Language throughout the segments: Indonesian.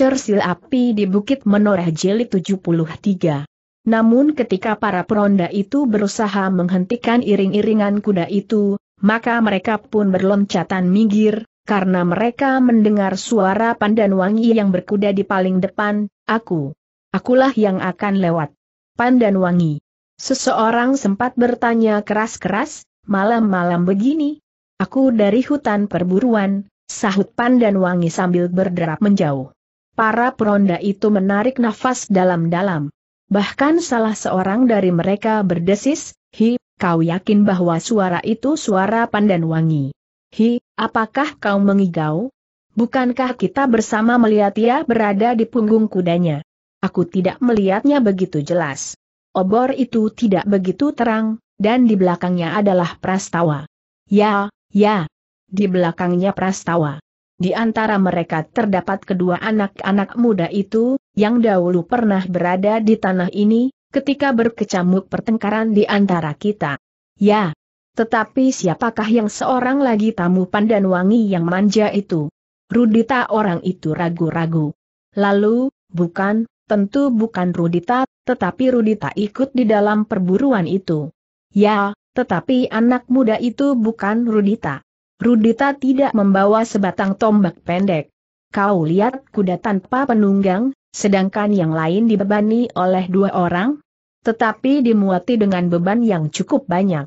Cersil api di Bukit Menoreh Jelit 73. Namun ketika para peronda itu berusaha menghentikan iring-iringan kuda itu, maka mereka pun berloncatan minggir, karena mereka mendengar suara Pandan Wangi yang berkuda di paling depan, aku. Akulah yang akan lewat. Pandan Wangi. Seseorang sempat bertanya keras-keras, malam-malam begini. Aku dari hutan perburuan, sahut Pandan Wangi sambil berderap menjauh. Para peronda itu menarik nafas dalam-dalam. Bahkan salah seorang dari mereka berdesis, Hi, kau yakin bahwa suara itu suara pandan wangi? Hi, apakah kau mengigau? Bukankah kita bersama melihat ia berada di punggung kudanya? Aku tidak melihatnya begitu jelas. Obor itu tidak begitu terang, dan di belakangnya adalah prastawa. Ya, ya. Di belakangnya prastawa. Di antara mereka terdapat kedua anak-anak muda itu, yang dahulu pernah berada di tanah ini, ketika berkecamuk pertengkaran di antara kita. Ya, tetapi siapakah yang seorang lagi tamu pandan wangi yang manja itu? Rudita orang itu ragu-ragu. Lalu, bukan, tentu bukan Rudita, tetapi Rudita ikut di dalam perburuan itu. Ya, tetapi anak muda itu bukan Rudita. Rudita tidak membawa sebatang tombak pendek. Kau lihat kuda tanpa penunggang, sedangkan yang lain dibebani oleh dua orang? Tetapi dimuati dengan beban yang cukup banyak.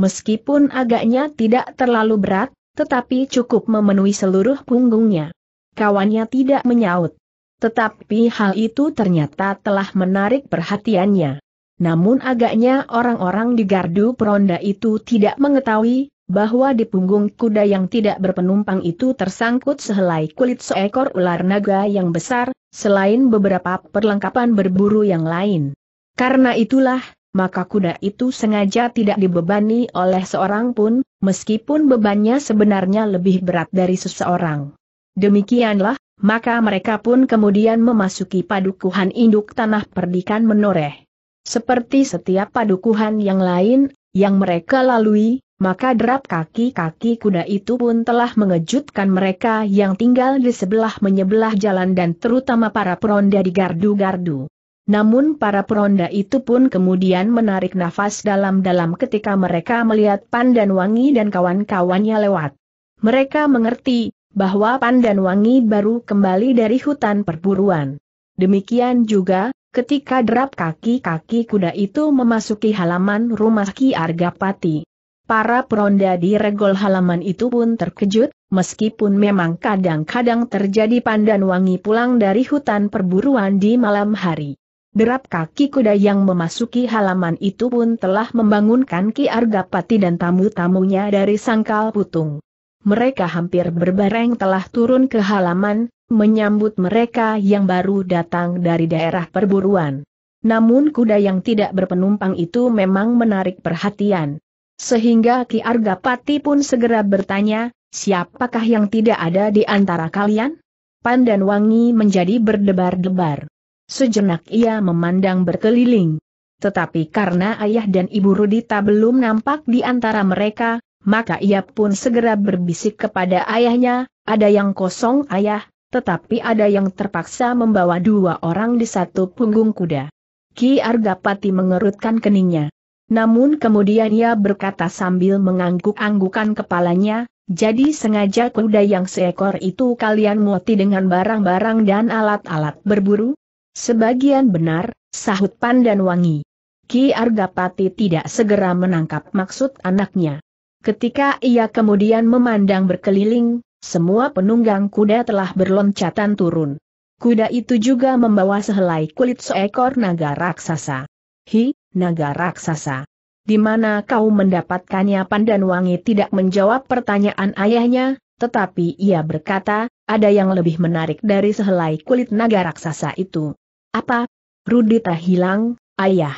Meskipun agaknya tidak terlalu berat, tetapi cukup memenuhi seluruh punggungnya. Kawannya tidak menyaut. Tetapi hal itu ternyata telah menarik perhatiannya. Namun agaknya orang-orang di gardu peronda itu tidak mengetahui, bahwa di punggung kuda yang tidak berpenumpang itu tersangkut sehelai kulit seekor ular naga yang besar, selain beberapa perlengkapan berburu yang lain. Karena itulah, maka kuda itu sengaja tidak dibebani oleh seorang pun, meskipun bebannya sebenarnya lebih berat dari seseorang. Demikianlah, maka mereka pun kemudian memasuki padukuhan induk tanah perdikan menoreh. Seperti setiap padukuhan yang lain, yang mereka lalui, maka derap kaki-kaki kuda itu pun telah mengejutkan mereka yang tinggal di sebelah menyebelah jalan dan terutama para peronda di gardu-gardu. Namun para peronda itu pun kemudian menarik nafas dalam-dalam ketika mereka melihat Pandan Wangi dan kawan-kawannya lewat. Mereka mengerti bahwa Pandan Wangi baru kembali dari hutan perburuan. Demikian juga, ketika derap kaki-kaki kuda itu memasuki halaman rumah Ki Argapati. Para peronda di regol halaman itu pun terkejut, meskipun memang kadang-kadang terjadi pandan wangi pulang dari hutan perburuan di malam hari. Derap kaki kuda yang memasuki halaman itu pun telah membangunkan Ki Argapati dan tamu-tamunya dari sangkal putung. Mereka hampir berbareng telah turun ke halaman, menyambut mereka yang baru datang dari daerah perburuan. Namun kuda yang tidak berpenumpang itu memang menarik perhatian. Sehingga Ki Argapati pun segera bertanya, siapakah yang tidak ada di antara kalian? Pandan wangi menjadi berdebar-debar. Sejenak ia memandang berkeliling. Tetapi karena ayah dan ibu Rudita belum nampak di antara mereka, maka ia pun segera berbisik kepada ayahnya, ada yang kosong ayah, tetapi ada yang terpaksa membawa dua orang di satu punggung kuda. Ki Argapati mengerutkan keningnya. Namun kemudian ia berkata sambil mengangguk-anggukan kepalanya, jadi sengaja kuda yang seekor itu kalian muati dengan barang-barang dan alat-alat berburu? Sebagian benar, sahut Pan dan Wangi. Ki Argapati tidak segera menangkap maksud anaknya. Ketika ia kemudian memandang berkeliling, semua penunggang kuda telah berloncatan turun. Kuda itu juga membawa sehelai kulit seekor naga raksasa. Hi, naga raksasa di mana kau mendapatkannya Pandan Wangi tidak menjawab pertanyaan ayahnya, tetapi ia berkata, ada yang lebih menarik dari sehelai kulit naga raksasa itu. Apa? Rudita hilang, ayah.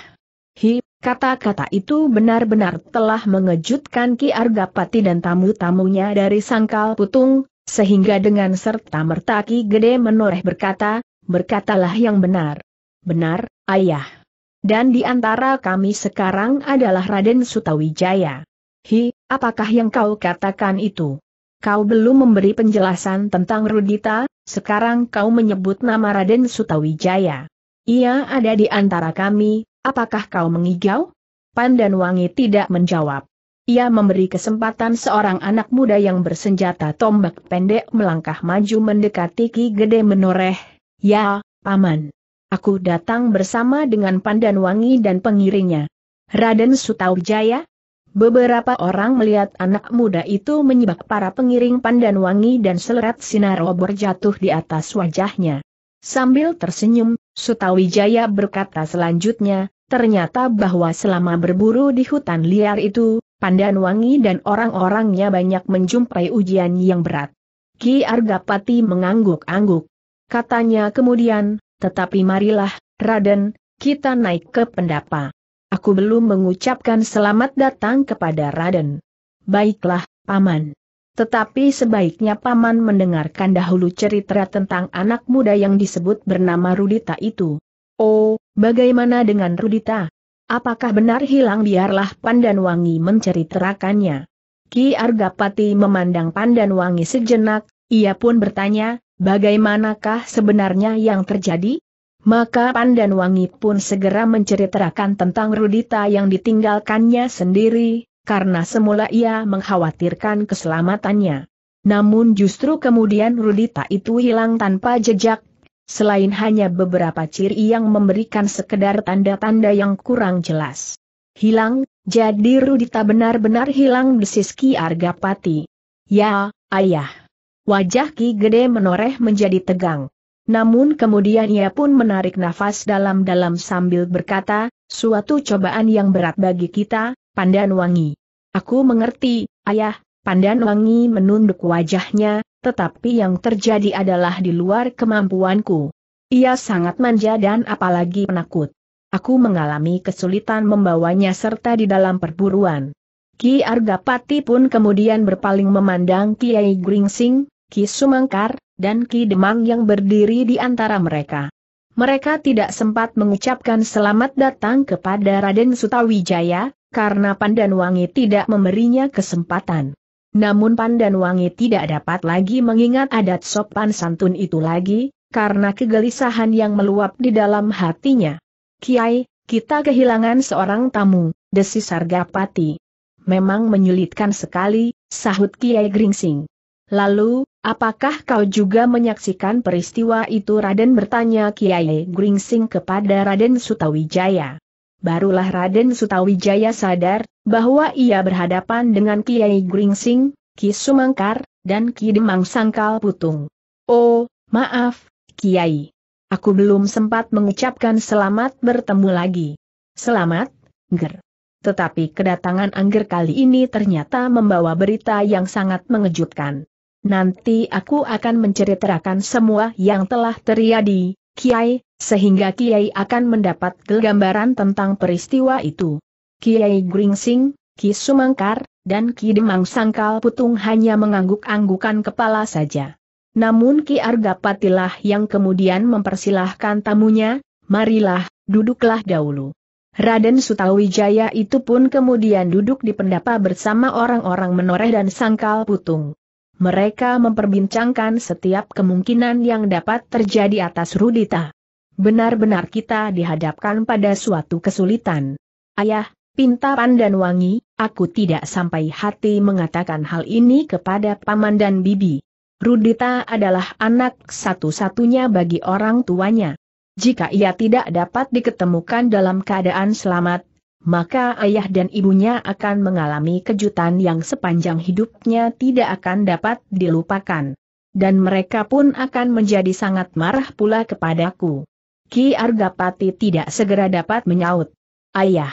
Hi, kata-kata itu benar-benar telah mengejutkan Ki Argapati dan tamu-tamunya dari sangkal putung, sehingga dengan serta merta Ki Gede menoreh berkata, berkatalah yang benar. Benar, ayah. Dan di antara kami sekarang adalah Raden Sutawijaya. Hi, apakah yang kau katakan itu? Kau belum memberi penjelasan tentang Rudita, sekarang kau menyebut nama Raden Sutawijaya. Ia ada di antara kami, apakah kau mengigau? Pandan Wangi tidak menjawab. Ia memberi kesempatan seorang anak muda yang bersenjata tombak pendek melangkah maju mendekati Ki Gede menoreh. Ya, Paman. Aku datang bersama dengan Pandan Wangi dan pengiringnya. Raden Sutawijaya? Beberapa orang melihat anak muda itu menyebak para pengiring Pandan Wangi dan selerat sinar obor jatuh di atas wajahnya. Sambil tersenyum, Sutawijaya berkata selanjutnya, ternyata bahwa selama berburu di hutan liar itu, Pandan Wangi dan orang-orangnya banyak menjumpai ujian yang berat. Ki Argapati mengangguk-angguk. Katanya kemudian, tetapi marilah, Raden, kita naik ke pendapa. Aku belum mengucapkan selamat datang kepada Raden. Baiklah, Paman. Tetapi sebaiknya Paman mendengarkan dahulu cerita tentang anak muda yang disebut bernama Rudita itu. Oh, bagaimana dengan Rudita? Apakah benar hilang biarlah Pandanwangi menceritakannya? Ki Argapati memandang Wangi sejenak, ia pun bertanya, Bagaimanakah sebenarnya yang terjadi? Maka Pandan Wangi pun segera menceritakan tentang Rudita yang ditinggalkannya sendiri, karena semula ia mengkhawatirkan keselamatannya. Namun justru kemudian Rudita itu hilang tanpa jejak, selain hanya beberapa ciri yang memberikan sekedar tanda-tanda yang kurang jelas. Hilang, jadi Rudita benar-benar hilang di Siski Argapati. Ya, ayah. Wajah Ki Gede menoreh menjadi tegang. Namun kemudian ia pun menarik nafas dalam-dalam sambil berkata, suatu cobaan yang berat bagi kita, Pandan Wangi. Aku mengerti, ayah, Pandan Wangi menunduk wajahnya, tetapi yang terjadi adalah di luar kemampuanku. Ia sangat manja dan apalagi penakut. Aku mengalami kesulitan membawanya serta di dalam perburuan. Ki Argapati pun kemudian berpaling memandang Kiai Gringsing, Ki Sumangkar, dan Ki Demang yang berdiri di antara mereka. Mereka tidak sempat mengucapkan selamat datang kepada Raden Sutawijaya, karena Pandanwangi tidak memberinya kesempatan. Namun Pandanwangi tidak dapat lagi mengingat adat sopan santun itu lagi, karena kegelisahan yang meluap di dalam hatinya. Kiai, kita kehilangan seorang tamu, desis Sargapati. Memang menyulitkan sekali, sahut Kiai Gringsing. Lalu, apakah kau juga menyaksikan peristiwa itu Raden bertanya Kiai Gringsing kepada Raden Sutawijaya. Barulah Raden Sutawijaya sadar, bahwa ia berhadapan dengan Kiai Gringsing, Ki Sumangkar, dan Ki Demang Sangkal Putung. Oh, maaf, Kiai. Aku belum sempat mengucapkan selamat bertemu lagi. Selamat, Ger. Tetapi kedatangan Angger kali ini ternyata membawa berita yang sangat mengejutkan. Nanti aku akan menceritakan semua yang telah terjadi, Kiai, sehingga Kiai akan mendapat gambaran tentang peristiwa itu. Kiai Gringsing, Ki Sumangkar, dan Ki Demang Sangkal Putung hanya mengangguk-anggukan kepala saja. Namun Ki Argapatilah yang kemudian mempersilahkan tamunya, marilah, duduklah dahulu. Raden Sutawijaya itu pun kemudian duduk di pendapa bersama orang-orang menoreh dan sangkal putung mereka memperbincangkan setiap kemungkinan yang dapat terjadi atas Rudita. Benar-benar kita dihadapkan pada suatu kesulitan. Ayah, pinta dan Wangi, aku tidak sampai hati mengatakan hal ini kepada Paman dan Bibi. Rudita adalah anak satu-satunya bagi orang tuanya. Jika ia tidak dapat diketemukan dalam keadaan selamat, maka ayah dan ibunya akan mengalami kejutan yang sepanjang hidupnya tidak akan dapat dilupakan. Dan mereka pun akan menjadi sangat marah pula kepadaku. Ki Argapati tidak segera dapat menyaut. Ayah.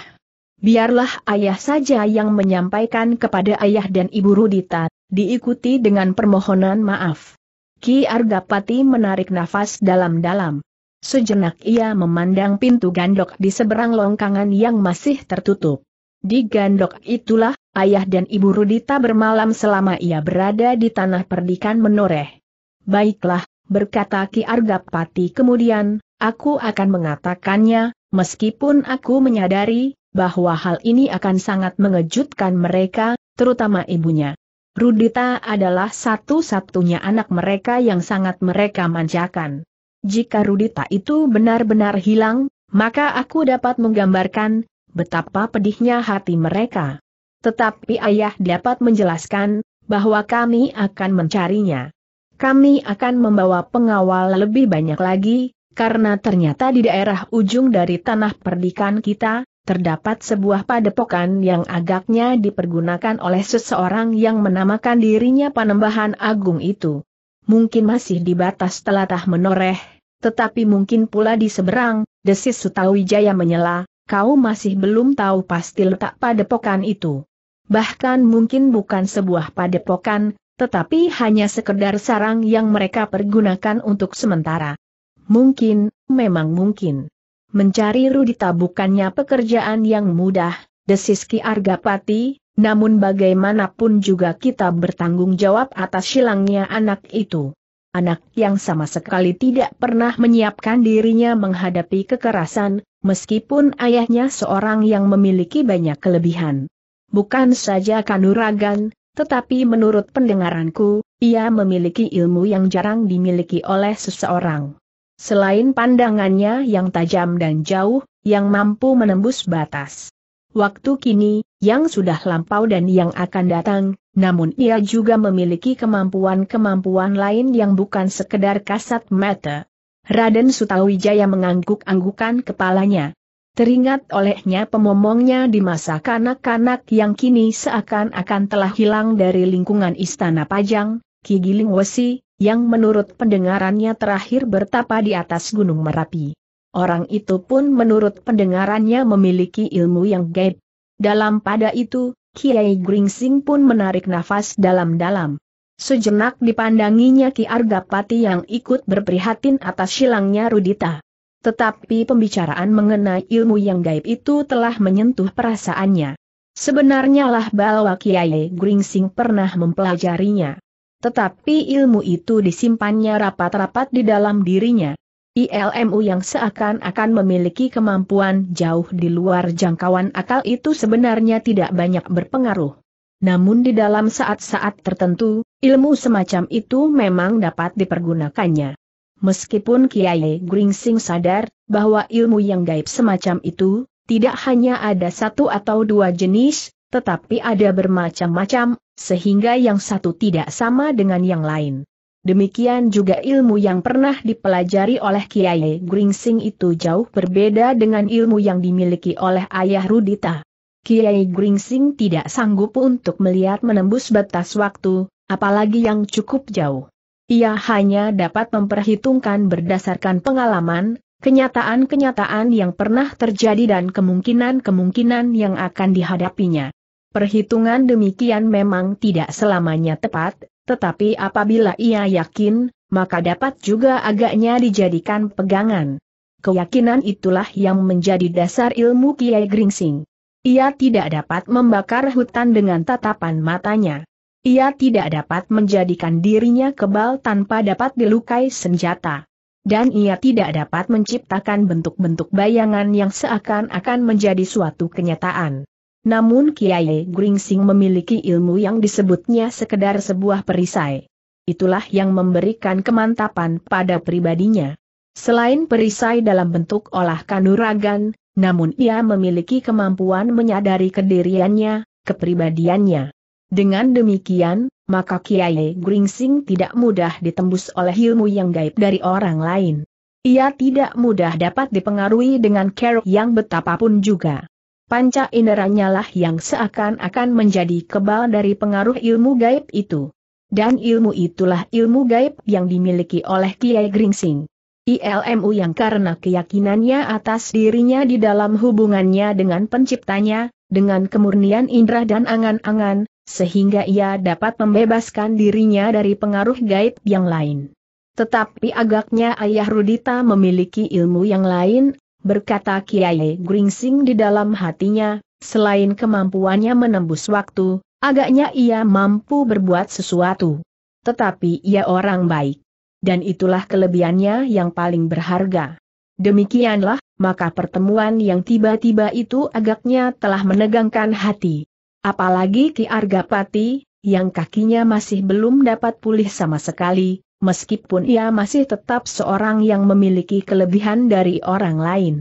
Biarlah ayah saja yang menyampaikan kepada ayah dan ibu Rudita, diikuti dengan permohonan maaf. Ki Argapati menarik nafas dalam-dalam. Sejenak ia memandang pintu gandok di seberang longkangan yang masih tertutup. Di gandok itulah, ayah dan ibu Rudita bermalam selama ia berada di tanah perdikan menoreh. Baiklah, berkata Ki Argapati kemudian, aku akan mengatakannya, meskipun aku menyadari, bahwa hal ini akan sangat mengejutkan mereka, terutama ibunya. Rudita adalah satu-satunya anak mereka yang sangat mereka manjakan. Jika Rudita itu benar-benar hilang, maka aku dapat menggambarkan betapa pedihnya hati mereka. Tetapi ayah dapat menjelaskan bahwa kami akan mencarinya. Kami akan membawa pengawal lebih banyak lagi, karena ternyata di daerah ujung dari tanah perdikan kita, terdapat sebuah padepokan yang agaknya dipergunakan oleh seseorang yang menamakan dirinya Panembahan Agung itu mungkin masih di batas telatah menoreh, tetapi mungkin pula di seberang, desis Sutawijaya menyela, kau masih belum tahu pasti letak padepokan itu. Bahkan mungkin bukan sebuah padepokan, tetapi hanya sekedar sarang yang mereka pergunakan untuk sementara. Mungkin, memang mungkin. Mencari Rudita bukannya pekerjaan yang mudah, desis Ki Argapati, namun bagaimanapun juga kita bertanggung jawab atas silangnya anak itu. Anak yang sama sekali tidak pernah menyiapkan dirinya menghadapi kekerasan, meskipun ayahnya seorang yang memiliki banyak kelebihan. Bukan saja kanuragan, tetapi menurut pendengaranku, ia memiliki ilmu yang jarang dimiliki oleh seseorang. Selain pandangannya yang tajam dan jauh, yang mampu menembus batas. Waktu kini, yang sudah lampau dan yang akan datang, namun ia juga memiliki kemampuan-kemampuan lain yang bukan sekedar kasat mata. Raden Sutawijaya mengangguk-anggukan kepalanya. Teringat olehnya pemomongnya di masa kanak-kanak yang kini seakan-akan telah hilang dari lingkungan istana Pajang, Ki Giling Wesi, yang menurut pendengarannya terakhir bertapa di atas Gunung Merapi. Orang itu pun menurut pendengarannya memiliki ilmu yang gaib, dalam pada itu, Kiai Gringsing pun menarik nafas dalam-dalam. Sejenak dipandanginya Ki Argapati yang ikut berprihatin atas silangnya Rudita. Tetapi pembicaraan mengenai ilmu yang gaib itu telah menyentuh perasaannya. Sebenarnya lah bahwa Kiai Gringsing pernah mempelajarinya. Tetapi ilmu itu disimpannya rapat-rapat di dalam dirinya. ILMU yang seakan-akan memiliki kemampuan jauh di luar jangkauan akal itu sebenarnya tidak banyak berpengaruh. Namun di dalam saat-saat tertentu, ilmu semacam itu memang dapat dipergunakannya. Meskipun Kiai Gringsing sadar bahwa ilmu yang gaib semacam itu tidak hanya ada satu atau dua jenis, tetapi ada bermacam-macam, sehingga yang satu tidak sama dengan yang lain. Demikian juga ilmu yang pernah dipelajari oleh Kiai Gringsing itu jauh berbeda dengan ilmu yang dimiliki oleh ayah Rudita. Kiai Gringsing tidak sanggup untuk melihat menembus batas waktu, apalagi yang cukup jauh. Ia hanya dapat memperhitungkan berdasarkan pengalaman, kenyataan-kenyataan yang pernah terjadi dan kemungkinan-kemungkinan yang akan dihadapinya. Perhitungan demikian memang tidak selamanya tepat, tetapi apabila ia yakin, maka dapat juga agaknya dijadikan pegangan. Keyakinan itulah yang menjadi dasar ilmu Kiai Gringsing. Ia tidak dapat membakar hutan dengan tatapan matanya. Ia tidak dapat menjadikan dirinya kebal tanpa dapat dilukai senjata. Dan ia tidak dapat menciptakan bentuk-bentuk bayangan yang seakan-akan menjadi suatu kenyataan. Namun Kiai Gringsing memiliki ilmu yang disebutnya sekedar sebuah perisai. Itulah yang memberikan kemantapan pada pribadinya. Selain perisai dalam bentuk olah kanuragan, namun ia memiliki kemampuan menyadari kediriannya, kepribadiannya. Dengan demikian, maka Kiai Gringsing tidak mudah ditembus oleh ilmu yang gaib dari orang lain. Ia tidak mudah dapat dipengaruhi dengan kerok yang betapapun juga panca inderanya lah yang seakan-akan menjadi kebal dari pengaruh ilmu gaib itu. Dan ilmu itulah ilmu gaib yang dimiliki oleh Kiai Gringsing. ILMU yang karena keyakinannya atas dirinya di dalam hubungannya dengan penciptanya, dengan kemurnian indera dan angan-angan, sehingga ia dapat membebaskan dirinya dari pengaruh gaib yang lain. Tetapi agaknya ayah Rudita memiliki ilmu yang lain, berkata Kiai Gringsing di dalam hatinya, selain kemampuannya menembus waktu, agaknya ia mampu berbuat sesuatu. Tetapi ia orang baik. Dan itulah kelebihannya yang paling berharga. Demikianlah, maka pertemuan yang tiba-tiba itu agaknya telah menegangkan hati. Apalagi Ki Argapati, yang kakinya masih belum dapat pulih sama sekali, meskipun ia masih tetap seorang yang memiliki kelebihan dari orang lain.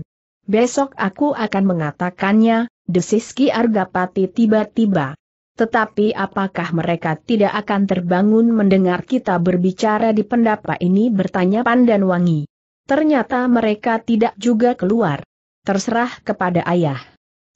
Besok aku akan mengatakannya, desiski Ki Argapati tiba-tiba. Tetapi apakah mereka tidak akan terbangun mendengar kita berbicara di pendapa ini bertanya Pandan Wangi. Ternyata mereka tidak juga keluar. Terserah kepada ayah.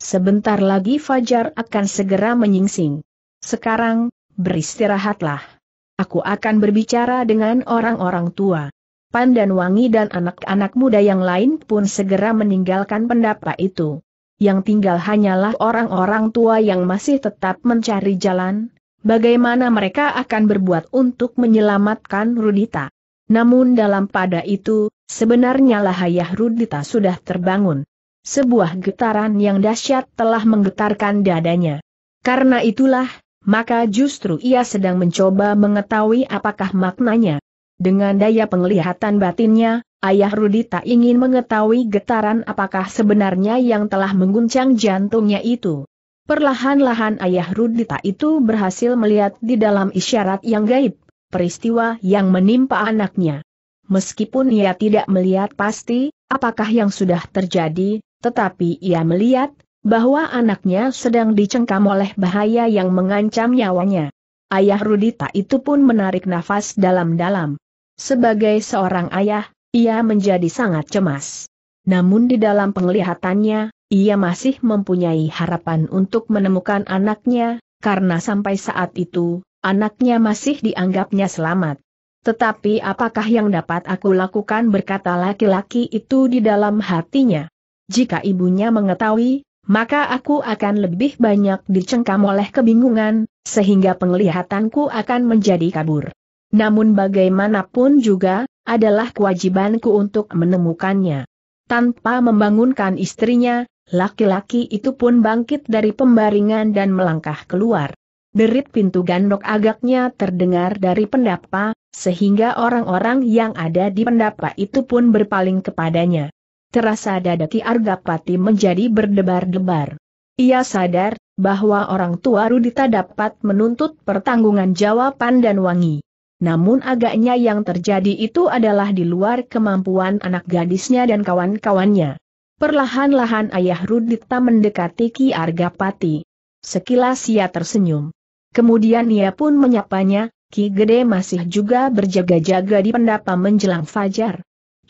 Sebentar lagi Fajar akan segera menyingsing. Sekarang, beristirahatlah aku akan berbicara dengan orang-orang tua. Pan dan Wangi dan anak-anak muda yang lain pun segera meninggalkan pendapat itu. Yang tinggal hanyalah orang-orang tua yang masih tetap mencari jalan, bagaimana mereka akan berbuat untuk menyelamatkan Rudita. Namun dalam pada itu, sebenarnya lahayah Rudita sudah terbangun. Sebuah getaran yang dahsyat telah menggetarkan dadanya. Karena itulah, maka justru ia sedang mencoba mengetahui apakah maknanya. Dengan daya penglihatan batinnya, Ayah Rudi tak ingin mengetahui getaran apakah sebenarnya yang telah mengguncang jantungnya itu. Perlahan-lahan Ayah Rudita itu berhasil melihat di dalam isyarat yang gaib, peristiwa yang menimpa anaknya. Meskipun ia tidak melihat pasti, apakah yang sudah terjadi, tetapi ia melihat, bahwa anaknya sedang dicengkam oleh bahaya yang mengancam nyawanya. Ayah Rudita itu pun menarik nafas dalam-dalam. Sebagai seorang ayah, ia menjadi sangat cemas. Namun di dalam penglihatannya, ia masih mempunyai harapan untuk menemukan anaknya, karena sampai saat itu, anaknya masih dianggapnya selamat. Tetapi apakah yang dapat aku lakukan berkata laki-laki itu di dalam hatinya. Jika ibunya mengetahui, maka aku akan lebih banyak dicengkam oleh kebingungan, sehingga penglihatanku akan menjadi kabur. Namun bagaimanapun juga, adalah kewajibanku untuk menemukannya. Tanpa membangunkan istrinya, laki-laki itu pun bangkit dari pembaringan dan melangkah keluar. Derit pintu gandok agaknya terdengar dari pendapa, sehingga orang-orang yang ada di pendapa itu pun berpaling kepadanya terasa dada Ki Argapati menjadi berdebar-debar. Ia sadar, bahwa orang tua Rudita dapat menuntut pertanggungan jawaban dan wangi. Namun agaknya yang terjadi itu adalah di luar kemampuan anak gadisnya dan kawan-kawannya. Perlahan-lahan ayah Rudita mendekati Ki Argapati. Sekilas ia tersenyum. Kemudian ia pun menyapanya, Ki Gede masih juga berjaga-jaga di pendapa menjelang fajar.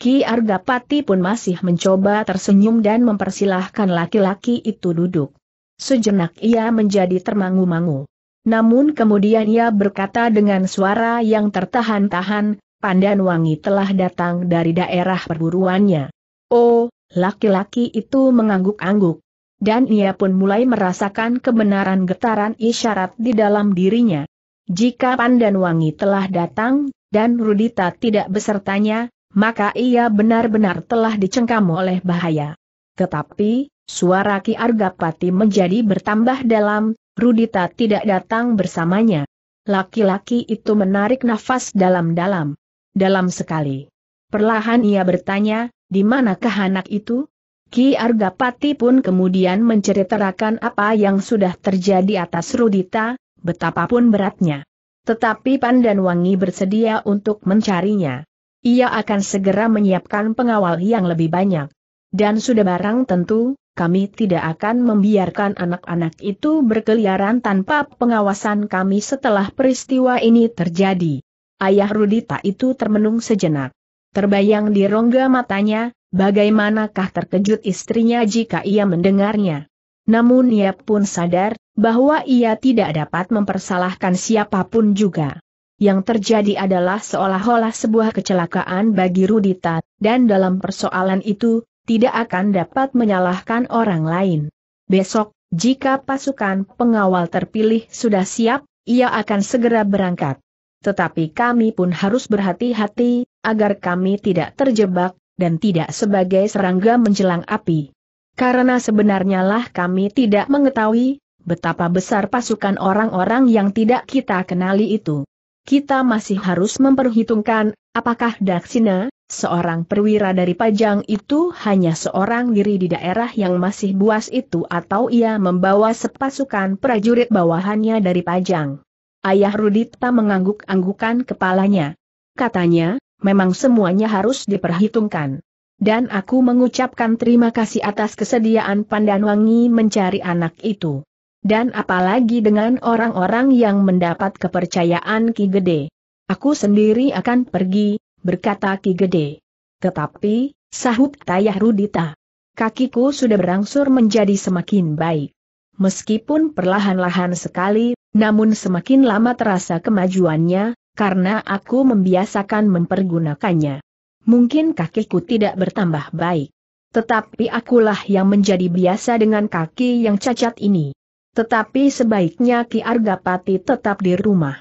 Ki Argapati pun masih mencoba tersenyum dan mempersilahkan laki-laki itu duduk. Sejenak ia menjadi termangu-mangu. Namun kemudian ia berkata dengan suara yang tertahan-tahan, Pandan Wangi telah datang dari daerah perburuannya. Oh, laki-laki itu mengangguk-angguk. Dan ia pun mulai merasakan kebenaran getaran isyarat di dalam dirinya. Jika Pandan Wangi telah datang, dan Rudita tidak besertanya, maka ia benar-benar telah dicengkam oleh bahaya. Tetapi, suara Ki Argapati menjadi bertambah dalam, Rudita tidak datang bersamanya. Laki-laki itu menarik nafas dalam-dalam. Dalam sekali. Perlahan ia bertanya, di manakah anak itu? Ki Argapati pun kemudian menceritakan apa yang sudah terjadi atas Rudita, betapapun beratnya. Tetapi Wangi bersedia untuk mencarinya ia akan segera menyiapkan pengawal yang lebih banyak. Dan sudah barang tentu, kami tidak akan membiarkan anak-anak itu berkeliaran tanpa pengawasan kami setelah peristiwa ini terjadi. Ayah Rudita itu termenung sejenak. Terbayang di rongga matanya, bagaimanakah terkejut istrinya jika ia mendengarnya. Namun ia pun sadar, bahwa ia tidak dapat mempersalahkan siapapun juga. Yang terjadi adalah seolah-olah sebuah kecelakaan bagi Rudita, dan dalam persoalan itu, tidak akan dapat menyalahkan orang lain. Besok, jika pasukan pengawal terpilih sudah siap, ia akan segera berangkat. Tetapi kami pun harus berhati-hati, agar kami tidak terjebak, dan tidak sebagai serangga menjelang api. Karena sebenarnya lah kami tidak mengetahui, betapa besar pasukan orang-orang yang tidak kita kenali itu kita masih harus memperhitungkan, apakah Daksina, seorang perwira dari Pajang itu hanya seorang diri di daerah yang masih buas itu atau ia membawa sepasukan prajurit bawahannya dari Pajang. Ayah Rudita mengangguk-anggukan kepalanya. Katanya, memang semuanya harus diperhitungkan. Dan aku mengucapkan terima kasih atas kesediaan Pandanwangi mencari anak itu. Dan apalagi dengan orang-orang yang mendapat kepercayaan Ki Gede. Aku sendiri akan pergi, berkata Ki Gede. Tetapi, sahut Tayah Rudita. Kakiku sudah berangsur menjadi semakin baik. Meskipun perlahan-lahan sekali, namun semakin lama terasa kemajuannya, karena aku membiasakan mempergunakannya. Mungkin kakiku tidak bertambah baik. Tetapi akulah yang menjadi biasa dengan kaki yang cacat ini. Tetapi sebaiknya Ki Argapati tetap di rumah.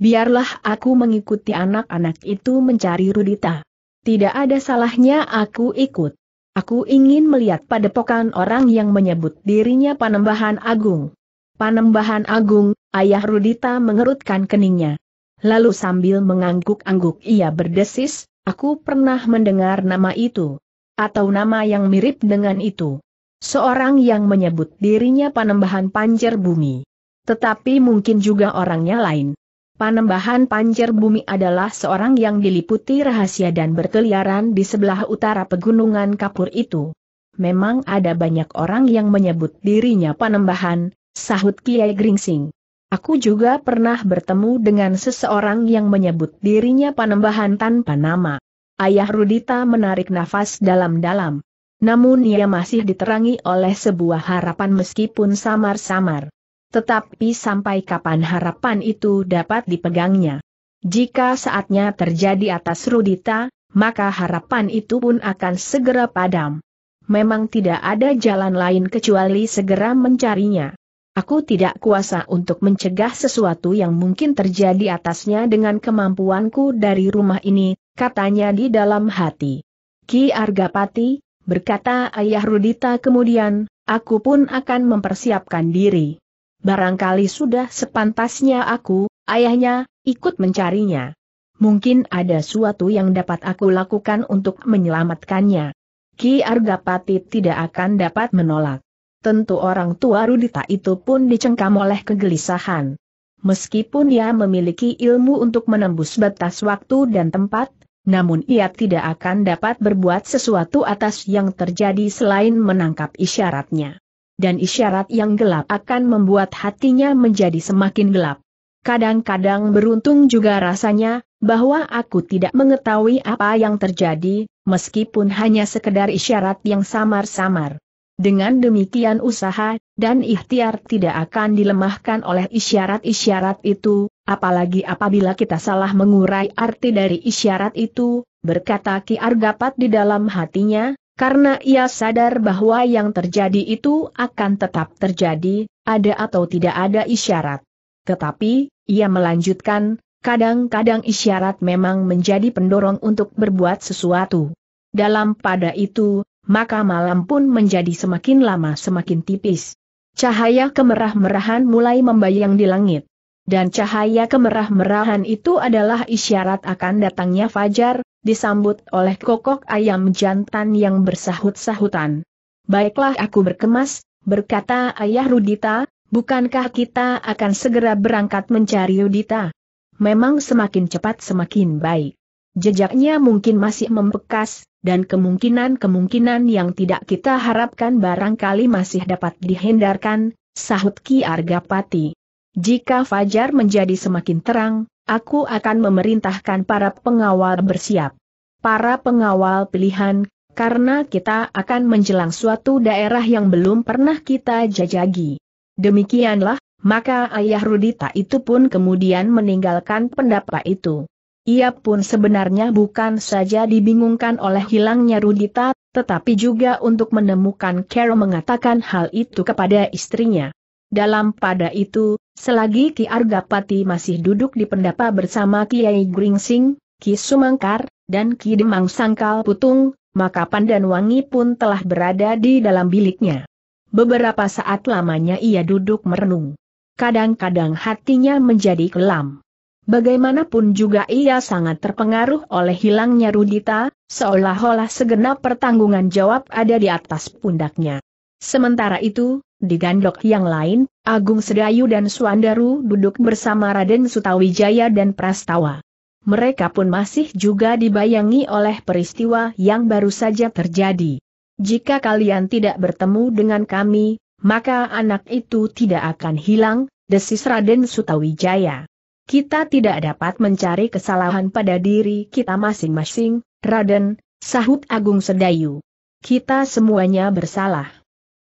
Biarlah aku mengikuti anak-anak itu mencari Rudita. Tidak ada salahnya aku ikut. Aku ingin melihat padepokan orang yang menyebut dirinya Panembahan Agung. Panembahan Agung, ayah Rudita mengerutkan keningnya. Lalu sambil mengangguk-angguk ia berdesis, aku pernah mendengar nama itu. Atau nama yang mirip dengan itu. Seorang yang menyebut dirinya panembahan panjer bumi. Tetapi mungkin juga orangnya lain. Panembahan Panjer Bumi adalah seorang yang diliputi rahasia dan berkeliaran di sebelah utara pegunungan Kapur itu. Memang ada banyak orang yang menyebut dirinya Panembahan, sahut Kiai Gringsing. Aku juga pernah bertemu dengan seseorang yang menyebut dirinya Panembahan tanpa nama. Ayah Rudita menarik nafas dalam-dalam. Namun ia masih diterangi oleh sebuah harapan meskipun samar-samar. Tetapi sampai kapan harapan itu dapat dipegangnya? Jika saatnya terjadi atas Rudita, maka harapan itu pun akan segera padam. Memang tidak ada jalan lain kecuali segera mencarinya. Aku tidak kuasa untuk mencegah sesuatu yang mungkin terjadi atasnya dengan kemampuanku dari rumah ini, katanya di dalam hati. Ki Argapati, berkata ayah Rudita kemudian, aku pun akan mempersiapkan diri. Barangkali sudah sepantasnya aku, ayahnya, ikut mencarinya. Mungkin ada suatu yang dapat aku lakukan untuk menyelamatkannya. Ki Argapati tidak akan dapat menolak. Tentu orang tua Rudita itu pun dicengkam oleh kegelisahan. Meskipun ia memiliki ilmu untuk menembus batas waktu dan tempat, namun ia tidak akan dapat berbuat sesuatu atas yang terjadi selain menangkap isyaratnya. Dan isyarat yang gelap akan membuat hatinya menjadi semakin gelap. Kadang-kadang beruntung juga rasanya, bahwa aku tidak mengetahui apa yang terjadi, meskipun hanya sekedar isyarat yang samar-samar. Dengan demikian usaha, dan ikhtiar tidak akan dilemahkan oleh isyarat-isyarat itu, Apalagi apabila kita salah mengurai arti dari isyarat itu, berkata Ki Argapat di dalam hatinya, karena ia sadar bahwa yang terjadi itu akan tetap terjadi, ada atau tidak ada isyarat. Tetapi, ia melanjutkan, kadang-kadang isyarat memang menjadi pendorong untuk berbuat sesuatu. Dalam pada itu, maka malam pun menjadi semakin lama semakin tipis. Cahaya kemerah-merahan mulai membayang di langit dan cahaya kemerah-merahan itu adalah isyarat akan datangnya fajar, disambut oleh kokok ayam jantan yang bersahut-sahutan. Baiklah aku berkemas, berkata ayah Rudita, bukankah kita akan segera berangkat mencari Rudita? Memang semakin cepat semakin baik. Jejaknya mungkin masih membekas, dan kemungkinan-kemungkinan yang tidak kita harapkan barangkali masih dapat dihindarkan, sahut Ki Argapati. Jika fajar menjadi semakin terang, aku akan memerintahkan para pengawal bersiap. Para pengawal pilihan, karena kita akan menjelang suatu daerah yang belum pernah kita jajagi. Demikianlah, maka ayah Rudita itu pun kemudian meninggalkan pendapat itu. Ia pun sebenarnya bukan saja dibingungkan oleh hilangnya Rudita, tetapi juga untuk menemukan Carol mengatakan hal itu kepada istrinya. Dalam pada itu, Selagi Ki Argapati masih duduk di pendapa bersama Kiai Gringsing, Ki Sumangkar, dan Ki Demang Sangkal Putung, maka Pandan wangi pun telah berada di dalam biliknya. Beberapa saat lamanya ia duduk merenung. Kadang-kadang hatinya menjadi kelam. Bagaimanapun juga ia sangat terpengaruh oleh hilangnya Rudita, seolah-olah segenap pertanggungan jawab ada di atas pundaknya. Sementara itu, di gandok yang lain, Agung Sedayu dan Suandaru duduk bersama Raden Sutawijaya dan Prastawa. Mereka pun masih juga dibayangi oleh peristiwa yang baru saja terjadi. Jika kalian tidak bertemu dengan kami, maka anak itu tidak akan hilang, desis Raden Sutawijaya. Kita tidak dapat mencari kesalahan pada diri kita masing-masing, Raden, sahut Agung Sedayu. Kita semuanya bersalah.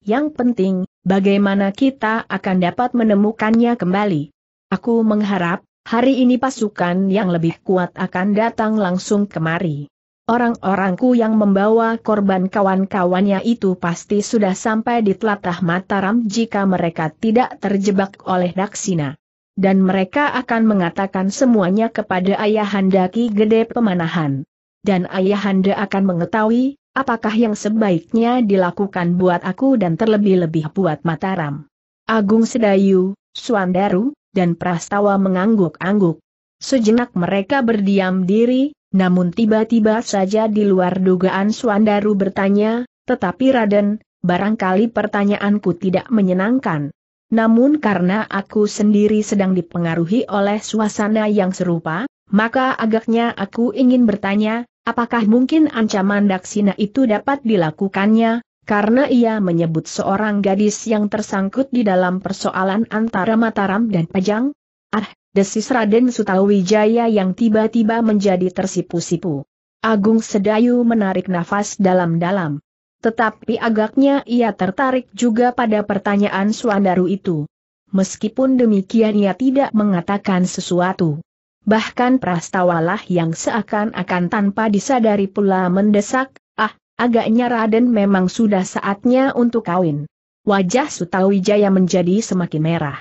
Yang penting, bagaimana kita akan dapat menemukannya kembali. Aku mengharap, hari ini pasukan yang lebih kuat akan datang langsung kemari. Orang-orangku yang membawa korban kawan-kawannya itu pasti sudah sampai di telatah Mataram jika mereka tidak terjebak oleh Daksina. Dan mereka akan mengatakan semuanya kepada Ayahanda Ki Gede Pemanahan. Dan Ayahanda akan mengetahui Apakah yang sebaiknya dilakukan buat aku dan terlebih-lebih buat Mataram? Agung Sedayu, Suandaru, dan Prastawa mengangguk-angguk. Sejenak mereka berdiam diri, namun tiba-tiba saja di luar dugaan Suandaru bertanya, tetapi Raden, barangkali pertanyaanku tidak menyenangkan. Namun karena aku sendiri sedang dipengaruhi oleh suasana yang serupa, maka agaknya aku ingin bertanya, Apakah mungkin ancaman Daksina itu dapat dilakukannya, karena ia menyebut seorang gadis yang tersangkut di dalam persoalan antara Mataram dan Pajang? Ah, desis Raden Sutawijaya yang tiba-tiba menjadi tersipu-sipu. Agung Sedayu menarik nafas dalam-dalam. Tetapi agaknya ia tertarik juga pada pertanyaan Suandaru itu. Meskipun demikian ia tidak mengatakan sesuatu bahkan prastawalah yang seakan-akan tanpa disadari pula mendesak, ah, agaknya Raden memang sudah saatnya untuk kawin. Wajah Sutawijaya menjadi semakin merah.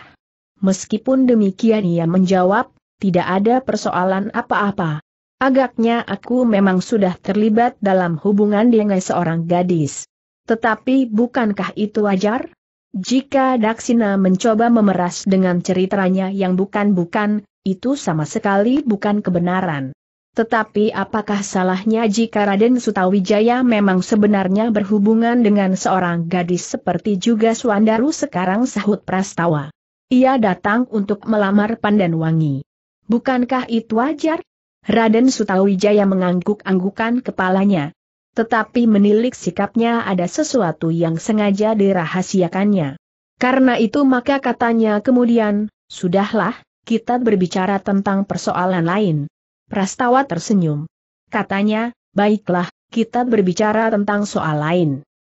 Meskipun demikian ia menjawab, tidak ada persoalan apa-apa. Agaknya aku memang sudah terlibat dalam hubungan dengan seorang gadis. Tetapi bukankah itu wajar? Jika Daksina mencoba memeras dengan ceritanya yang bukan-bukan, itu sama sekali bukan kebenaran. Tetapi apakah salahnya jika Raden Sutawijaya memang sebenarnya berhubungan dengan seorang gadis seperti juga Suandaru sekarang sahut Prastawa? Ia datang untuk melamar pandan Wangi. Bukankah itu wajar? Raden Sutawijaya mengangguk-anggukan kepalanya. Tetapi menilik sikapnya ada sesuatu yang sengaja dirahasiakannya. Karena itu maka katanya kemudian, sudahlah, kita berbicara tentang persoalan lain. Prastawa tersenyum. Katanya, baiklah, kita berbicara tentang soal lain.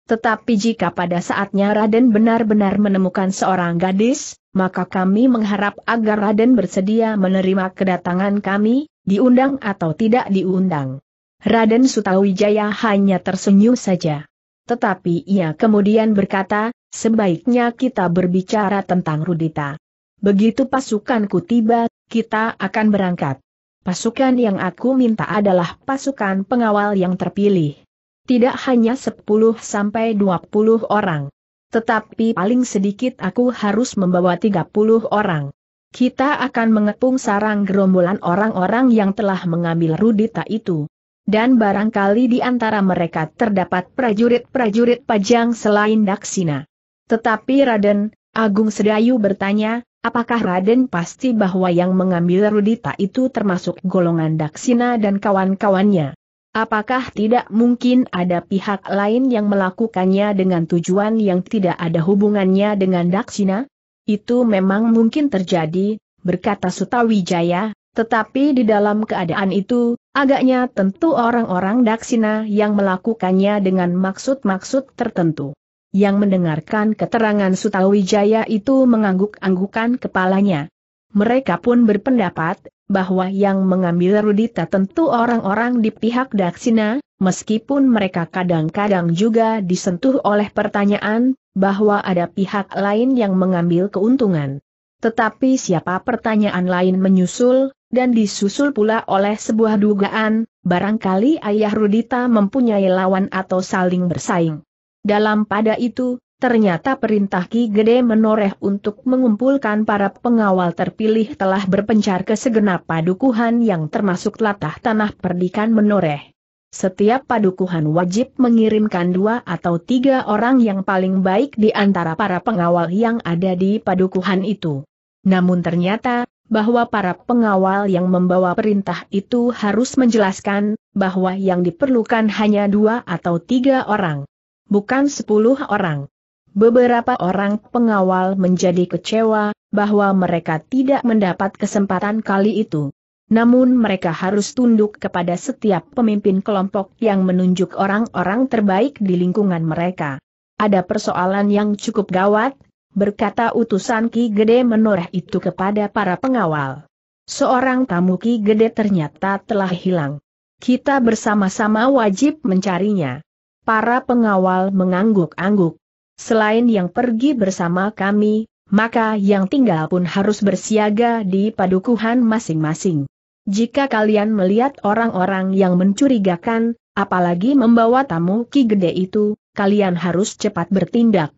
Tetapi jika pada saatnya Raden benar-benar menemukan seorang gadis, maka kami mengharap agar Raden bersedia menerima kedatangan kami, diundang atau tidak diundang. Raden Sutawijaya hanya tersenyum saja. Tetapi ia kemudian berkata, sebaiknya kita berbicara tentang Rudita. Begitu pasukanku tiba, kita akan berangkat. Pasukan yang aku minta adalah pasukan pengawal yang terpilih. Tidak hanya 10 sampai 20 orang. Tetapi paling sedikit aku harus membawa 30 orang. Kita akan mengepung sarang gerombolan orang-orang yang telah mengambil rudita itu. Dan barangkali di antara mereka terdapat prajurit-prajurit pajang selain Daksina. Tetapi Raden, Agung Sedayu bertanya, Apakah Raden pasti bahwa yang mengambil Rudita itu termasuk golongan Daksina dan kawan-kawannya? Apakah tidak mungkin ada pihak lain yang melakukannya dengan tujuan yang tidak ada hubungannya dengan Daksina? Itu memang mungkin terjadi, berkata Sutawijaya, tetapi di dalam keadaan itu, agaknya tentu orang-orang Daksina yang melakukannya dengan maksud-maksud tertentu yang mendengarkan keterangan Sutawijaya itu mengangguk-anggukan kepalanya. Mereka pun berpendapat, bahwa yang mengambil Rudita tentu orang-orang di pihak Daksina, meskipun mereka kadang-kadang juga disentuh oleh pertanyaan, bahwa ada pihak lain yang mengambil keuntungan. Tetapi siapa pertanyaan lain menyusul, dan disusul pula oleh sebuah dugaan, barangkali ayah Rudita mempunyai lawan atau saling bersaing. Dalam pada itu, ternyata perintah Ki Gede menoreh untuk mengumpulkan para pengawal terpilih telah berpencar ke segenap padukuhan yang termasuk latah tanah perdikan menoreh. Setiap padukuhan wajib mengirimkan dua atau tiga orang yang paling baik di antara para pengawal yang ada di padukuhan itu. Namun ternyata, bahwa para pengawal yang membawa perintah itu harus menjelaskan, bahwa yang diperlukan hanya dua atau tiga orang bukan sepuluh orang. Beberapa orang pengawal menjadi kecewa bahwa mereka tidak mendapat kesempatan kali itu. Namun mereka harus tunduk kepada setiap pemimpin kelompok yang menunjuk orang-orang terbaik di lingkungan mereka. Ada persoalan yang cukup gawat, berkata utusan Ki Gede menoreh itu kepada para pengawal. Seorang tamu Ki Gede ternyata telah hilang. Kita bersama-sama wajib mencarinya para pengawal mengangguk-angguk. Selain yang pergi bersama kami, maka yang tinggal pun harus bersiaga di padukuhan masing-masing. Jika kalian melihat orang-orang yang mencurigakan, apalagi membawa tamu ki gede itu, kalian harus cepat bertindak.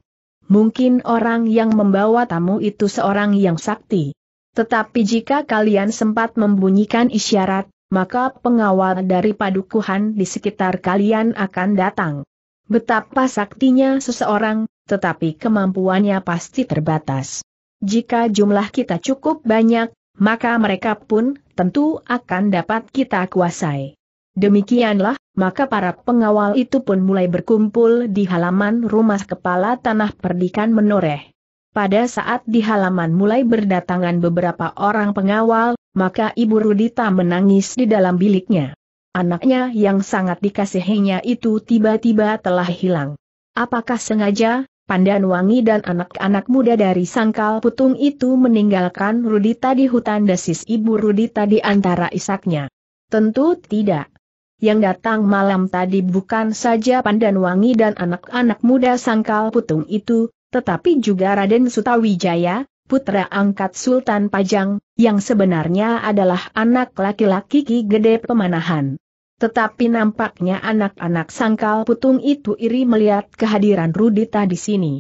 Mungkin orang yang membawa tamu itu seorang yang sakti. Tetapi jika kalian sempat membunyikan isyarat, maka pengawal dari padukuhan di sekitar kalian akan datang. Betapa saktinya seseorang, tetapi kemampuannya pasti terbatas. Jika jumlah kita cukup banyak, maka mereka pun tentu akan dapat kita kuasai. Demikianlah, maka para pengawal itu pun mulai berkumpul di halaman rumah kepala tanah perdikan menoreh. Pada saat di halaman mulai berdatangan beberapa orang pengawal, maka Ibu Rudita menangis di dalam biliknya. Anaknya yang sangat dikasihinya itu tiba-tiba telah hilang. Apakah sengaja, Pandan Wangi dan anak-anak muda dari sangkal putung itu meninggalkan Rudita di hutan desis Ibu Rudita di antara isaknya? Tentu tidak. Yang datang malam tadi bukan saja Pandan Wangi dan anak-anak muda sangkal putung itu, tetapi juga Raden Sutawijaya, putra angkat Sultan Pajang, yang sebenarnya adalah anak laki-laki Ki Gede Pemanahan. Tetapi nampaknya anak-anak sangkal putung itu iri melihat kehadiran Rudita di sini.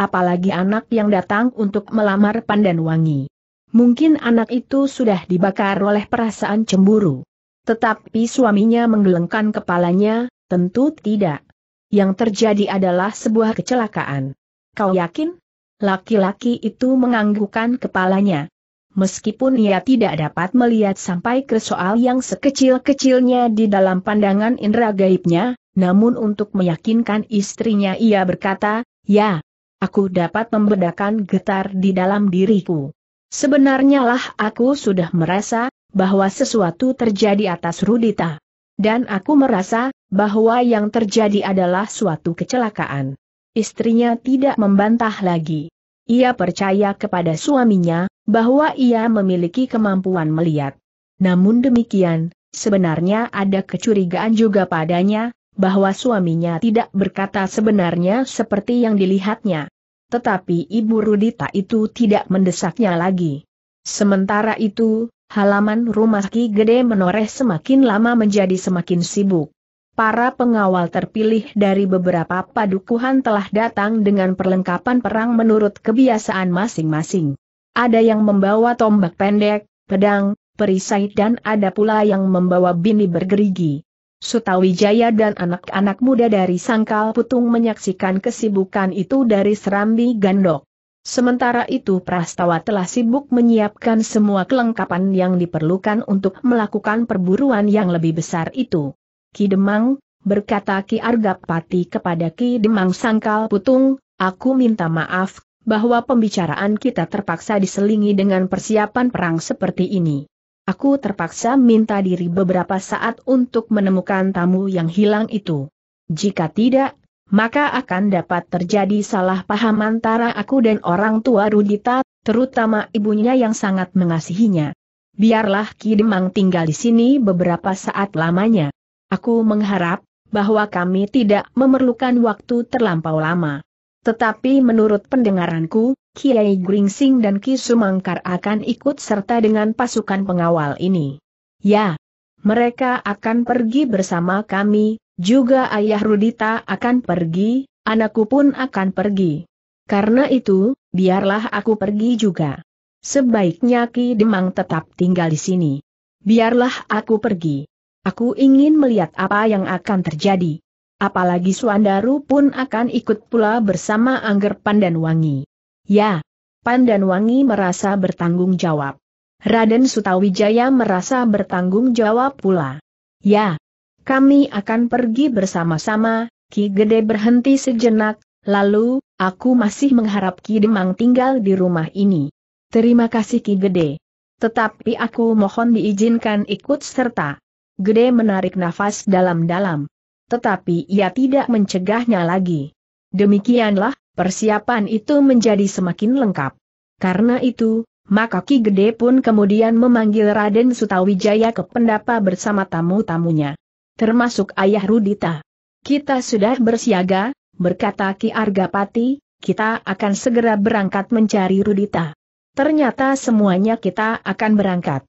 Apalagi anak yang datang untuk melamar pandan wangi. Mungkin anak itu sudah dibakar oleh perasaan cemburu. Tetapi suaminya menggelengkan kepalanya, tentu tidak. Yang terjadi adalah sebuah kecelakaan. Kau yakin? Laki-laki itu menganggukkan kepalanya. Meskipun ia tidak dapat melihat sampai ke soal yang sekecil-kecilnya di dalam pandangan indera gaibnya, namun untuk meyakinkan istrinya ia berkata, Ya, aku dapat membedakan getar di dalam diriku. Sebenarnya lah aku sudah merasa, bahwa sesuatu terjadi atas Rudita. Dan aku merasa, bahwa yang terjadi adalah suatu kecelakaan istrinya tidak membantah lagi. Ia percaya kepada suaminya, bahwa ia memiliki kemampuan melihat. Namun demikian, sebenarnya ada kecurigaan juga padanya, bahwa suaminya tidak berkata sebenarnya seperti yang dilihatnya. Tetapi Ibu Rudita itu tidak mendesaknya lagi. Sementara itu, halaman rumah Ki Gede menoreh semakin lama menjadi semakin sibuk para pengawal terpilih dari beberapa padukuhan telah datang dengan perlengkapan perang menurut kebiasaan masing-masing. Ada yang membawa tombak pendek, pedang, perisai dan ada pula yang membawa bini bergerigi. Sutawijaya dan anak-anak muda dari Sangkal Putung menyaksikan kesibukan itu dari Serambi Gandok. Sementara itu Prastawa telah sibuk menyiapkan semua kelengkapan yang diperlukan untuk melakukan perburuan yang lebih besar itu. Ki Demang, berkata Ki Argapati kepada Ki Demang Sangkal Putung, aku minta maaf, bahwa pembicaraan kita terpaksa diselingi dengan persiapan perang seperti ini. Aku terpaksa minta diri beberapa saat untuk menemukan tamu yang hilang itu. Jika tidak, maka akan dapat terjadi salah paham antara aku dan orang tua Rudita, terutama ibunya yang sangat mengasihinya. Biarlah Ki Demang tinggal di sini beberapa saat lamanya. Aku mengharap bahwa kami tidak memerlukan waktu terlampau lama. Tetapi menurut pendengaranku, Kiai Gringsing dan Ki Sumangkar akan ikut serta dengan pasukan pengawal ini. Ya, mereka akan pergi bersama kami, juga ayah Rudita akan pergi, anakku pun akan pergi. Karena itu, biarlah aku pergi juga. Sebaiknya Ki Demang tetap tinggal di sini. Biarlah aku pergi. Aku ingin melihat apa yang akan terjadi. Apalagi Suandaru pun akan ikut pula bersama Angger Pandan Wangi. Ya, Pandan Wangi merasa bertanggung jawab. Raden Sutawijaya merasa bertanggung jawab pula. Ya, kami akan pergi bersama-sama, Ki Gede berhenti sejenak, lalu, aku masih mengharap Ki Demang tinggal di rumah ini. Terima kasih Ki Gede. Tetapi aku mohon diizinkan ikut serta. Gede menarik nafas dalam-dalam. Tetapi ia tidak mencegahnya lagi. Demikianlah, persiapan itu menjadi semakin lengkap. Karena itu, maka Ki Gede pun kemudian memanggil Raden Sutawijaya ke pendapa bersama tamu-tamunya. Termasuk ayah Rudita. Kita sudah bersiaga, berkata Ki Argapati, kita akan segera berangkat mencari Rudita. Ternyata semuanya kita akan berangkat.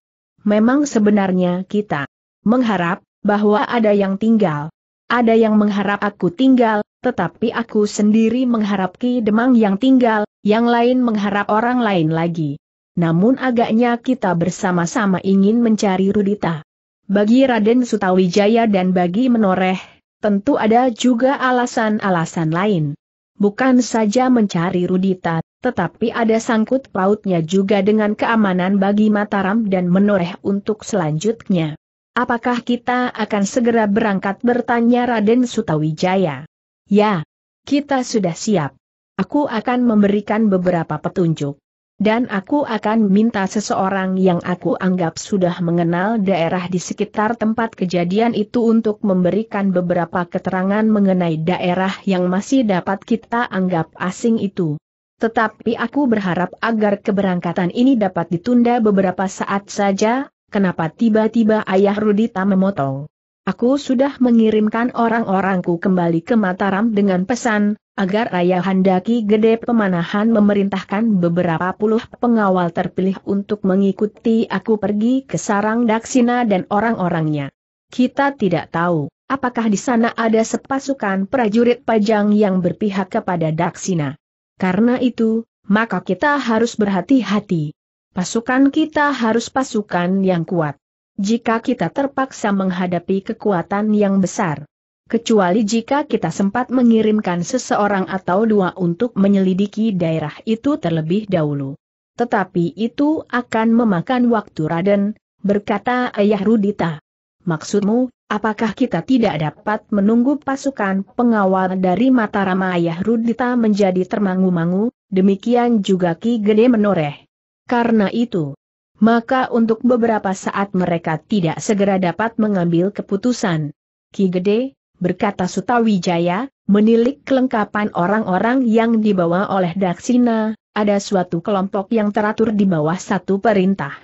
Memang sebenarnya kita Mengharap, bahwa ada yang tinggal. Ada yang mengharap aku tinggal, tetapi aku sendiri mengharap Ki Demang yang tinggal, yang lain mengharap orang lain lagi. Namun agaknya kita bersama-sama ingin mencari Rudita. Bagi Raden Sutawijaya dan bagi Menoreh, tentu ada juga alasan-alasan lain. Bukan saja mencari Rudita, tetapi ada sangkut pautnya juga dengan keamanan bagi Mataram dan Menoreh untuk selanjutnya. Apakah kita akan segera berangkat bertanya Raden Sutawijaya? Ya, kita sudah siap. Aku akan memberikan beberapa petunjuk. Dan aku akan minta seseorang yang aku anggap sudah mengenal daerah di sekitar tempat kejadian itu untuk memberikan beberapa keterangan mengenai daerah yang masih dapat kita anggap asing itu. Tetapi aku berharap agar keberangkatan ini dapat ditunda beberapa saat saja, kenapa tiba-tiba ayah Rudita memotong. Aku sudah mengirimkan orang-orangku kembali ke Mataram dengan pesan, agar Ayah Handaki Gede Pemanahan memerintahkan beberapa puluh pengawal terpilih untuk mengikuti aku pergi ke Sarang Daksina dan orang-orangnya. Kita tidak tahu, apakah di sana ada sepasukan prajurit pajang yang berpihak kepada Daksina. Karena itu, maka kita harus berhati-hati. Pasukan kita harus pasukan yang kuat. Jika kita terpaksa menghadapi kekuatan yang besar, kecuali jika kita sempat mengirimkan seseorang atau dua untuk menyelidiki daerah itu terlebih dahulu. Tetapi itu akan memakan waktu Raden, berkata Ayah Rudita. Maksudmu, apakah kita tidak dapat menunggu pasukan pengawal dari Mataram? Ayah Rudita menjadi termangu-mangu, demikian juga Ki Gede menoreh. Karena itu, maka untuk beberapa saat mereka tidak segera dapat mengambil keputusan. Ki Gede, berkata Sutawijaya, menilik kelengkapan orang-orang yang dibawa oleh Daksina, ada suatu kelompok yang teratur di bawah satu perintah.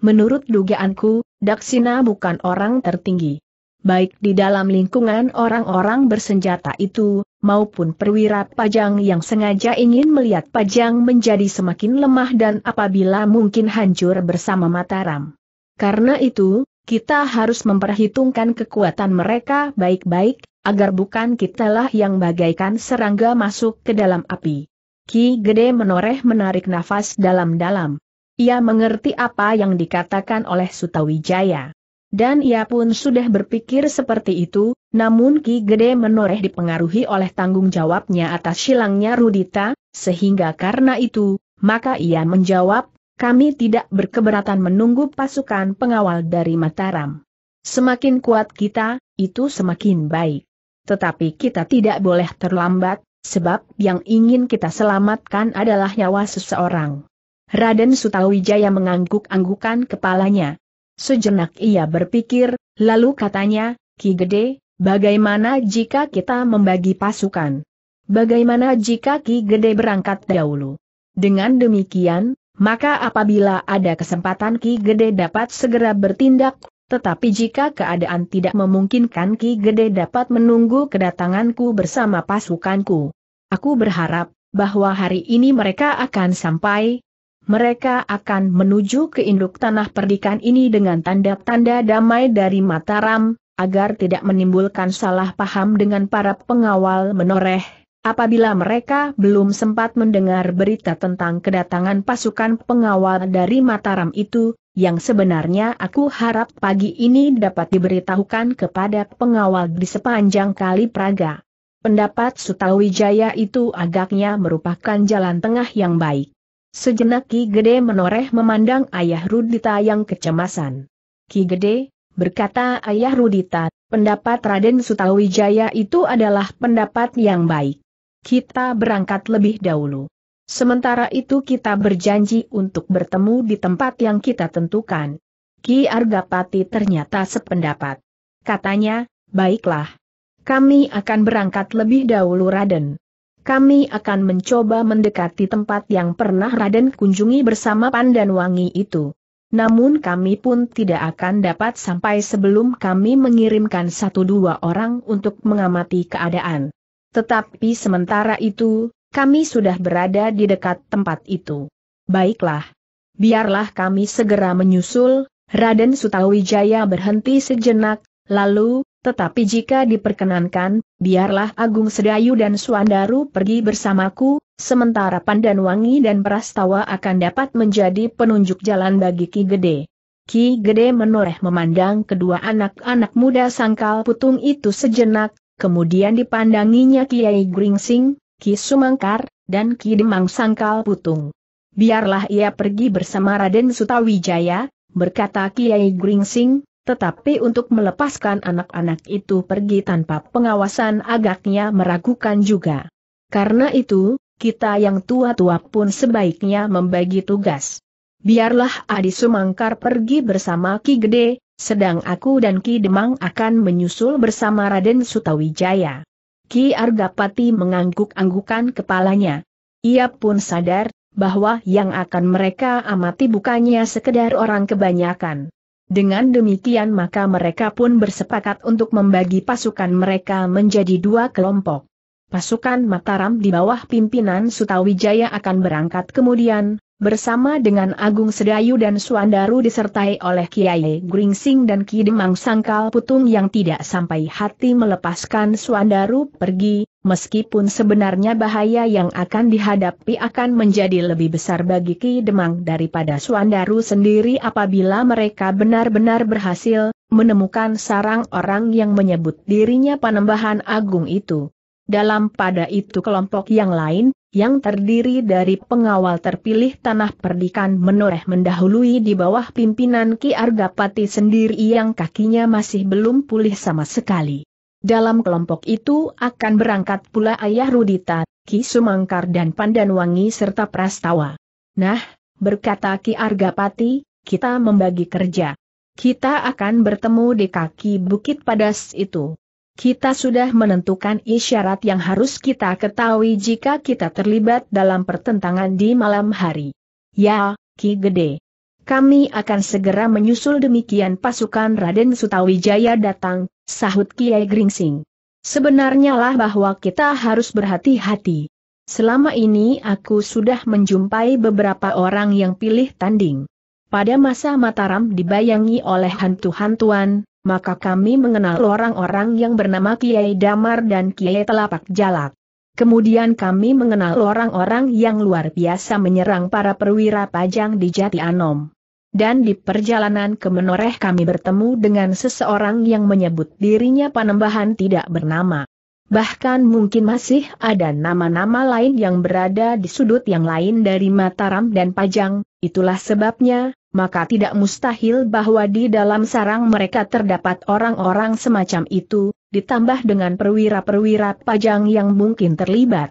Menurut dugaanku, Daksina bukan orang tertinggi baik di dalam lingkungan orang-orang bersenjata itu, maupun perwira pajang yang sengaja ingin melihat pajang menjadi semakin lemah dan apabila mungkin hancur bersama Mataram. Karena itu, kita harus memperhitungkan kekuatan mereka baik-baik, agar bukan kitalah yang bagaikan serangga masuk ke dalam api. Ki Gede menoreh menarik nafas dalam-dalam. Ia mengerti apa yang dikatakan oleh Sutawijaya. Dan ia pun sudah berpikir seperti itu, namun Ki Gede menoreh dipengaruhi oleh tanggung jawabnya atas silangnya Rudita, sehingga karena itu, maka ia menjawab, kami tidak berkeberatan menunggu pasukan pengawal dari Mataram. Semakin kuat kita, itu semakin baik. Tetapi kita tidak boleh terlambat, sebab yang ingin kita selamatkan adalah nyawa seseorang. Raden Sutawijaya mengangguk-anggukan kepalanya. Sejenak ia berpikir, lalu katanya, Ki Gede, bagaimana jika kita membagi pasukan? Bagaimana jika Ki Gede berangkat dahulu? Dengan demikian, maka apabila ada kesempatan Ki Gede dapat segera bertindak, tetapi jika keadaan tidak memungkinkan Ki Gede dapat menunggu kedatanganku bersama pasukanku. Aku berharap, bahwa hari ini mereka akan sampai, mereka akan menuju ke induk tanah perdikan ini dengan tanda-tanda damai dari Mataram, agar tidak menimbulkan salah paham dengan para pengawal menoreh. Apabila mereka belum sempat mendengar berita tentang kedatangan pasukan pengawal dari Mataram itu, yang sebenarnya aku harap pagi ini dapat diberitahukan kepada pengawal di sepanjang kali Praga. Pendapat Sutawijaya itu agaknya merupakan jalan tengah yang baik. Sejenak Ki Gede menoreh memandang ayah Rudita yang kecemasan. Ki Gede, berkata ayah Rudita, pendapat Raden Sutawijaya itu adalah pendapat yang baik. Kita berangkat lebih dahulu. Sementara itu kita berjanji untuk bertemu di tempat yang kita tentukan. Ki Argapati ternyata sependapat. Katanya, baiklah. Kami akan berangkat lebih dahulu Raden kami akan mencoba mendekati tempat yang pernah Raden kunjungi bersama Pandan Wangi itu. Namun kami pun tidak akan dapat sampai sebelum kami mengirimkan satu dua orang untuk mengamati keadaan. Tetapi sementara itu, kami sudah berada di dekat tempat itu. Baiklah. Biarlah kami segera menyusul, Raden Sutawijaya berhenti sejenak, lalu, tetapi jika diperkenankan, biarlah Agung Sedayu dan Suandaru pergi bersamaku, sementara Pandan Wangi dan Prastawa akan dapat menjadi penunjuk jalan bagi Ki Gede. Ki Gede menoreh memandang kedua anak-anak muda sangkal putung itu sejenak, kemudian dipandanginya Kiai Gringsing, Ki Sumangkar, dan Ki Demang sangkal putung. Biarlah ia pergi bersama Raden Sutawijaya, berkata Kiai Gringsing, tetapi untuk melepaskan anak-anak itu pergi tanpa pengawasan agaknya meragukan juga. Karena itu, kita yang tua-tua pun sebaiknya membagi tugas. Biarlah Adi Sumangkar pergi bersama Ki Gede, sedang aku dan Ki Demang akan menyusul bersama Raden Sutawijaya. Ki Argapati mengangguk-anggukan kepalanya. Ia pun sadar, bahwa yang akan mereka amati bukannya sekedar orang kebanyakan. Dengan demikian maka mereka pun bersepakat untuk membagi pasukan mereka menjadi dua kelompok. Pasukan Mataram di bawah pimpinan Sutawijaya akan berangkat kemudian, bersama dengan Agung Sedayu dan Suandaru disertai oleh Kiai Gringsing dan Kidemang Sangkal Putung yang tidak sampai hati melepaskan Suandaru pergi, Meskipun sebenarnya bahaya yang akan dihadapi akan menjadi lebih besar bagi Ki Demang daripada Suandaru sendiri apabila mereka benar-benar berhasil menemukan sarang orang yang menyebut dirinya Panembahan Agung itu. Dalam pada itu kelompok yang lain, yang terdiri dari pengawal terpilih Tanah Perdikan menoreh mendahului di bawah pimpinan Ki Argapati sendiri yang kakinya masih belum pulih sama sekali. Dalam kelompok itu akan berangkat pula Ayah Rudita, Ki Sumangkar dan Pandanwangi serta Prastawa. Nah, berkata Ki Argapati, kita membagi kerja. Kita akan bertemu di kaki bukit padas itu. Kita sudah menentukan isyarat yang harus kita ketahui jika kita terlibat dalam pertentangan di malam hari. Ya, Ki Gede. Kami akan segera menyusul demikian pasukan Raden Sutawijaya datang, sahut Kiai Gringsing. Sebenarnya lah bahwa kita harus berhati-hati. Selama ini aku sudah menjumpai beberapa orang yang pilih tanding. Pada masa Mataram dibayangi oleh hantu-hantuan, maka kami mengenal orang-orang yang bernama Kiai Damar dan Kiai Telapak Jalak. Kemudian kami mengenal orang-orang yang luar biasa menyerang para perwira pajang di Jati Anom. Dan di perjalanan ke Menoreh kami bertemu dengan seseorang yang menyebut dirinya Panembahan tidak bernama. Bahkan mungkin masih ada nama-nama lain yang berada di sudut yang lain dari Mataram dan Pajang, itulah sebabnya, maka tidak mustahil bahwa di dalam sarang mereka terdapat orang-orang semacam itu, ditambah dengan perwira-perwira Pajang yang mungkin terlibat.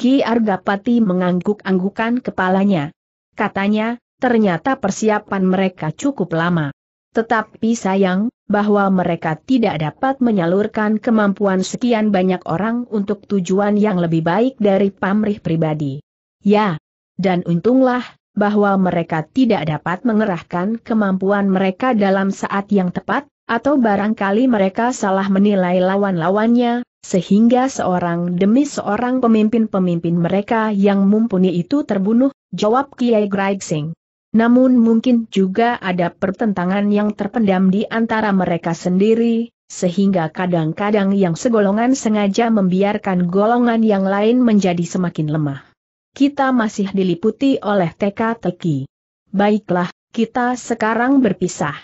Ki Argapati mengangguk-anggukan kepalanya. Katanya, ternyata persiapan mereka cukup lama. Tetapi sayang, bahwa mereka tidak dapat menyalurkan kemampuan sekian banyak orang untuk tujuan yang lebih baik dari pamrih pribadi. Ya, dan untunglah, bahwa mereka tidak dapat mengerahkan kemampuan mereka dalam saat yang tepat, atau barangkali mereka salah menilai lawan-lawannya, sehingga seorang demi seorang pemimpin-pemimpin mereka yang mumpuni itu terbunuh, jawab Kiai Graixing. Namun mungkin juga ada pertentangan yang terpendam di antara mereka sendiri, sehingga kadang-kadang yang segolongan sengaja membiarkan golongan yang lain menjadi semakin lemah. Kita masih diliputi oleh teka-teki. Baiklah, kita sekarang berpisah.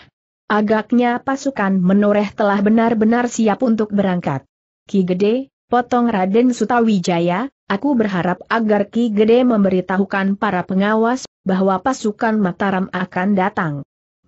Agaknya pasukan menoreh telah benar-benar siap untuk berangkat. Ki Gede, potong Raden Sutawijaya, aku berharap agar Ki Gede memberitahukan para pengawas bahwa pasukan Mataram akan datang.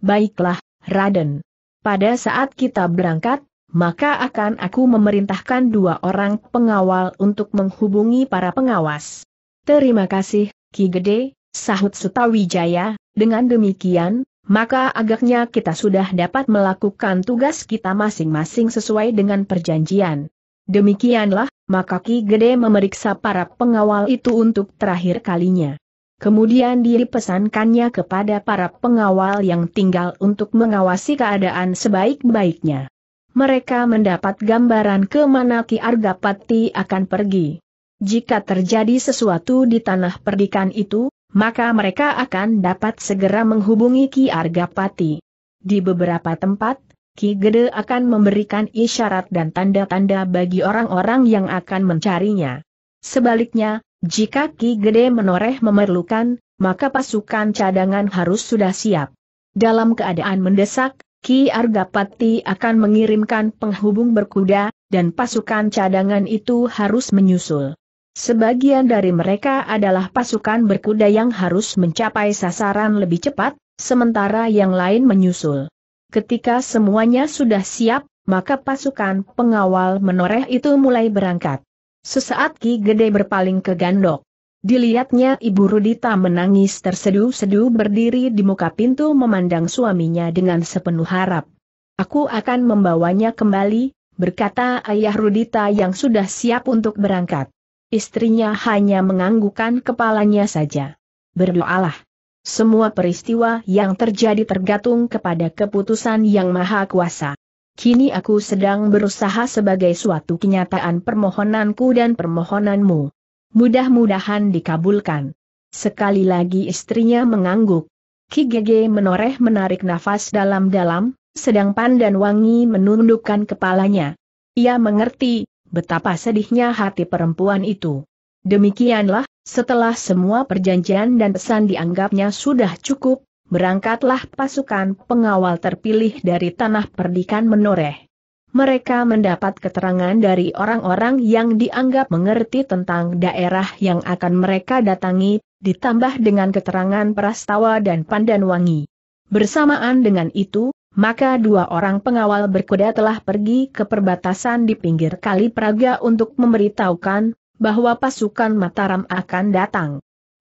Baiklah, Raden. Pada saat kita berangkat, maka akan aku memerintahkan dua orang pengawal untuk menghubungi para pengawas. Terima kasih, Ki Gede, sahut Sutawijaya, dengan demikian, maka agaknya kita sudah dapat melakukan tugas kita masing-masing sesuai dengan perjanjian. Demikianlah, maka Ki Gede memeriksa para pengawal itu untuk terakhir kalinya. Kemudian dipesankannya kepada para pengawal yang tinggal untuk mengawasi keadaan sebaik-baiknya. Mereka mendapat gambaran ke mana Ki Argapati akan pergi. Jika terjadi sesuatu di tanah perdikan itu, maka mereka akan dapat segera menghubungi Ki Argapati. Di beberapa tempat, Ki Gede akan memberikan isyarat dan tanda-tanda bagi orang-orang yang akan mencarinya. Sebaliknya, jika Ki Gede menoreh memerlukan, maka pasukan cadangan harus sudah siap. Dalam keadaan mendesak, Ki Argapati akan mengirimkan penghubung berkuda, dan pasukan cadangan itu harus menyusul. Sebagian dari mereka adalah pasukan berkuda yang harus mencapai sasaran lebih cepat, sementara yang lain menyusul. Ketika semuanya sudah siap, maka pasukan pengawal menoreh itu mulai berangkat. Sesaat Ki Gede berpaling ke Gandok. Dilihatnya Ibu Rudita menangis tersedu-sedu berdiri di muka pintu memandang suaminya dengan sepenuh harap. Aku akan membawanya kembali, berkata ayah Rudita yang sudah siap untuk berangkat. Istrinya hanya menganggukkan kepalanya saja. Berdoalah. Semua peristiwa yang terjadi tergantung kepada keputusan yang maha kuasa kini aku sedang berusaha sebagai suatu kenyataan permohonanku dan permohonanmu. Mudah-mudahan dikabulkan. Sekali lagi istrinya mengangguk. Ki Gege menoreh menarik nafas dalam-dalam, sedang Pandan Wangi menundukkan kepalanya. Ia mengerti, betapa sedihnya hati perempuan itu. Demikianlah, setelah semua perjanjian dan pesan dianggapnya sudah cukup, berangkatlah pasukan pengawal terpilih dari tanah perdikan menoreh. Mereka mendapat keterangan dari orang-orang yang dianggap mengerti tentang daerah yang akan mereka datangi, ditambah dengan keterangan Prastawa dan Pandanwangi. Bersamaan dengan itu, maka dua orang pengawal berkuda telah pergi ke perbatasan di pinggir Kali Praga untuk memberitahukan bahwa pasukan Mataram akan datang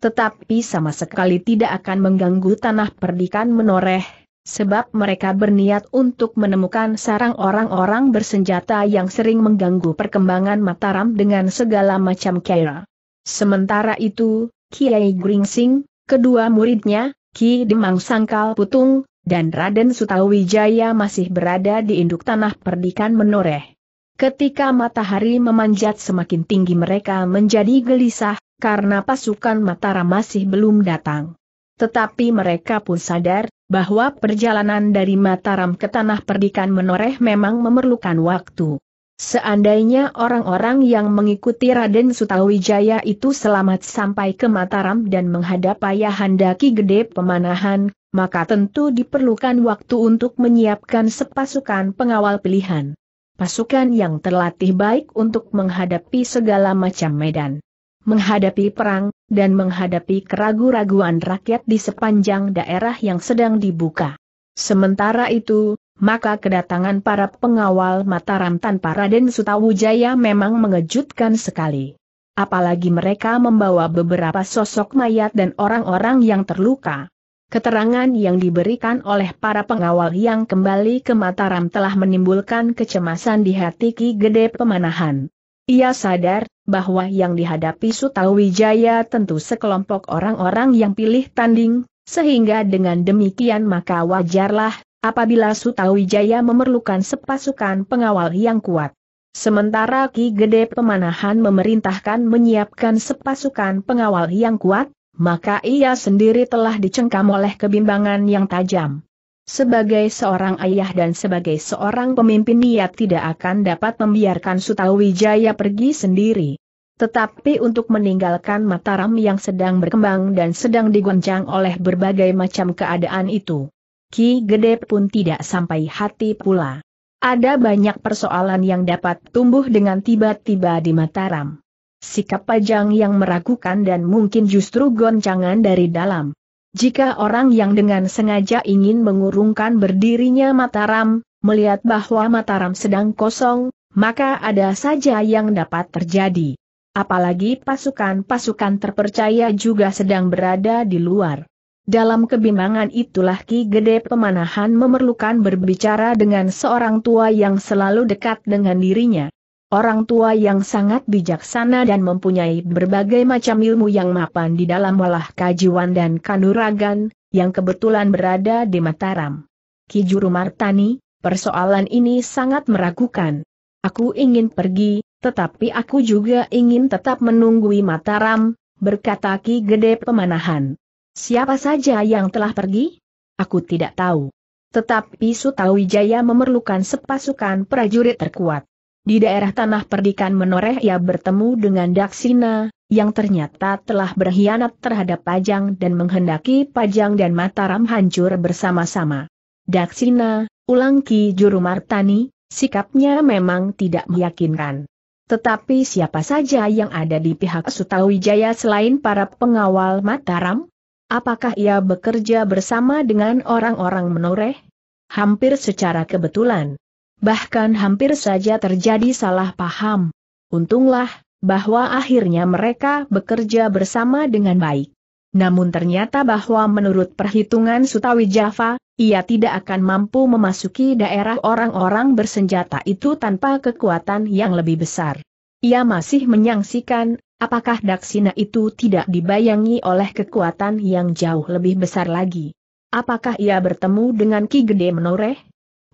tetapi sama sekali tidak akan mengganggu tanah perdikan menoreh, sebab mereka berniat untuk menemukan sarang orang-orang bersenjata yang sering mengganggu perkembangan Mataram dengan segala macam kera. Sementara itu, Kiai Gringsing, kedua muridnya, Ki Demang Sangkal Putung, dan Raden Sutawijaya masih berada di induk tanah perdikan menoreh. Ketika matahari memanjat semakin tinggi mereka menjadi gelisah, karena pasukan Mataram masih belum datang. Tetapi mereka pun sadar, bahwa perjalanan dari Mataram ke Tanah Perdikan menoreh memang memerlukan waktu. Seandainya orang-orang yang mengikuti Raden Sutawijaya itu selamat sampai ke Mataram dan menghadap Ayahanda Ki Gede Pemanahan, maka tentu diperlukan waktu untuk menyiapkan sepasukan pengawal pilihan. Pasukan yang terlatih baik untuk menghadapi segala macam medan menghadapi perang, dan menghadapi keraguan raguan rakyat di sepanjang daerah yang sedang dibuka. Sementara itu, maka kedatangan para pengawal Mataram tanpa Raden Sutawujaya memang mengejutkan sekali. Apalagi mereka membawa beberapa sosok mayat dan orang-orang yang terluka. Keterangan yang diberikan oleh para pengawal yang kembali ke Mataram telah menimbulkan kecemasan di hati Ki Gede Pemanahan. Ia sadar bahwa yang dihadapi Sutawijaya tentu sekelompok orang-orang yang pilih tanding, sehingga dengan demikian maka wajarlah apabila Sutawijaya memerlukan sepasukan pengawal yang kuat. Sementara Ki Gede Pemanahan memerintahkan menyiapkan sepasukan pengawal yang kuat, maka ia sendiri telah dicengkam oleh kebimbangan yang tajam. Sebagai seorang ayah dan sebagai seorang pemimpin ia tidak akan dapat membiarkan Sutawijaya pergi sendiri. Tetapi untuk meninggalkan Mataram yang sedang berkembang dan sedang digoncang oleh berbagai macam keadaan itu. Ki Gede pun tidak sampai hati pula. Ada banyak persoalan yang dapat tumbuh dengan tiba-tiba di Mataram. Sikap pajang yang meragukan dan mungkin justru goncangan dari dalam. Jika orang yang dengan sengaja ingin mengurungkan berdirinya Mataram, melihat bahwa Mataram sedang kosong, maka ada saja yang dapat terjadi. Apalagi pasukan-pasukan terpercaya juga sedang berada di luar. Dalam kebimbangan itulah Ki Gede Pemanahan memerlukan berbicara dengan seorang tua yang selalu dekat dengan dirinya. Orang tua yang sangat bijaksana dan mempunyai berbagai macam ilmu yang mapan di dalam walah kajiwan dan kanuragan, yang kebetulan berada di Mataram. Ki Juru Martani, persoalan ini sangat meragukan. Aku ingin pergi, tetapi aku juga ingin tetap menunggui Mataram, berkata Ki Gede Pemanahan. Siapa saja yang telah pergi? Aku tidak tahu. Tetapi Sutawijaya memerlukan sepasukan prajurit terkuat. Di daerah tanah perdikan menoreh ia bertemu dengan Daksina, yang ternyata telah berkhianat terhadap Pajang dan menghendaki Pajang dan Mataram hancur bersama-sama. Daksina, ulang Ki Juru Martani, sikapnya memang tidak meyakinkan. Tetapi siapa saja yang ada di pihak Sutawijaya selain para pengawal Mataram? Apakah ia bekerja bersama dengan orang-orang menoreh? Hampir secara kebetulan. Bahkan hampir saja terjadi salah paham. Untunglah, bahwa akhirnya mereka bekerja bersama dengan baik. Namun ternyata bahwa menurut perhitungan Sutawi Java, ia tidak akan mampu memasuki daerah orang-orang bersenjata itu tanpa kekuatan yang lebih besar. Ia masih menyangsikan, apakah Daksina itu tidak dibayangi oleh kekuatan yang jauh lebih besar lagi. Apakah ia bertemu dengan Ki Gede Menoreh?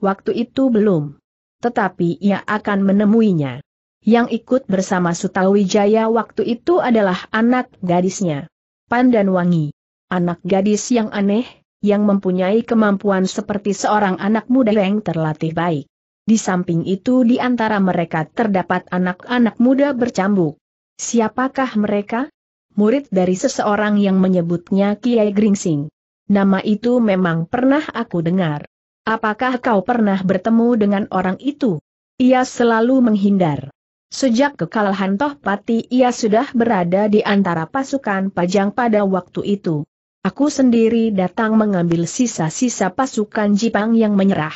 waktu itu belum. Tetapi ia akan menemuinya. Yang ikut bersama Sutawijaya waktu itu adalah anak gadisnya. Pandan Wangi. Anak gadis yang aneh, yang mempunyai kemampuan seperti seorang anak muda yang terlatih baik. Di samping itu di antara mereka terdapat anak-anak muda bercambuk. Siapakah mereka? Murid dari seseorang yang menyebutnya Kiai Gringsing. Nama itu memang pernah aku dengar. Apakah kau pernah bertemu dengan orang itu? Ia selalu menghindar. Sejak kekalahan Tohpati ia sudah berada di antara pasukan pajang pada waktu itu. Aku sendiri datang mengambil sisa-sisa pasukan Jipang yang menyerah.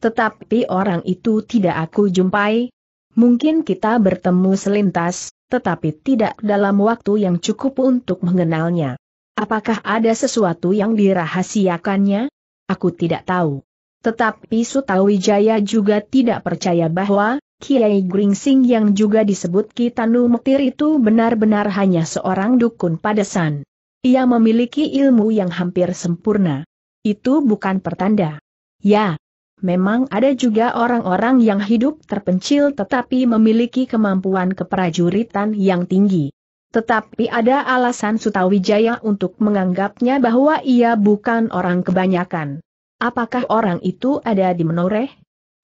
Tetapi orang itu tidak aku jumpai. Mungkin kita bertemu selintas, tetapi tidak dalam waktu yang cukup untuk mengenalnya. Apakah ada sesuatu yang dirahasiakannya? Aku tidak tahu. Tetapi Sutawijaya juga tidak percaya bahwa Kiai Gringsing yang juga disebut Kitanu Mektir itu benar-benar hanya seorang dukun padesan. Ia memiliki ilmu yang hampir sempurna. Itu bukan pertanda. Ya, memang ada juga orang-orang yang hidup terpencil tetapi memiliki kemampuan keprajuritan yang tinggi. Tetapi ada alasan Sutawijaya untuk menganggapnya bahwa ia bukan orang kebanyakan. Apakah orang itu ada di menoreh?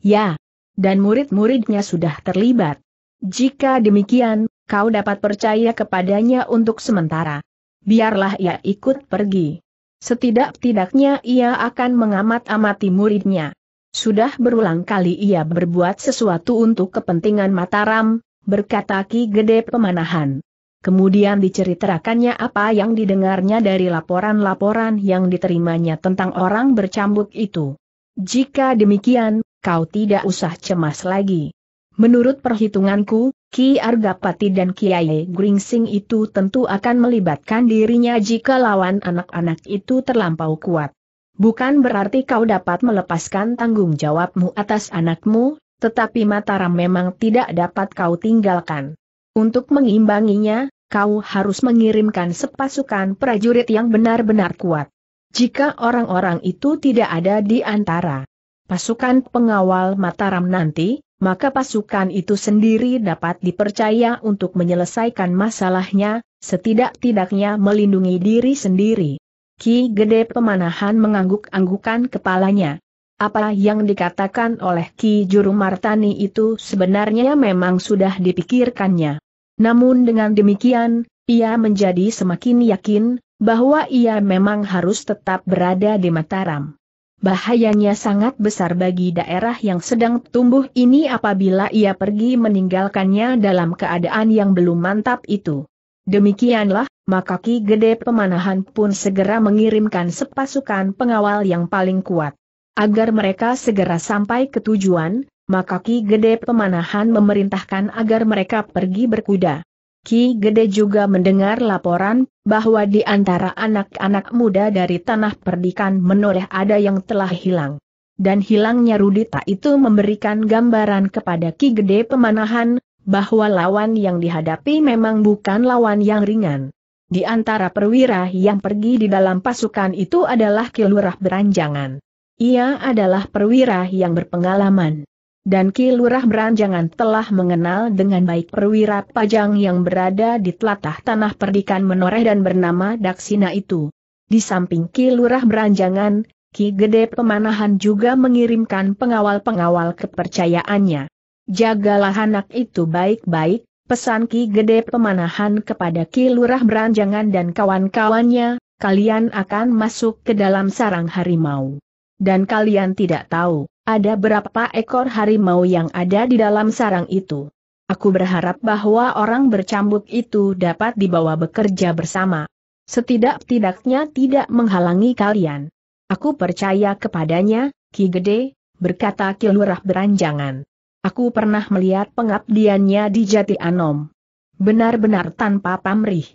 Ya. Dan murid-muridnya sudah terlibat. Jika demikian, kau dapat percaya kepadanya untuk sementara. Biarlah ia ikut pergi. Setidak-tidaknya ia akan mengamat-amati muridnya. Sudah berulang kali ia berbuat sesuatu untuk kepentingan Mataram, berkata Ki Gede Pemanahan. Kemudian diceritakannya apa yang didengarnya dari laporan-laporan yang diterimanya tentang orang bercambuk itu. Jika demikian, kau tidak usah cemas lagi. Menurut perhitunganku, Ki Argapati dan Kiai Gringsing itu tentu akan melibatkan dirinya jika lawan anak-anak itu terlampau kuat. Bukan berarti kau dapat melepaskan tanggung jawabmu atas anakmu, tetapi Mataram memang tidak dapat kau tinggalkan. Untuk mengimbanginya, kau harus mengirimkan sepasukan prajurit yang benar-benar kuat. Jika orang-orang itu tidak ada di antara pasukan pengawal Mataram nanti, maka pasukan itu sendiri dapat dipercaya untuk menyelesaikan masalahnya, setidak-tidaknya melindungi diri sendiri. Ki Gede Pemanahan mengangguk-anggukan kepalanya. Apa yang dikatakan oleh Ki Juru Martani itu sebenarnya memang sudah dipikirkannya. Namun dengan demikian, ia menjadi semakin yakin, bahwa ia memang harus tetap berada di Mataram. Bahayanya sangat besar bagi daerah yang sedang tumbuh ini apabila ia pergi meninggalkannya dalam keadaan yang belum mantap itu. Demikianlah, maka Ki Gede Pemanahan pun segera mengirimkan sepasukan pengawal yang paling kuat agar mereka segera sampai ke tujuan, maka Ki Gede Pemanahan memerintahkan agar mereka pergi berkuda. Ki Gede juga mendengar laporan bahwa di antara anak-anak muda dari tanah perdikan menoleh ada yang telah hilang. Dan hilangnya Rudita itu memberikan gambaran kepada Ki Gede Pemanahan bahwa lawan yang dihadapi memang bukan lawan yang ringan. Di antara perwira yang pergi di dalam pasukan itu adalah Kilurah Beranjangan. Ia adalah perwira yang berpengalaman. Dan Ki Beranjangan telah mengenal dengan baik perwira pajang yang berada di telatah tanah perdikan menoreh dan bernama Daksina itu. Di samping Ki Beranjangan, Ki Gede Pemanahan juga mengirimkan pengawal-pengawal kepercayaannya. Jagalah anak itu baik-baik, pesan Ki Gede Pemanahan kepada Ki Beranjangan dan kawan-kawannya, kalian akan masuk ke dalam sarang harimau. Dan kalian tidak tahu, ada berapa ekor harimau yang ada di dalam sarang itu. Aku berharap bahwa orang bercambuk itu dapat dibawa bekerja bersama. Setidak-tidaknya tidak menghalangi kalian. Aku percaya kepadanya, Ki Gede, berkata Kilurah beranjangan. Aku pernah melihat pengabdiannya di Jati Anom. Benar-benar tanpa pamrih.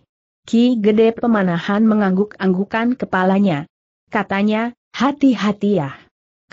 Ki Gede Pemanahan mengangguk-anggukan kepalanya. Katanya, Hati-hati ya.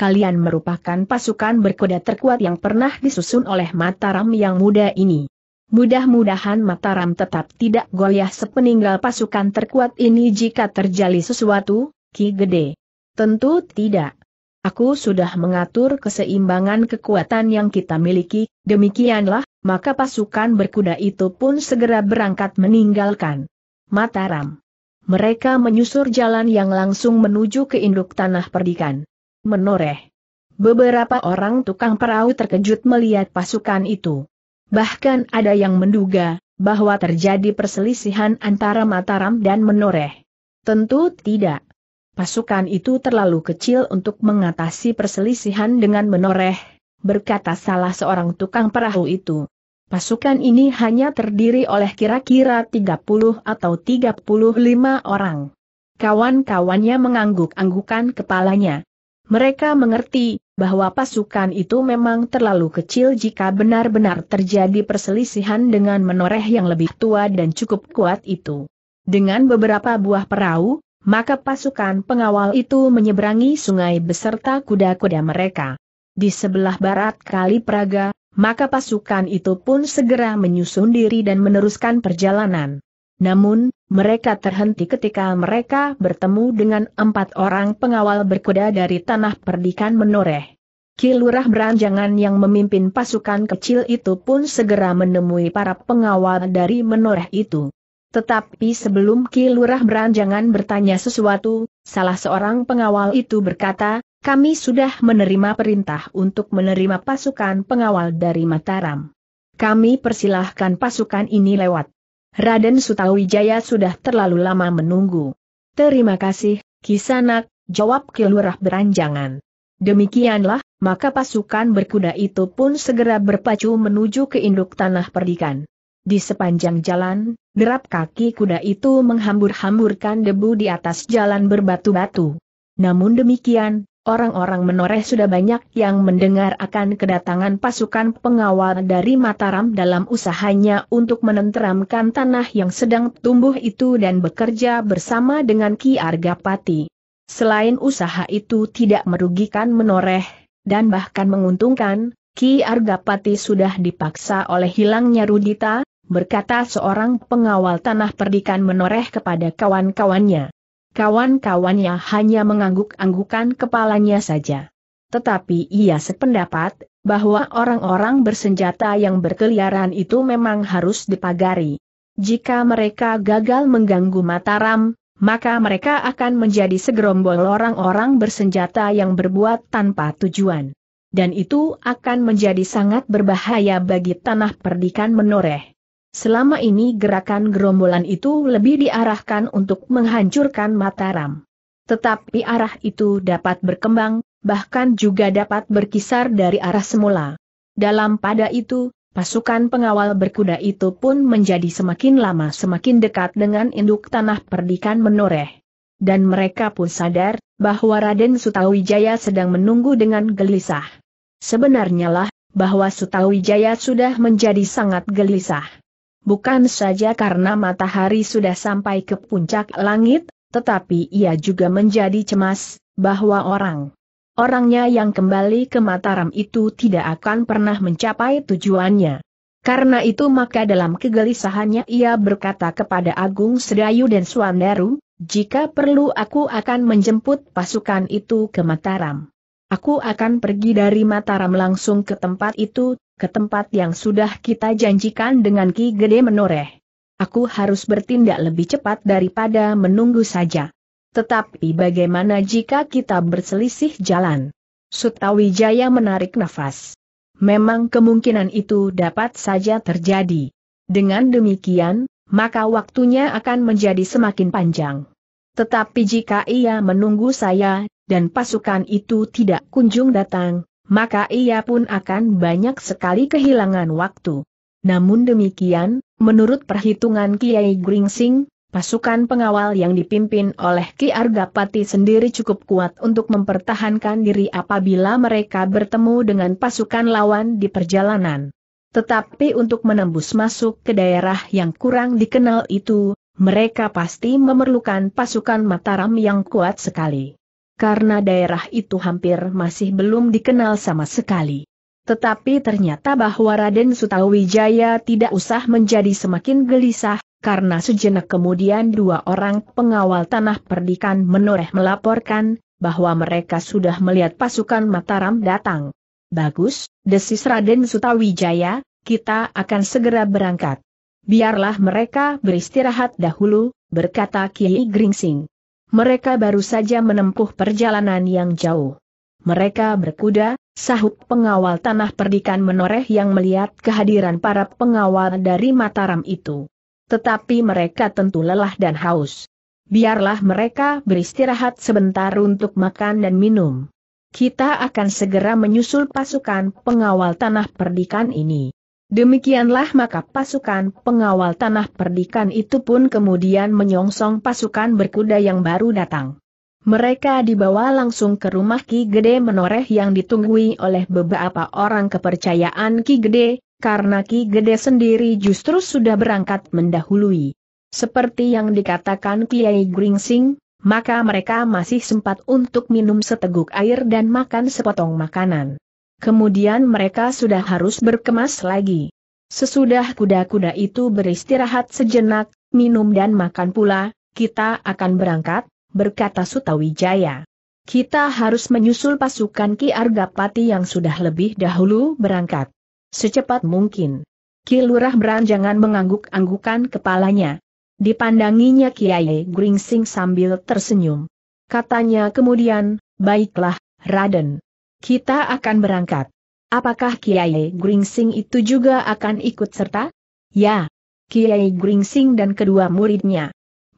Kalian merupakan pasukan berkuda terkuat yang pernah disusun oleh Mataram yang muda ini. Mudah-mudahan Mataram tetap tidak goyah sepeninggal pasukan terkuat ini jika terjadi sesuatu, Ki Gede. Tentu tidak. Aku sudah mengatur keseimbangan kekuatan yang kita miliki, demikianlah, maka pasukan berkuda itu pun segera berangkat meninggalkan Mataram mereka menyusur jalan yang langsung menuju ke induk tanah perdikan. Menoreh. Beberapa orang tukang perahu terkejut melihat pasukan itu. Bahkan ada yang menduga, bahwa terjadi perselisihan antara Mataram dan Menoreh. Tentu tidak. Pasukan itu terlalu kecil untuk mengatasi perselisihan dengan Menoreh, berkata salah seorang tukang perahu itu. Pasukan ini hanya terdiri oleh kira-kira 30 atau 35 orang. Kawan-kawannya mengangguk-anggukan kepalanya. Mereka mengerti bahwa pasukan itu memang terlalu kecil jika benar-benar terjadi perselisihan dengan menoreh yang lebih tua dan cukup kuat itu. Dengan beberapa buah perahu, maka pasukan pengawal itu menyeberangi sungai beserta kuda-kuda mereka. Di sebelah barat Kali Praga, maka pasukan itu pun segera menyusun diri dan meneruskan perjalanan. Namun, mereka terhenti ketika mereka bertemu dengan empat orang pengawal berkuda dari tanah perdikan menoreh. Kilurah Beranjangan yang memimpin pasukan kecil itu pun segera menemui para pengawal dari menoreh itu. Tetapi sebelum Kilurah Beranjangan bertanya sesuatu, salah seorang pengawal itu berkata, kami sudah menerima perintah untuk menerima pasukan pengawal dari Mataram. Kami persilahkan pasukan ini lewat. Raden Sutawijaya sudah terlalu lama menunggu. Terima kasih, Kisanak, jawab Kilurah beranjangan. Demikianlah, maka pasukan berkuda itu pun segera berpacu menuju ke induk tanah perdikan. Di sepanjang jalan, derap kaki kuda itu menghambur-hamburkan debu di atas jalan berbatu-batu. Namun demikian, Orang-orang menoreh sudah banyak yang mendengar akan kedatangan pasukan pengawal dari Mataram dalam usahanya untuk menenteramkan tanah yang sedang tumbuh itu dan bekerja bersama dengan Ki Argapati. Selain usaha itu tidak merugikan menoreh, dan bahkan menguntungkan, Ki Argapati sudah dipaksa oleh hilangnya Rudita, berkata seorang pengawal tanah perdikan menoreh kepada kawan-kawannya. Kawan-kawannya hanya mengangguk-anggukan kepalanya saja. Tetapi ia sependapat bahwa orang-orang bersenjata yang berkeliaran itu memang harus dipagari. Jika mereka gagal mengganggu Mataram, maka mereka akan menjadi segerombol orang-orang bersenjata yang berbuat tanpa tujuan. Dan itu akan menjadi sangat berbahaya bagi tanah perdikan menoreh. Selama ini gerakan gerombolan itu lebih diarahkan untuk menghancurkan Mataram. Tetapi arah itu dapat berkembang, bahkan juga dapat berkisar dari arah semula. Dalam pada itu, pasukan pengawal berkuda itu pun menjadi semakin lama semakin dekat dengan induk tanah perdikan menoreh. Dan mereka pun sadar, bahwa Raden Sutawijaya sedang menunggu dengan gelisah. Sebenarnya lah, bahwa Sutawijaya sudah menjadi sangat gelisah. Bukan saja karena matahari sudah sampai ke puncak langit, tetapi ia juga menjadi cemas, bahwa orang orangnya yang kembali ke Mataram itu tidak akan pernah mencapai tujuannya. Karena itu maka dalam kegelisahannya ia berkata kepada Agung Sedayu dan Suandaru, jika perlu aku akan menjemput pasukan itu ke Mataram. Aku akan pergi dari Mataram langsung ke tempat itu, ke tempat yang sudah kita janjikan dengan Ki Gede menoreh. Aku harus bertindak lebih cepat daripada menunggu saja. Tetapi bagaimana jika kita berselisih jalan? Sutawijaya menarik nafas. Memang kemungkinan itu dapat saja terjadi. Dengan demikian, maka waktunya akan menjadi semakin panjang. Tetapi jika ia menunggu saya, dan pasukan itu tidak kunjung datang, maka ia pun akan banyak sekali kehilangan waktu. Namun demikian, menurut perhitungan Kiai Gringsing, pasukan pengawal yang dipimpin oleh Ki Argapati sendiri cukup kuat untuk mempertahankan diri apabila mereka bertemu dengan pasukan lawan di perjalanan. Tetapi untuk menembus masuk ke daerah yang kurang dikenal itu, mereka pasti memerlukan pasukan Mataram yang kuat sekali karena daerah itu hampir masih belum dikenal sama sekali. Tetapi ternyata bahwa Raden Sutawijaya tidak usah menjadi semakin gelisah, karena sejenak kemudian dua orang pengawal tanah perdikan menoreh melaporkan, bahwa mereka sudah melihat pasukan Mataram datang. Bagus, desis Raden Sutawijaya, kita akan segera berangkat. Biarlah mereka beristirahat dahulu, berkata Kiai Gringsing mereka baru saja menempuh perjalanan yang jauh. Mereka berkuda, sahut pengawal tanah perdikan menoreh yang melihat kehadiran para pengawal dari Mataram itu. Tetapi mereka tentu lelah dan haus. Biarlah mereka beristirahat sebentar untuk makan dan minum. Kita akan segera menyusul pasukan pengawal tanah perdikan ini. Demikianlah maka pasukan pengawal tanah perdikan itu pun kemudian menyongsong pasukan berkuda yang baru datang. Mereka dibawa langsung ke rumah Ki Gede Menoreh yang ditunggui oleh beberapa orang kepercayaan Ki Gede, karena Ki Gede sendiri justru sudah berangkat mendahului. Seperti yang dikatakan Kiai Gringsing, maka mereka masih sempat untuk minum seteguk air dan makan sepotong makanan kemudian mereka sudah harus berkemas lagi. Sesudah kuda-kuda itu beristirahat sejenak, minum dan makan pula, kita akan berangkat, berkata Sutawijaya. Kita harus menyusul pasukan Ki Argapati yang sudah lebih dahulu berangkat. Secepat mungkin. Ki Lurah beranjangan mengangguk-anggukan kepalanya. Dipandanginya Kiai Gringsing sambil tersenyum. Katanya kemudian, baiklah, Raden. Kita akan berangkat. Apakah Kiai Gringsing itu juga akan ikut serta? Ya, Kiai Gringsing dan kedua muridnya.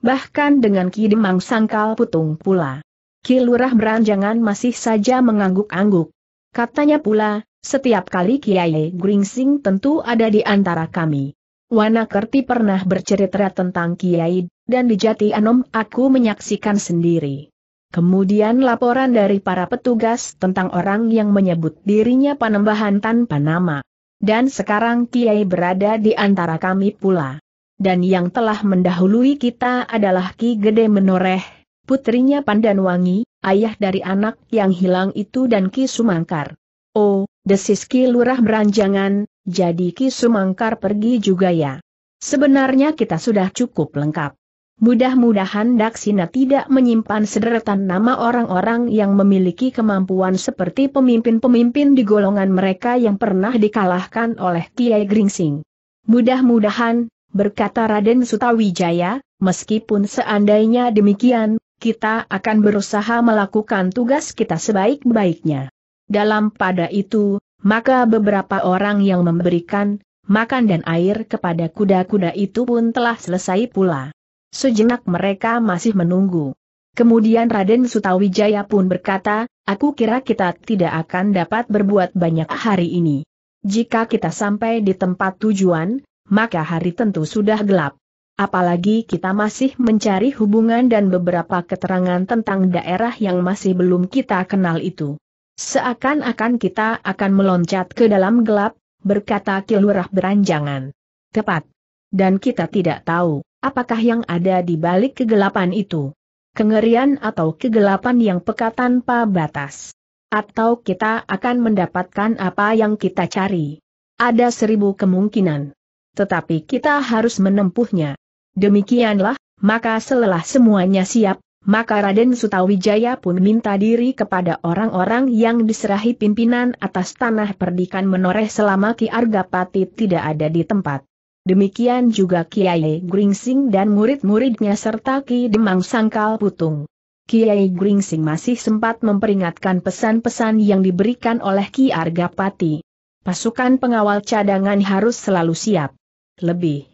Bahkan dengan Ki Demang Sangkal Putung pula. Ki Lurah Beranjangan masih saja mengangguk-angguk. Katanya pula, setiap kali Kiai Gringsing tentu ada di antara kami. Wana Kerti pernah bercerita tentang Kiai, dan di Jati Anom aku menyaksikan sendiri. Kemudian laporan dari para petugas tentang orang yang menyebut dirinya panembahan tanpa nama. Dan sekarang Kiai berada di antara kami pula. Dan yang telah mendahului kita adalah Ki Gede Menoreh, putrinya Pandanwangi, ayah dari anak yang hilang itu dan Ki Sumangkar. Oh, desis Ki Lurah beranjangan, jadi Ki Sumangkar pergi juga ya. Sebenarnya kita sudah cukup lengkap. Mudah-mudahan Daksina tidak menyimpan sederetan nama orang-orang yang memiliki kemampuan seperti pemimpin-pemimpin di golongan mereka yang pernah dikalahkan oleh Kiai Gringsing. Mudah-mudahan, berkata Raden Sutawijaya, meskipun seandainya demikian, kita akan berusaha melakukan tugas kita sebaik-baiknya. Dalam pada itu, maka beberapa orang yang memberikan makan dan air kepada kuda-kuda itu pun telah selesai pula. Sejenak mereka masih menunggu. Kemudian Raden Sutawijaya pun berkata, aku kira kita tidak akan dapat berbuat banyak hari ini. Jika kita sampai di tempat tujuan, maka hari tentu sudah gelap. Apalagi kita masih mencari hubungan dan beberapa keterangan tentang daerah yang masih belum kita kenal itu. Seakan-akan kita akan meloncat ke dalam gelap, berkata Kilurah beranjangan. Tepat. Dan kita tidak tahu apakah yang ada di balik kegelapan itu? Kengerian atau kegelapan yang peka tanpa batas? Atau kita akan mendapatkan apa yang kita cari? Ada seribu kemungkinan. Tetapi kita harus menempuhnya. Demikianlah, maka selelah semuanya siap, maka Raden Sutawijaya pun minta diri kepada orang-orang yang diserahi pimpinan atas tanah perdikan menoreh selama Ki Argapati tidak ada di tempat demikian juga Kiai Gringsing dan murid-muridnya serta Ki Demang Sangkal Putung. Kiai Gringsing masih sempat memperingatkan pesan-pesan yang diberikan oleh Ki Argapati. Pasukan pengawal cadangan harus selalu siap. Lebih.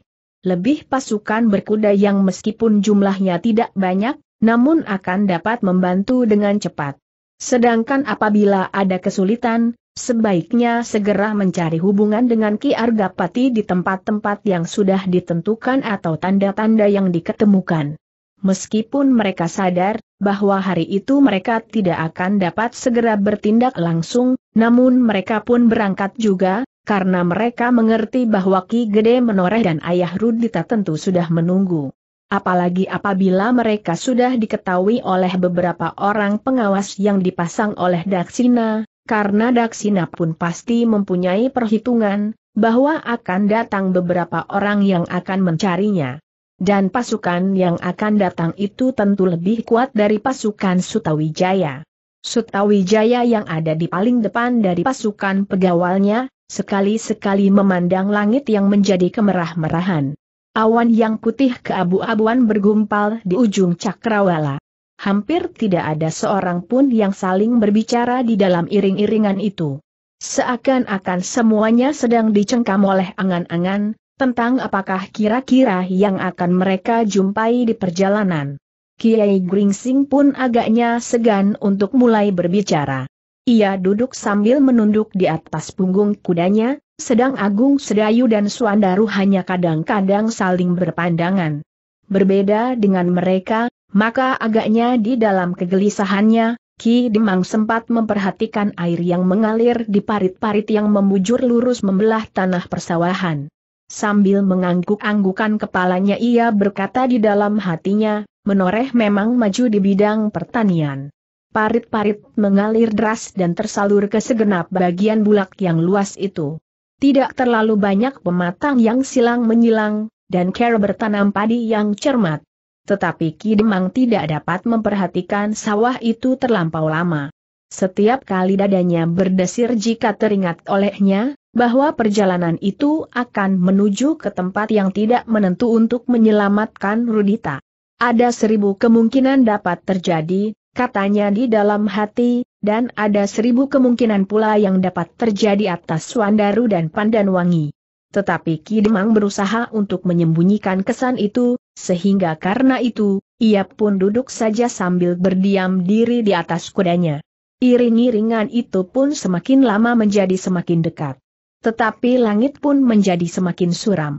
Lebih pasukan berkuda yang meskipun jumlahnya tidak banyak, namun akan dapat membantu dengan cepat. Sedangkan apabila ada kesulitan, Sebaiknya segera mencari hubungan dengan Ki Argapati di tempat-tempat yang sudah ditentukan atau tanda-tanda yang diketemukan. Meskipun mereka sadar bahwa hari itu mereka tidak akan dapat segera bertindak langsung, namun mereka pun berangkat juga, karena mereka mengerti bahwa Ki Gede Menoreh dan Ayah Rudita tentu sudah menunggu. Apalagi apabila mereka sudah diketahui oleh beberapa orang pengawas yang dipasang oleh Daksina, karena Daksina pun pasti mempunyai perhitungan, bahwa akan datang beberapa orang yang akan mencarinya. Dan pasukan yang akan datang itu tentu lebih kuat dari pasukan Sutawijaya. Sutawijaya yang ada di paling depan dari pasukan pegawalnya, sekali-sekali memandang langit yang menjadi kemerah-merahan. Awan yang putih keabu-abuan bergumpal di ujung cakrawala hampir tidak ada seorang pun yang saling berbicara di dalam iring-iringan itu. Seakan-akan semuanya sedang dicengkam oleh angan-angan, tentang apakah kira-kira yang akan mereka jumpai di perjalanan. Kiai Gringsing pun agaknya segan untuk mulai berbicara. Ia duduk sambil menunduk di atas punggung kudanya, sedang Agung Sedayu dan Suandaru hanya kadang-kadang saling berpandangan. Berbeda dengan mereka, maka agaknya di dalam kegelisahannya, Ki Demang sempat memperhatikan air yang mengalir di parit-parit yang membujur lurus membelah tanah persawahan. Sambil mengangguk-anggukan kepalanya ia berkata di dalam hatinya, menoreh memang maju di bidang pertanian. Parit-parit mengalir deras dan tersalur ke segenap bagian bulak yang luas itu. Tidak terlalu banyak pematang yang silang menyilang, dan Care bertanam padi yang cermat. Tetapi Ki tidak dapat memperhatikan sawah itu terlampau lama. Setiap kali dadanya berdesir jika teringat olehnya, bahwa perjalanan itu akan menuju ke tempat yang tidak menentu untuk menyelamatkan Rudita. Ada seribu kemungkinan dapat terjadi, katanya di dalam hati, dan ada seribu kemungkinan pula yang dapat terjadi atas Wandaru dan Pandanwangi. Tetapi Ki Demang berusaha untuk menyembunyikan kesan itu, sehingga karena itu, ia pun duduk saja sambil berdiam diri di atas kudanya. Iring-iringan itu pun semakin lama menjadi semakin dekat. Tetapi langit pun menjadi semakin suram.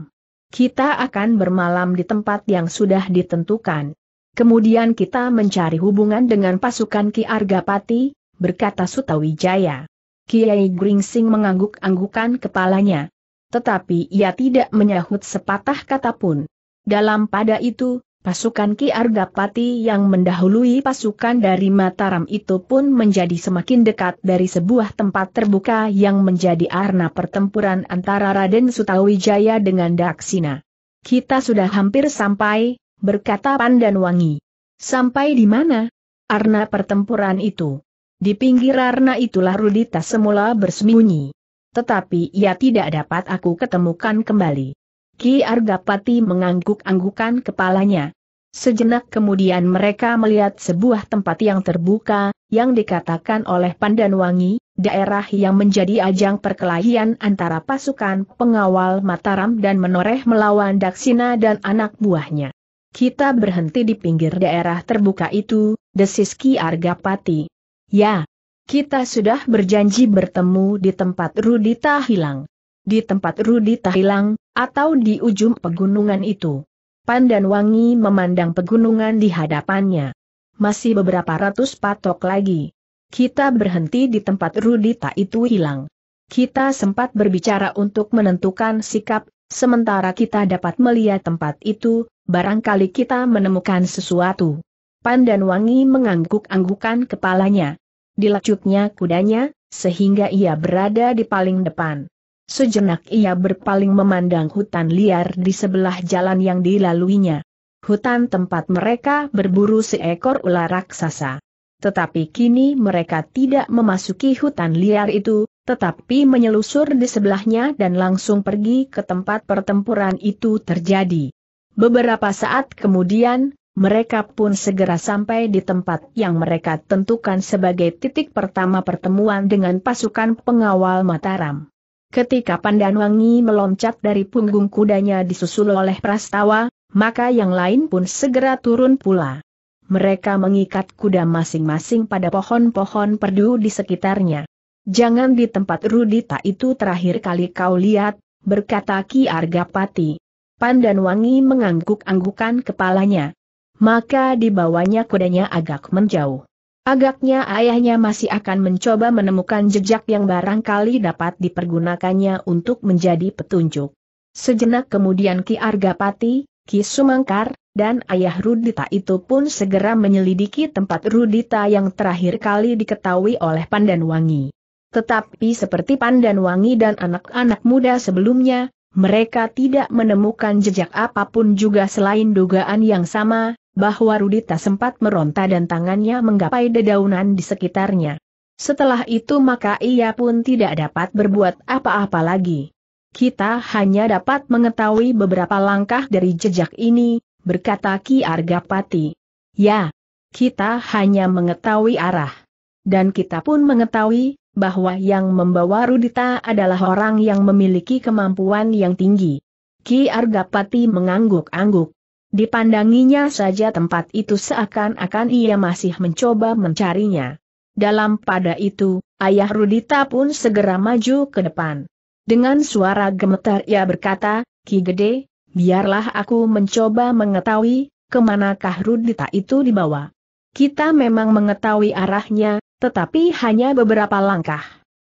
Kita akan bermalam di tempat yang sudah ditentukan. Kemudian kita mencari hubungan dengan pasukan Ki Argapati, berkata Sutawijaya. Kiai Gringsing mengangguk-anggukan kepalanya tetapi ia tidak menyahut sepatah kata pun. Dalam pada itu, pasukan Ki Argapati yang mendahului pasukan dari Mataram itu pun menjadi semakin dekat dari sebuah tempat terbuka yang menjadi arna pertempuran antara Raden Sutawijaya dengan Daksina. Kita sudah hampir sampai, berkata Pandan Wangi. Sampai di mana? Arna pertempuran itu. Di pinggir arna itulah Rudita semula bersembunyi. Tetapi ia tidak dapat aku ketemukan kembali. Ki Argapati mengangguk-anggukan kepalanya. Sejenak kemudian mereka melihat sebuah tempat yang terbuka, yang dikatakan oleh Pandanwangi, daerah yang menjadi ajang perkelahian antara pasukan pengawal Mataram dan menoreh melawan Daksina dan anak buahnya. Kita berhenti di pinggir daerah terbuka itu, desis Ki Argapati. Ya, kita sudah berjanji bertemu di tempat Rudi hilang. Di tempat Rudi hilang, atau di ujung pegunungan itu. Pandan Wangi memandang pegunungan di hadapannya. Masih beberapa ratus patok lagi. Kita berhenti di tempat Rudi Tak itu hilang. Kita sempat berbicara untuk menentukan sikap, sementara kita dapat melihat tempat itu, barangkali kita menemukan sesuatu. Pandan Wangi mengangguk-anggukan kepalanya dilacutnya kudanya, sehingga ia berada di paling depan. Sejenak ia berpaling memandang hutan liar di sebelah jalan yang dilaluinya. Hutan tempat mereka berburu seekor ular raksasa. Tetapi kini mereka tidak memasuki hutan liar itu, tetapi menyelusur di sebelahnya dan langsung pergi ke tempat pertempuran itu terjadi. Beberapa saat kemudian, mereka pun segera sampai di tempat yang mereka tentukan sebagai titik pertama pertemuan dengan pasukan pengawal Mataram. Ketika Pandanwangi meloncat dari punggung kudanya disusul oleh prastawa, maka yang lain pun segera turun pula. Mereka mengikat kuda masing-masing pada pohon-pohon perdu di sekitarnya. Jangan di tempat Rudita itu terakhir kali kau lihat, berkata Ki Argapati. Pandanwangi mengangguk-anggukan kepalanya maka dibawanya kudanya agak menjauh. Agaknya ayahnya masih akan mencoba menemukan jejak yang barangkali dapat dipergunakannya untuk menjadi petunjuk. Sejenak kemudian Ki Argapati, Ki Sumangkar, dan ayah Rudita itu pun segera menyelidiki tempat Rudita yang terakhir kali diketahui oleh Pandanwangi. Tetapi seperti Pandanwangi dan anak-anak muda sebelumnya, mereka tidak menemukan jejak apapun juga selain dugaan yang sama, bahwa Rudita sempat meronta dan tangannya menggapai dedaunan di sekitarnya. Setelah itu maka ia pun tidak dapat berbuat apa-apa lagi. Kita hanya dapat mengetahui beberapa langkah dari jejak ini, berkata Ki Argapati. Ya, kita hanya mengetahui arah. Dan kita pun mengetahui bahwa yang membawa Rudita adalah orang yang memiliki kemampuan yang tinggi. Ki Argapati mengangguk-angguk. Dipandanginya saja tempat itu seakan-akan ia masih mencoba mencarinya. Dalam pada itu, ayah Rudita pun segera maju ke depan. Dengan suara gemetar ia berkata, Ki Gede, biarlah aku mencoba mengetahui, kemanakah Rudita itu dibawa. Kita memang mengetahui arahnya, tetapi hanya beberapa langkah.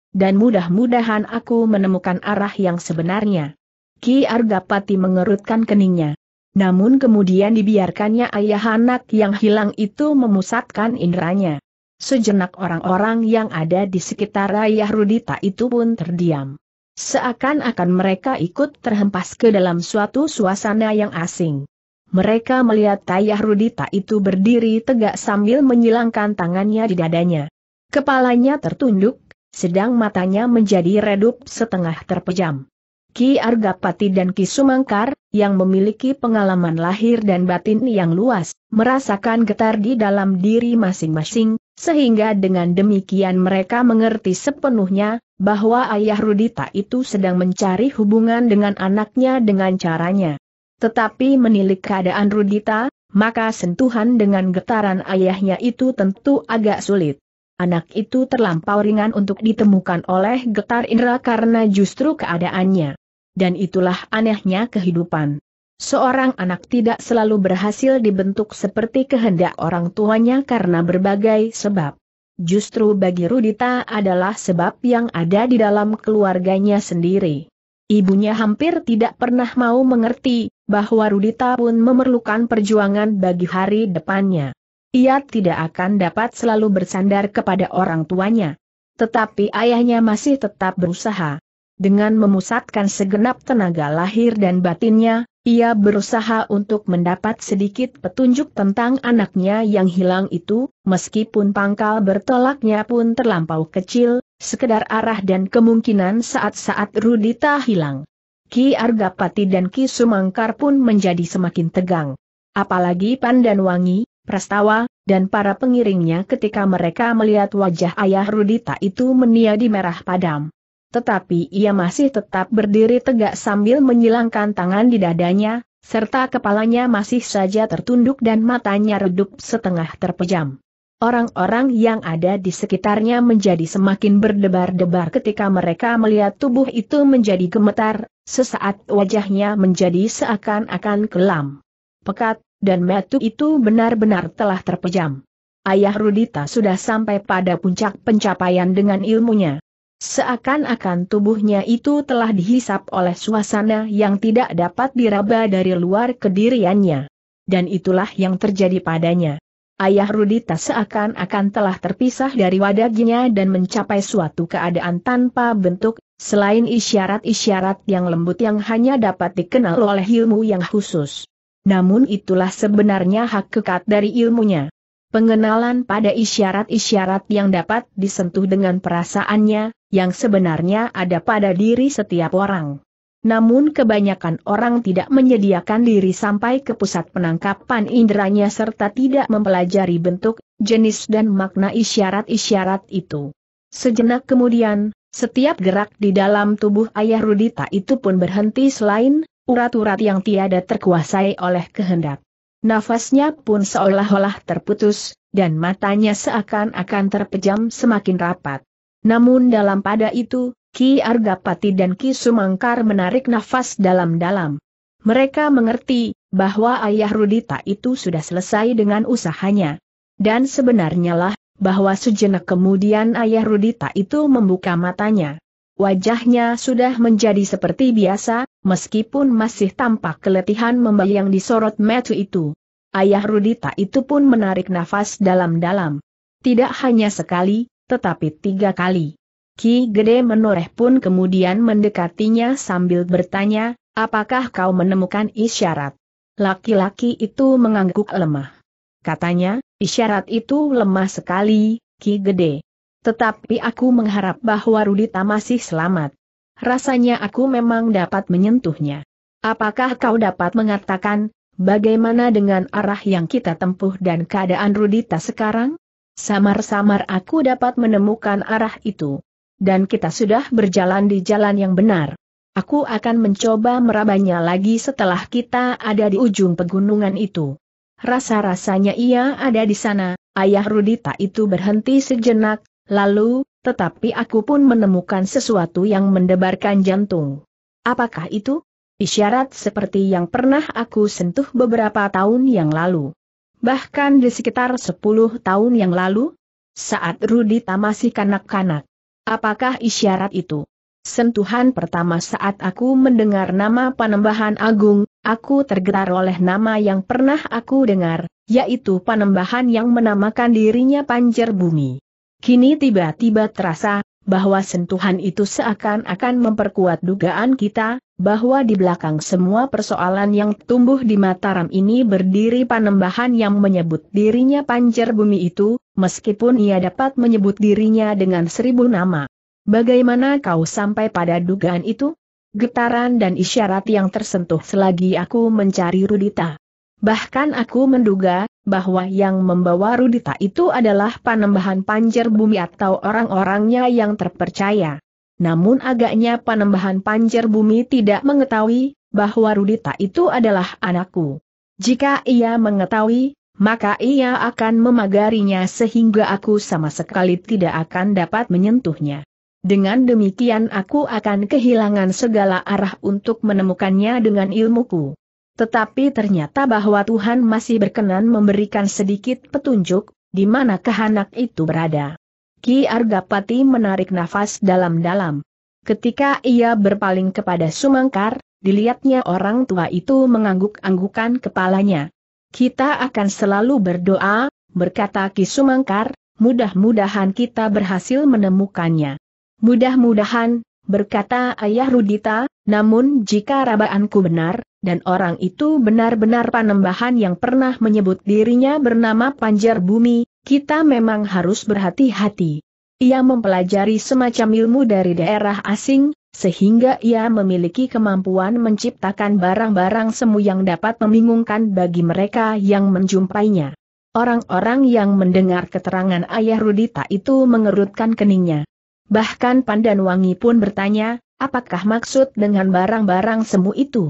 Dan mudah-mudahan aku menemukan arah yang sebenarnya. Ki Argapati mengerutkan keningnya. Namun kemudian dibiarkannya ayah anak yang hilang itu memusatkan inderanya. Sejenak orang-orang yang ada di sekitar ayah Rudita itu pun terdiam. Seakan-akan mereka ikut terhempas ke dalam suatu suasana yang asing. Mereka melihat ayah Rudita itu berdiri tegak sambil menyilangkan tangannya di dadanya. Kepalanya tertunduk, sedang matanya menjadi redup setengah terpejam. Ki Argapati dan Ki Sumangkar, yang memiliki pengalaman lahir dan batin yang luas, merasakan getar di dalam diri masing-masing, sehingga dengan demikian mereka mengerti sepenuhnya, bahwa ayah Rudita itu sedang mencari hubungan dengan anaknya dengan caranya. Tetapi menilik keadaan Rudita, maka sentuhan dengan getaran ayahnya itu tentu agak sulit. Anak itu terlampau ringan untuk ditemukan oleh getar indera karena justru keadaannya dan itulah anehnya kehidupan. Seorang anak tidak selalu berhasil dibentuk seperti kehendak orang tuanya karena berbagai sebab. Justru bagi Rudita adalah sebab yang ada di dalam keluarganya sendiri. Ibunya hampir tidak pernah mau mengerti bahwa Rudita pun memerlukan perjuangan bagi hari depannya. Ia tidak akan dapat selalu bersandar kepada orang tuanya. Tetapi ayahnya masih tetap berusaha. Dengan memusatkan segenap tenaga lahir dan batinnya, ia berusaha untuk mendapat sedikit petunjuk tentang anaknya yang hilang itu, meskipun pangkal bertolaknya pun terlampau kecil, sekedar arah dan kemungkinan saat-saat Rudita hilang. Ki Argapati dan Ki Sumangkar pun menjadi semakin tegang. Apalagi Pandan Wangi, Prastawa, dan para pengiringnya ketika mereka melihat wajah ayah Rudita itu meniadi merah padam tetapi ia masih tetap berdiri tegak sambil menyilangkan tangan di dadanya, serta kepalanya masih saja tertunduk dan matanya redup setengah terpejam. Orang-orang yang ada di sekitarnya menjadi semakin berdebar-debar ketika mereka melihat tubuh itu menjadi gemetar, sesaat wajahnya menjadi seakan-akan kelam. Pekat, dan metu itu benar-benar telah terpejam. Ayah Rudita sudah sampai pada puncak pencapaian dengan ilmunya. Seakan-akan tubuhnya itu telah dihisap oleh suasana yang tidak dapat diraba dari luar kediriannya. Dan itulah yang terjadi padanya. Ayah Rudita seakan-akan telah terpisah dari wadahnya dan mencapai suatu keadaan tanpa bentuk, selain isyarat-isyarat yang lembut yang hanya dapat dikenal oleh ilmu yang khusus. Namun itulah sebenarnya hak kekat dari ilmunya. Pengenalan pada isyarat-isyarat yang dapat disentuh dengan perasaannya, yang sebenarnya ada pada diri setiap orang. Namun kebanyakan orang tidak menyediakan diri sampai ke pusat penangkapan inderanya serta tidak mempelajari bentuk, jenis dan makna isyarat-isyarat itu. Sejenak kemudian, setiap gerak di dalam tubuh ayah Rudita itu pun berhenti selain urat-urat yang tiada terkuasai oleh kehendak. Nafasnya pun seolah-olah terputus, dan matanya seakan-akan terpejam semakin rapat. Namun dalam pada itu, Ki Argapati dan Ki Sumangkar menarik nafas dalam-dalam. Mereka mengerti, bahwa ayah Rudita itu sudah selesai dengan usahanya. Dan sebenarnya lah, bahwa sejenak kemudian ayah Rudita itu membuka matanya. Wajahnya sudah menjadi seperti biasa, meskipun masih tampak keletihan membayang di sorot metu itu. Ayah Rudita itu pun menarik nafas dalam-dalam. Tidak hanya sekali, tetapi tiga kali. Ki Gede menoreh pun kemudian mendekatinya sambil bertanya, apakah kau menemukan isyarat? Laki-laki itu mengangguk lemah. Katanya, isyarat itu lemah sekali, Ki Gede. Tetapi aku mengharap bahwa Rudita masih selamat. Rasanya aku memang dapat menyentuhnya. Apakah kau dapat mengatakan, bagaimana dengan arah yang kita tempuh dan keadaan Rudita sekarang? samar-samar aku dapat menemukan arah itu. Dan kita sudah berjalan di jalan yang benar. Aku akan mencoba merabanya lagi setelah kita ada di ujung pegunungan itu. Rasa-rasanya ia ada di sana, ayah Rudita itu berhenti sejenak, lalu, tetapi aku pun menemukan sesuatu yang mendebarkan jantung. Apakah itu? Isyarat seperti yang pernah aku sentuh beberapa tahun yang lalu. Bahkan di sekitar 10 tahun yang lalu, saat Rudita masih kanak-kanak. Apakah isyarat itu? Sentuhan pertama saat aku mendengar nama Panembahan Agung, aku tergetar oleh nama yang pernah aku dengar, yaitu Panembahan yang menamakan dirinya Panjer Bumi. Kini tiba-tiba terasa, bahwa sentuhan itu seakan-akan memperkuat dugaan kita, bahwa di belakang semua persoalan yang tumbuh di Mataram ini berdiri panembahan yang menyebut dirinya panjer bumi itu, meskipun ia dapat menyebut dirinya dengan seribu nama. Bagaimana kau sampai pada dugaan itu? Getaran dan isyarat yang tersentuh selagi aku mencari Rudita. Bahkan aku menduga, bahwa yang membawa Rudita itu adalah panembahan panjer bumi atau orang-orangnya yang terpercaya. Namun agaknya panembahan panjer bumi tidak mengetahui bahwa Rudita itu adalah anakku. Jika ia mengetahui, maka ia akan memagarinya sehingga aku sama sekali tidak akan dapat menyentuhnya. Dengan demikian aku akan kehilangan segala arah untuk menemukannya dengan ilmuku. Tetapi ternyata bahwa Tuhan masih berkenan memberikan sedikit petunjuk, di mana kehanak itu berada. Ki Argapati menarik nafas dalam-dalam. Ketika ia berpaling kepada Sumangkar, dilihatnya orang tua itu mengangguk-anggukan kepalanya. Kita akan selalu berdoa, berkata Ki Sumangkar, mudah-mudahan kita berhasil menemukannya. Mudah-mudahan, berkata Ayah Rudita, namun jika rabaanku benar, dan orang itu benar-benar panembahan yang pernah menyebut dirinya bernama Panjar Bumi, kita memang harus berhati-hati. Ia mempelajari semacam ilmu dari daerah asing, sehingga ia memiliki kemampuan menciptakan barang-barang semu yang dapat membingungkan bagi mereka yang menjumpainya. Orang-orang yang mendengar keterangan ayah Rudita itu mengerutkan keningnya. Bahkan Pandan Wangi pun bertanya, apakah maksud dengan barang-barang semu itu?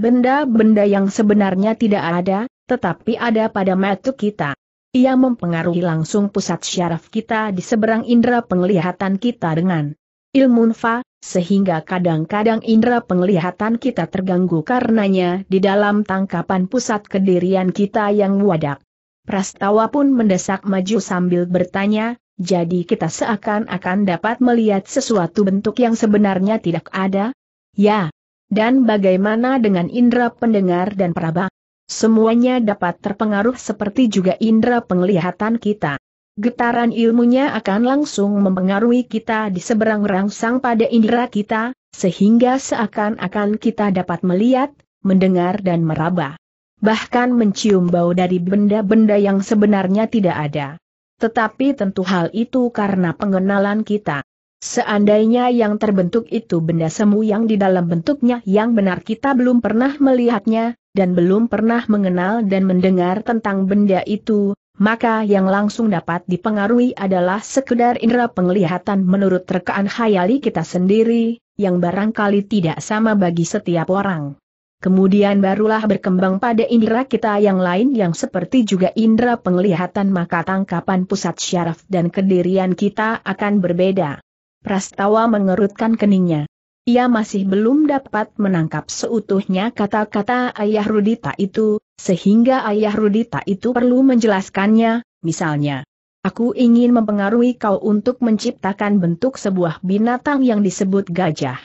benda-benda yang sebenarnya tidak ada, tetapi ada pada metu kita. Ia mempengaruhi langsung pusat syaraf kita di seberang indera penglihatan kita dengan ilmu nfa, sehingga kadang-kadang indera penglihatan kita terganggu karenanya di dalam tangkapan pusat kedirian kita yang wadak. Prastawa pun mendesak maju sambil bertanya, jadi kita seakan-akan dapat melihat sesuatu bentuk yang sebenarnya tidak ada? Ya, dan bagaimana dengan indera pendengar dan peraba? Semuanya dapat terpengaruh seperti juga indera penglihatan kita. Getaran ilmunya akan langsung mempengaruhi kita di seberang rangsang pada indera kita, sehingga seakan-akan kita dapat melihat, mendengar dan meraba. Bahkan mencium bau dari benda-benda yang sebenarnya tidak ada. Tetapi tentu hal itu karena pengenalan kita. Seandainya yang terbentuk itu benda semu yang di dalam bentuknya yang benar kita belum pernah melihatnya, dan belum pernah mengenal dan mendengar tentang benda itu, maka yang langsung dapat dipengaruhi adalah sekedar indera penglihatan menurut rekaan hayali kita sendiri, yang barangkali tidak sama bagi setiap orang. Kemudian barulah berkembang pada indera kita yang lain yang seperti juga indera penglihatan maka tangkapan pusat syaraf dan kedirian kita akan berbeda. Prastawa mengerutkan keningnya. Ia masih belum dapat menangkap seutuhnya kata-kata ayah Rudita itu, sehingga ayah Rudita itu perlu menjelaskannya, misalnya. Aku ingin mempengaruhi kau untuk menciptakan bentuk sebuah binatang yang disebut gajah.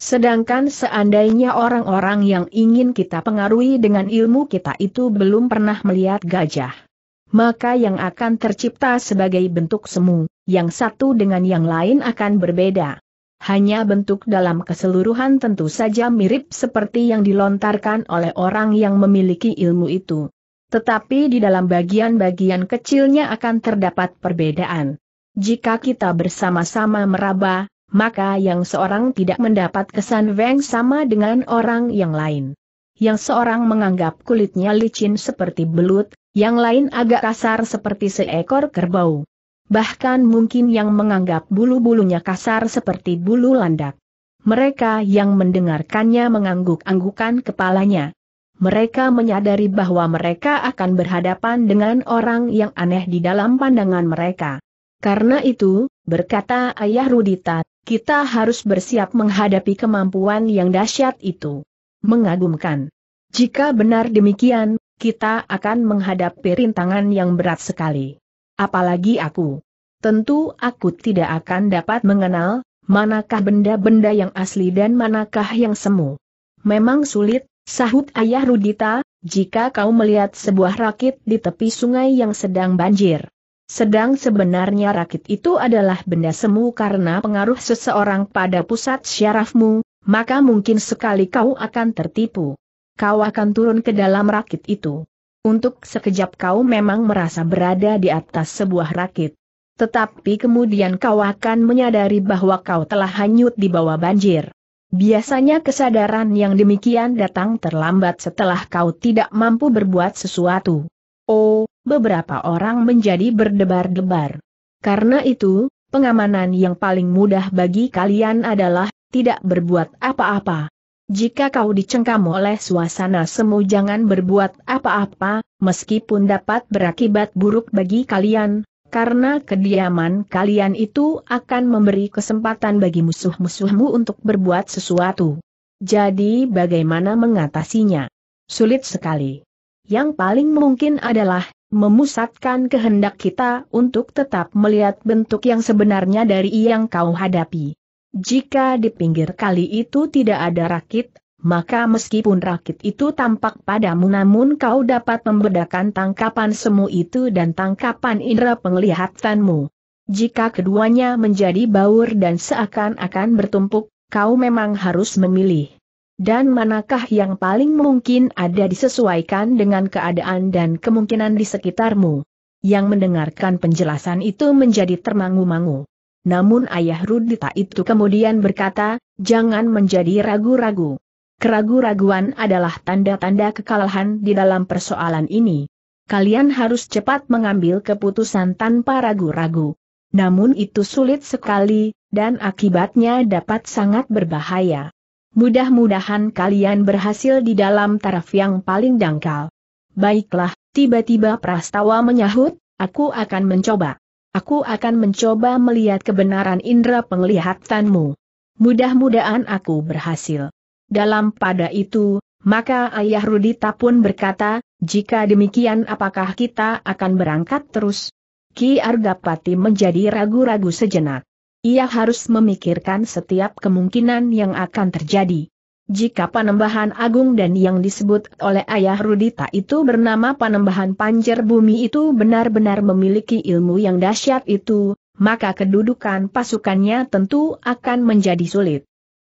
Sedangkan seandainya orang-orang yang ingin kita pengaruhi dengan ilmu kita itu belum pernah melihat gajah maka yang akan tercipta sebagai bentuk semu, yang satu dengan yang lain akan berbeda. Hanya bentuk dalam keseluruhan tentu saja mirip seperti yang dilontarkan oleh orang yang memiliki ilmu itu. Tetapi di dalam bagian-bagian kecilnya akan terdapat perbedaan. Jika kita bersama-sama meraba, maka yang seorang tidak mendapat kesan weng sama dengan orang yang lain. Yang seorang menganggap kulitnya licin seperti belut, yang lain agak kasar seperti seekor kerbau. Bahkan mungkin yang menganggap bulu-bulunya kasar seperti bulu landak. Mereka yang mendengarkannya mengangguk-anggukan kepalanya. Mereka menyadari bahwa mereka akan berhadapan dengan orang yang aneh di dalam pandangan mereka. Karena itu, berkata Ayah Rudita, kita harus bersiap menghadapi kemampuan yang dahsyat itu. Mengagumkan. Jika benar demikian, kita akan menghadapi rintangan yang berat sekali. Apalagi aku. Tentu aku tidak akan dapat mengenal, manakah benda-benda yang asli dan manakah yang semu. Memang sulit, sahut ayah Rudita, jika kau melihat sebuah rakit di tepi sungai yang sedang banjir. Sedang sebenarnya rakit itu adalah benda semu karena pengaruh seseorang pada pusat syarafmu, maka mungkin sekali kau akan tertipu kau akan turun ke dalam rakit itu. Untuk sekejap kau memang merasa berada di atas sebuah rakit. Tetapi kemudian kau akan menyadari bahwa kau telah hanyut di bawah banjir. Biasanya kesadaran yang demikian datang terlambat setelah kau tidak mampu berbuat sesuatu. Oh, beberapa orang menjadi berdebar-debar. Karena itu, pengamanan yang paling mudah bagi kalian adalah tidak berbuat apa-apa. Jika kau dicengkam oleh suasana semu jangan berbuat apa-apa, meskipun dapat berakibat buruk bagi kalian, karena kediaman kalian itu akan memberi kesempatan bagi musuh-musuhmu untuk berbuat sesuatu. Jadi bagaimana mengatasinya? Sulit sekali. Yang paling mungkin adalah, memusatkan kehendak kita untuk tetap melihat bentuk yang sebenarnya dari yang kau hadapi. Jika di pinggir kali itu tidak ada rakit, maka meskipun rakit itu tampak padamu namun kau dapat membedakan tangkapan semu itu dan tangkapan indera penglihatanmu. Jika keduanya menjadi baur dan seakan-akan bertumpuk, kau memang harus memilih. Dan manakah yang paling mungkin ada disesuaikan dengan keadaan dan kemungkinan di sekitarmu? Yang mendengarkan penjelasan itu menjadi termangu-mangu. Namun ayah Rudita itu kemudian berkata, jangan menjadi ragu-ragu. Keragu-raguan adalah tanda-tanda kekalahan di dalam persoalan ini. Kalian harus cepat mengambil keputusan tanpa ragu-ragu. Namun itu sulit sekali, dan akibatnya dapat sangat berbahaya. Mudah-mudahan kalian berhasil di dalam taraf yang paling dangkal. Baiklah, tiba-tiba Prastawa menyahut, aku akan mencoba aku akan mencoba melihat kebenaran indera penglihatanmu. Mudah-mudahan aku berhasil. Dalam pada itu, maka ayah Rudita pun berkata, jika demikian apakah kita akan berangkat terus? Ki Argapati menjadi ragu-ragu sejenak. Ia harus memikirkan setiap kemungkinan yang akan terjadi. Jika panembahan agung dan yang disebut oleh ayah Rudita itu bernama panembahan panjer bumi itu benar-benar memiliki ilmu yang dahsyat itu, maka kedudukan pasukannya tentu akan menjadi sulit.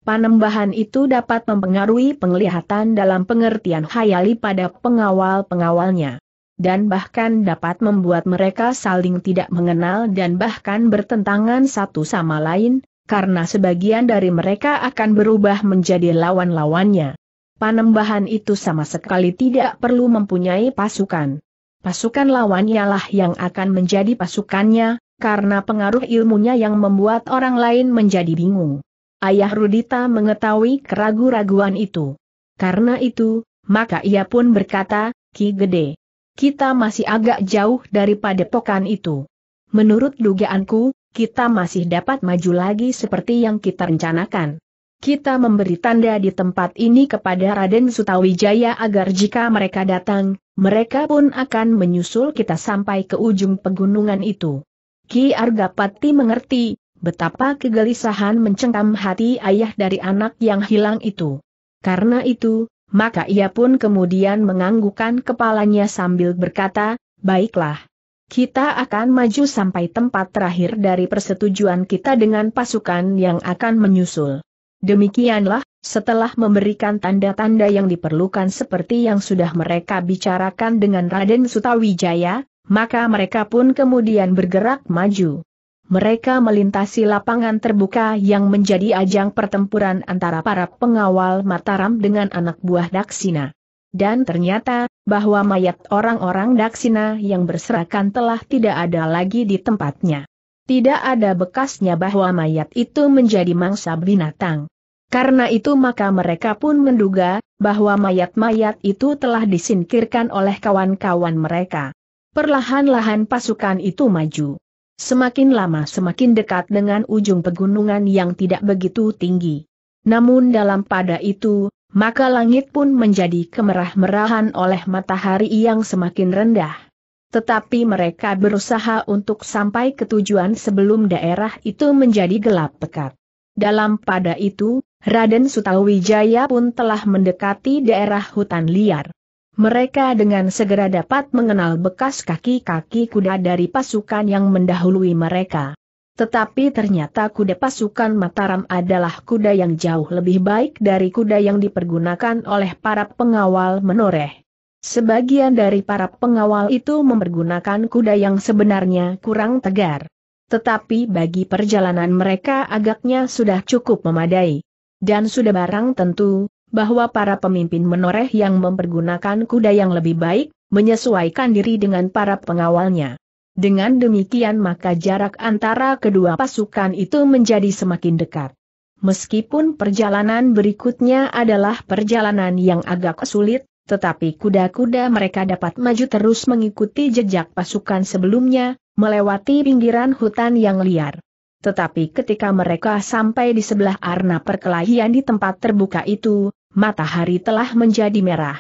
Panembahan itu dapat mempengaruhi penglihatan dalam pengertian hayali pada pengawal-pengawalnya. Dan bahkan dapat membuat mereka saling tidak mengenal dan bahkan bertentangan satu sama lain, karena sebagian dari mereka akan berubah menjadi lawan-lawannya. Panembahan itu sama sekali tidak perlu mempunyai pasukan. Pasukan lawannya lah yang akan menjadi pasukannya, karena pengaruh ilmunya yang membuat orang lain menjadi bingung. Ayah Rudita mengetahui keraguan raguan itu. Karena itu, maka ia pun berkata, Ki Gede, kita masih agak jauh daripada pokan itu. Menurut dugaanku, kita masih dapat maju lagi seperti yang kita rencanakan. Kita memberi tanda di tempat ini kepada Raden Sutawijaya agar jika mereka datang, mereka pun akan menyusul kita sampai ke ujung pegunungan itu. Ki Argapati mengerti, betapa kegelisahan mencengkam hati ayah dari anak yang hilang itu. Karena itu, maka ia pun kemudian menganggukkan kepalanya sambil berkata, baiklah. Kita akan maju sampai tempat terakhir dari persetujuan kita dengan pasukan yang akan menyusul. Demikianlah, setelah memberikan tanda-tanda yang diperlukan seperti yang sudah mereka bicarakan dengan Raden Sutawijaya, maka mereka pun kemudian bergerak maju. Mereka melintasi lapangan terbuka yang menjadi ajang pertempuran antara para pengawal Mataram dengan anak buah Daksina. Dan ternyata, bahwa mayat orang-orang Daksina yang berserakan telah tidak ada lagi di tempatnya. Tidak ada bekasnya bahwa mayat itu menjadi mangsa binatang. Karena itu maka mereka pun menduga, bahwa mayat-mayat itu telah disingkirkan oleh kawan-kawan mereka. Perlahan-lahan pasukan itu maju. Semakin lama semakin dekat dengan ujung pegunungan yang tidak begitu tinggi. Namun dalam pada itu, maka langit pun menjadi kemerah-merahan oleh matahari yang semakin rendah. Tetapi mereka berusaha untuk sampai ke tujuan sebelum daerah itu menjadi gelap pekat. Dalam pada itu, Raden Sutawijaya pun telah mendekati daerah hutan liar. Mereka dengan segera dapat mengenal bekas kaki-kaki kuda dari pasukan yang mendahului mereka. Tetapi ternyata kuda pasukan Mataram adalah kuda yang jauh lebih baik dari kuda yang dipergunakan oleh para pengawal menoreh. Sebagian dari para pengawal itu mempergunakan kuda yang sebenarnya kurang tegar. Tetapi bagi perjalanan mereka agaknya sudah cukup memadai. Dan sudah barang tentu, bahwa para pemimpin menoreh yang mempergunakan kuda yang lebih baik, menyesuaikan diri dengan para pengawalnya. Dengan demikian maka jarak antara kedua pasukan itu menjadi semakin dekat. Meskipun perjalanan berikutnya adalah perjalanan yang agak sulit, tetapi kuda-kuda mereka dapat maju terus mengikuti jejak pasukan sebelumnya, melewati pinggiran hutan yang liar. Tetapi ketika mereka sampai di sebelah arna perkelahian di tempat terbuka itu, matahari telah menjadi merah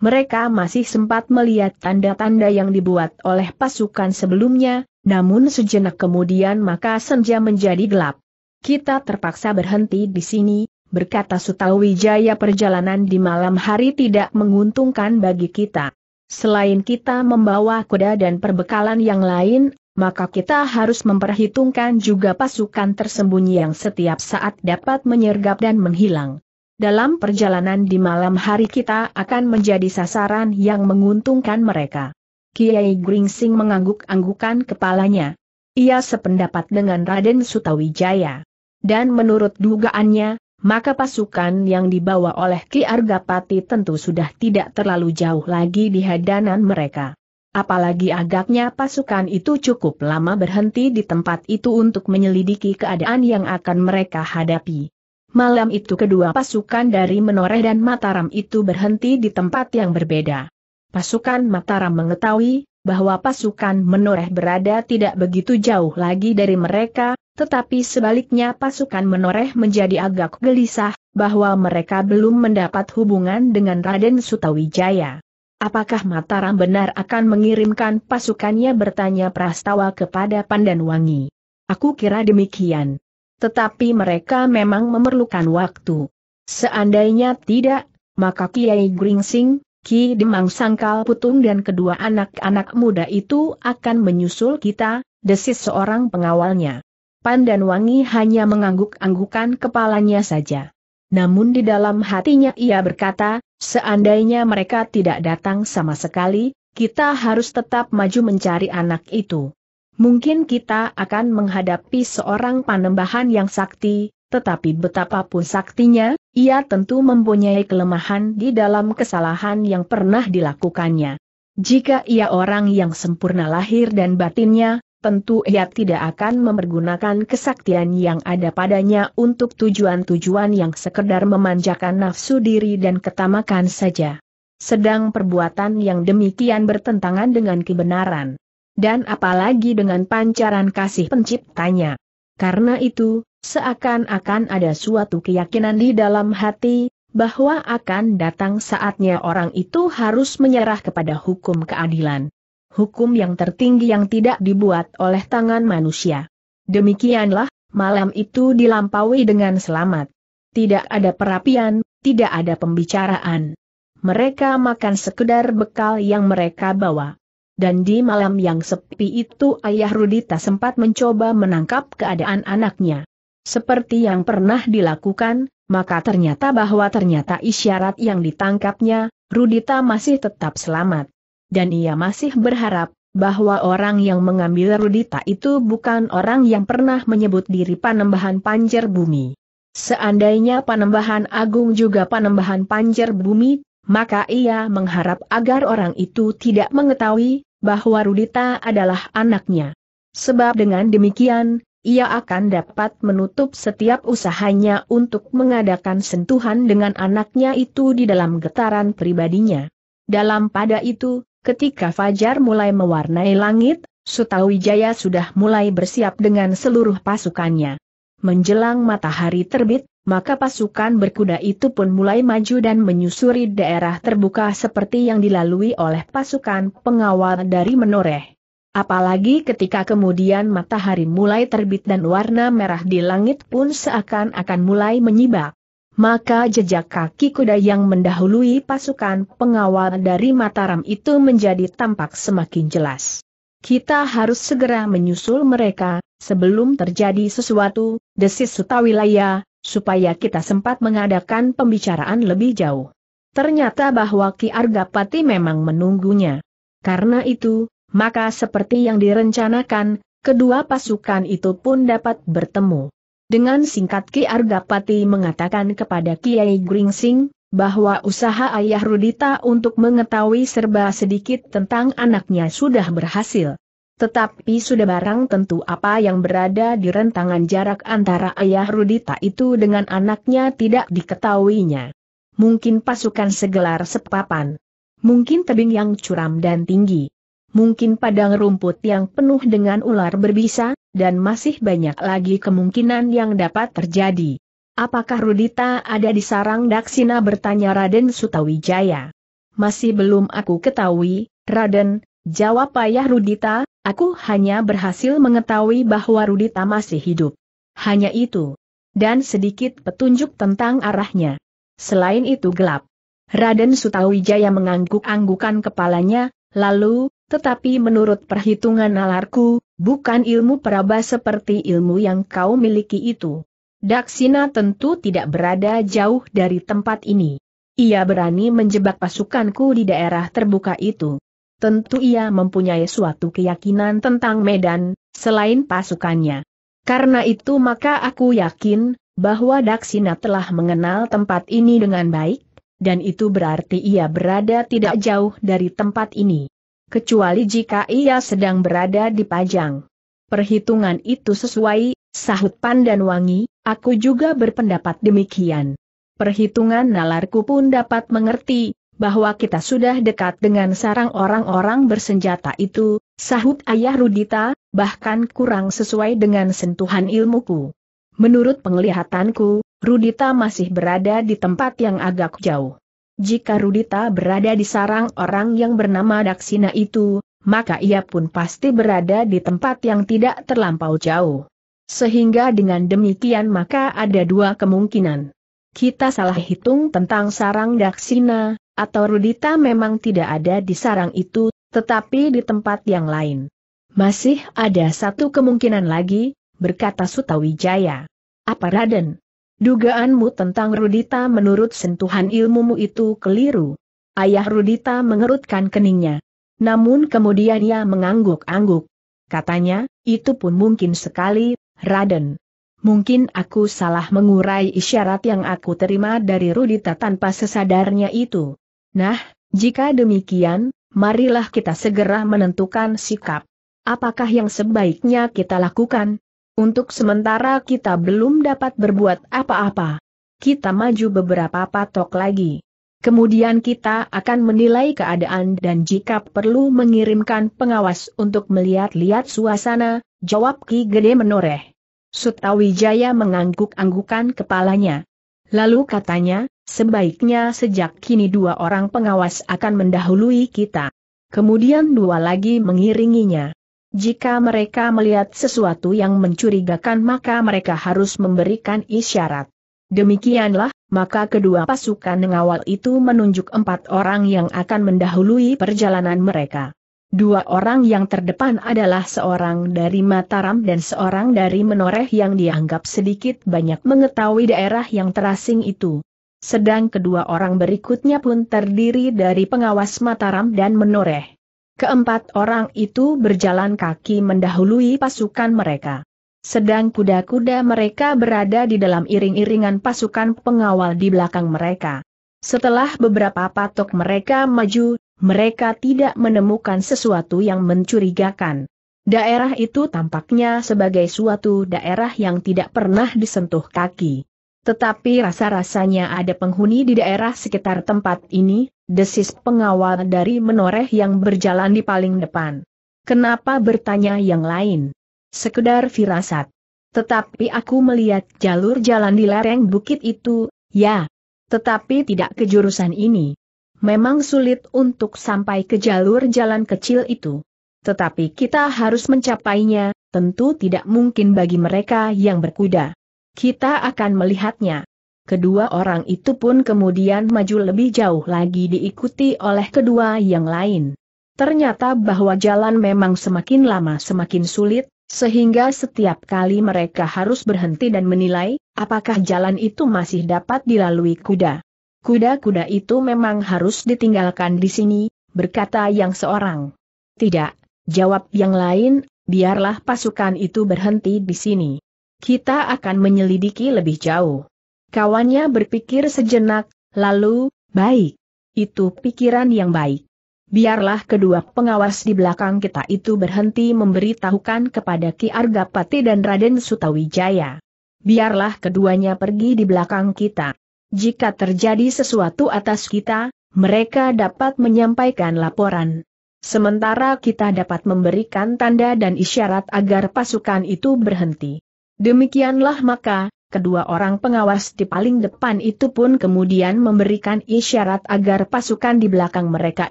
mereka masih sempat melihat tanda-tanda yang dibuat oleh pasukan sebelumnya, namun sejenak kemudian maka senja menjadi gelap. Kita terpaksa berhenti di sini, berkata Sutawijaya perjalanan di malam hari tidak menguntungkan bagi kita. Selain kita membawa kuda dan perbekalan yang lain, maka kita harus memperhitungkan juga pasukan tersembunyi yang setiap saat dapat menyergap dan menghilang. Dalam perjalanan di malam hari kita akan menjadi sasaran yang menguntungkan mereka. Kiai Gringsing mengangguk-anggukan kepalanya. Ia sependapat dengan Raden Sutawijaya. Dan menurut dugaannya, maka pasukan yang dibawa oleh Ki Argapati tentu sudah tidak terlalu jauh lagi di hadanan mereka. Apalagi agaknya pasukan itu cukup lama berhenti di tempat itu untuk menyelidiki keadaan yang akan mereka hadapi. Malam itu kedua pasukan dari Menoreh dan Mataram itu berhenti di tempat yang berbeda. Pasukan Mataram mengetahui bahwa pasukan Menoreh berada tidak begitu jauh lagi dari mereka, tetapi sebaliknya pasukan Menoreh menjadi agak gelisah, bahwa mereka belum mendapat hubungan dengan Raden Sutawijaya. Apakah Mataram benar akan mengirimkan pasukannya bertanya Prastawa kepada Pandanwangi? Aku kira demikian tetapi mereka memang memerlukan waktu. Seandainya tidak, maka Kiai Gringsing, Ki Demang Sangkal Putung dan kedua anak-anak muda itu akan menyusul kita, desis seorang pengawalnya. Wangi hanya mengangguk-anggukan kepalanya saja. Namun di dalam hatinya ia berkata, seandainya mereka tidak datang sama sekali, kita harus tetap maju mencari anak itu. Mungkin kita akan menghadapi seorang panembahan yang sakti, tetapi betapapun saktinya, ia tentu mempunyai kelemahan di dalam kesalahan yang pernah dilakukannya. Jika ia orang yang sempurna lahir dan batinnya, tentu ia tidak akan mempergunakan kesaktian yang ada padanya untuk tujuan-tujuan yang sekedar memanjakan nafsu diri dan ketamakan saja. Sedang perbuatan yang demikian bertentangan dengan kebenaran dan apalagi dengan pancaran kasih penciptanya. Karena itu, seakan-akan ada suatu keyakinan di dalam hati, bahwa akan datang saatnya orang itu harus menyerah kepada hukum keadilan. Hukum yang tertinggi yang tidak dibuat oleh tangan manusia. Demikianlah, malam itu dilampaui dengan selamat. Tidak ada perapian, tidak ada pembicaraan. Mereka makan sekedar bekal yang mereka bawa dan di malam yang sepi itu ayah Rudita sempat mencoba menangkap keadaan anaknya. Seperti yang pernah dilakukan, maka ternyata bahwa ternyata isyarat yang ditangkapnya, Rudita masih tetap selamat. Dan ia masih berharap, bahwa orang yang mengambil Rudita itu bukan orang yang pernah menyebut diri Panembahan Panjer Bumi. Seandainya Panembahan Agung juga Panembahan Panjer Bumi, maka ia mengharap agar orang itu tidak mengetahui, bahwa Rudita adalah anaknya. Sebab dengan demikian, ia akan dapat menutup setiap usahanya untuk mengadakan sentuhan dengan anaknya itu di dalam getaran pribadinya. Dalam pada itu, ketika Fajar mulai mewarnai langit, Sutawijaya sudah mulai bersiap dengan seluruh pasukannya. Menjelang matahari terbit, maka pasukan berkuda itu pun mulai maju dan menyusuri daerah terbuka seperti yang dilalui oleh pasukan pengawal dari menoreh. Apalagi ketika kemudian matahari mulai terbit dan warna merah di langit pun seakan-akan mulai menyibak. Maka jejak kaki kuda yang mendahului pasukan pengawal dari Mataram itu menjadi tampak semakin jelas. Kita harus segera menyusul mereka, sebelum terjadi sesuatu, desis Sutawilaya, supaya kita sempat mengadakan pembicaraan lebih jauh. Ternyata bahwa Ki Argapati memang menunggunya. Karena itu, maka seperti yang direncanakan, kedua pasukan itu pun dapat bertemu. Dengan singkat Ki Argapati mengatakan kepada Kiai Gringsing, bahwa usaha ayah Rudita untuk mengetahui serba sedikit tentang anaknya sudah berhasil. Tetapi sudah barang tentu apa yang berada di rentangan jarak antara ayah Rudita itu dengan anaknya tidak diketahuinya. Mungkin pasukan segelar sepapan. Mungkin tebing yang curam dan tinggi. Mungkin padang rumput yang penuh dengan ular berbisa, dan masih banyak lagi kemungkinan yang dapat terjadi. Apakah Rudita ada di sarang Daksina bertanya Raden Sutawijaya. Masih belum aku ketahui, Raden, jawab ayah Rudita, Aku hanya berhasil mengetahui bahwa Rudita masih hidup. Hanya itu. Dan sedikit petunjuk tentang arahnya. Selain itu gelap. Raden Sutawijaya mengangguk-anggukan kepalanya, lalu, tetapi menurut perhitungan nalarku, bukan ilmu peraba seperti ilmu yang kau miliki itu. Daksina tentu tidak berada jauh dari tempat ini. Ia berani menjebak pasukanku di daerah terbuka itu tentu ia mempunyai suatu keyakinan tentang medan, selain pasukannya. Karena itu maka aku yakin, bahwa Daksina telah mengenal tempat ini dengan baik, dan itu berarti ia berada tidak jauh dari tempat ini. Kecuali jika ia sedang berada di Pajang. Perhitungan itu sesuai, sahut Pandan Wangi, aku juga berpendapat demikian. Perhitungan nalarku pun dapat mengerti, bahwa kita sudah dekat dengan sarang orang-orang bersenjata itu, sahut ayah Rudita, bahkan kurang sesuai dengan sentuhan ilmuku. Menurut penglihatanku, Rudita masih berada di tempat yang agak jauh. Jika Rudita berada di sarang orang yang bernama Daksina itu, maka ia pun pasti berada di tempat yang tidak terlampau jauh. Sehingga dengan demikian maka ada dua kemungkinan. Kita salah hitung tentang sarang Daksina, atau Rudita memang tidak ada di sarang itu, tetapi di tempat yang lain. Masih ada satu kemungkinan lagi, berkata Sutawijaya. Apa Raden? Dugaanmu tentang Rudita menurut sentuhan ilmumu itu keliru. Ayah Rudita mengerutkan keningnya. Namun kemudian ia mengangguk-angguk. Katanya, itu pun mungkin sekali, Raden. Mungkin aku salah mengurai isyarat yang aku terima dari Rudita tanpa sesadarnya itu. Nah, jika demikian, marilah kita segera menentukan sikap. Apakah yang sebaiknya kita lakukan? Untuk sementara kita belum dapat berbuat apa-apa. Kita maju beberapa patok lagi. Kemudian kita akan menilai keadaan dan jika perlu mengirimkan pengawas untuk melihat-lihat suasana, jawab Ki Gede menoreh. Sutawijaya mengangguk-anggukan kepalanya. Lalu katanya, Sebaiknya sejak kini dua orang pengawas akan mendahului kita. Kemudian dua lagi mengiringinya. Jika mereka melihat sesuatu yang mencurigakan maka mereka harus memberikan isyarat. Demikianlah, maka kedua pasukan mengawal itu menunjuk empat orang yang akan mendahului perjalanan mereka. Dua orang yang terdepan adalah seorang dari Mataram dan seorang dari Menoreh yang dianggap sedikit banyak mengetahui daerah yang terasing itu. Sedang kedua orang berikutnya pun terdiri dari pengawas Mataram dan Menoreh. Keempat orang itu berjalan kaki mendahului pasukan mereka. Sedang kuda-kuda mereka berada di dalam iring-iringan pasukan pengawal di belakang mereka. Setelah beberapa patok mereka maju, mereka tidak menemukan sesuatu yang mencurigakan. Daerah itu tampaknya sebagai suatu daerah yang tidak pernah disentuh kaki. Tetapi rasa-rasanya ada penghuni di daerah sekitar tempat ini, desis pengawal dari menoreh yang berjalan di paling depan. Kenapa bertanya yang lain? Sekedar firasat. Tetapi aku melihat jalur jalan di lereng bukit itu, ya. Tetapi tidak ke jurusan ini. Memang sulit untuk sampai ke jalur jalan kecil itu. Tetapi kita harus mencapainya, tentu tidak mungkin bagi mereka yang berkuda. Kita akan melihatnya. Kedua orang itu pun kemudian maju lebih jauh lagi diikuti oleh kedua yang lain. Ternyata bahwa jalan memang semakin lama semakin sulit, sehingga setiap kali mereka harus berhenti dan menilai, apakah jalan itu masih dapat dilalui kuda. Kuda-kuda itu memang harus ditinggalkan di sini, berkata yang seorang. Tidak, jawab yang lain, biarlah pasukan itu berhenti di sini. Kita akan menyelidiki lebih jauh. Kawannya berpikir sejenak, lalu, baik. Itu pikiran yang baik. Biarlah kedua pengawas di belakang kita itu berhenti memberitahukan kepada Ki Arga Argapati dan Raden Sutawijaya. Biarlah keduanya pergi di belakang kita. Jika terjadi sesuatu atas kita, mereka dapat menyampaikan laporan. Sementara kita dapat memberikan tanda dan isyarat agar pasukan itu berhenti. Demikianlah maka, kedua orang pengawas di paling depan itu pun kemudian memberikan isyarat agar pasukan di belakang mereka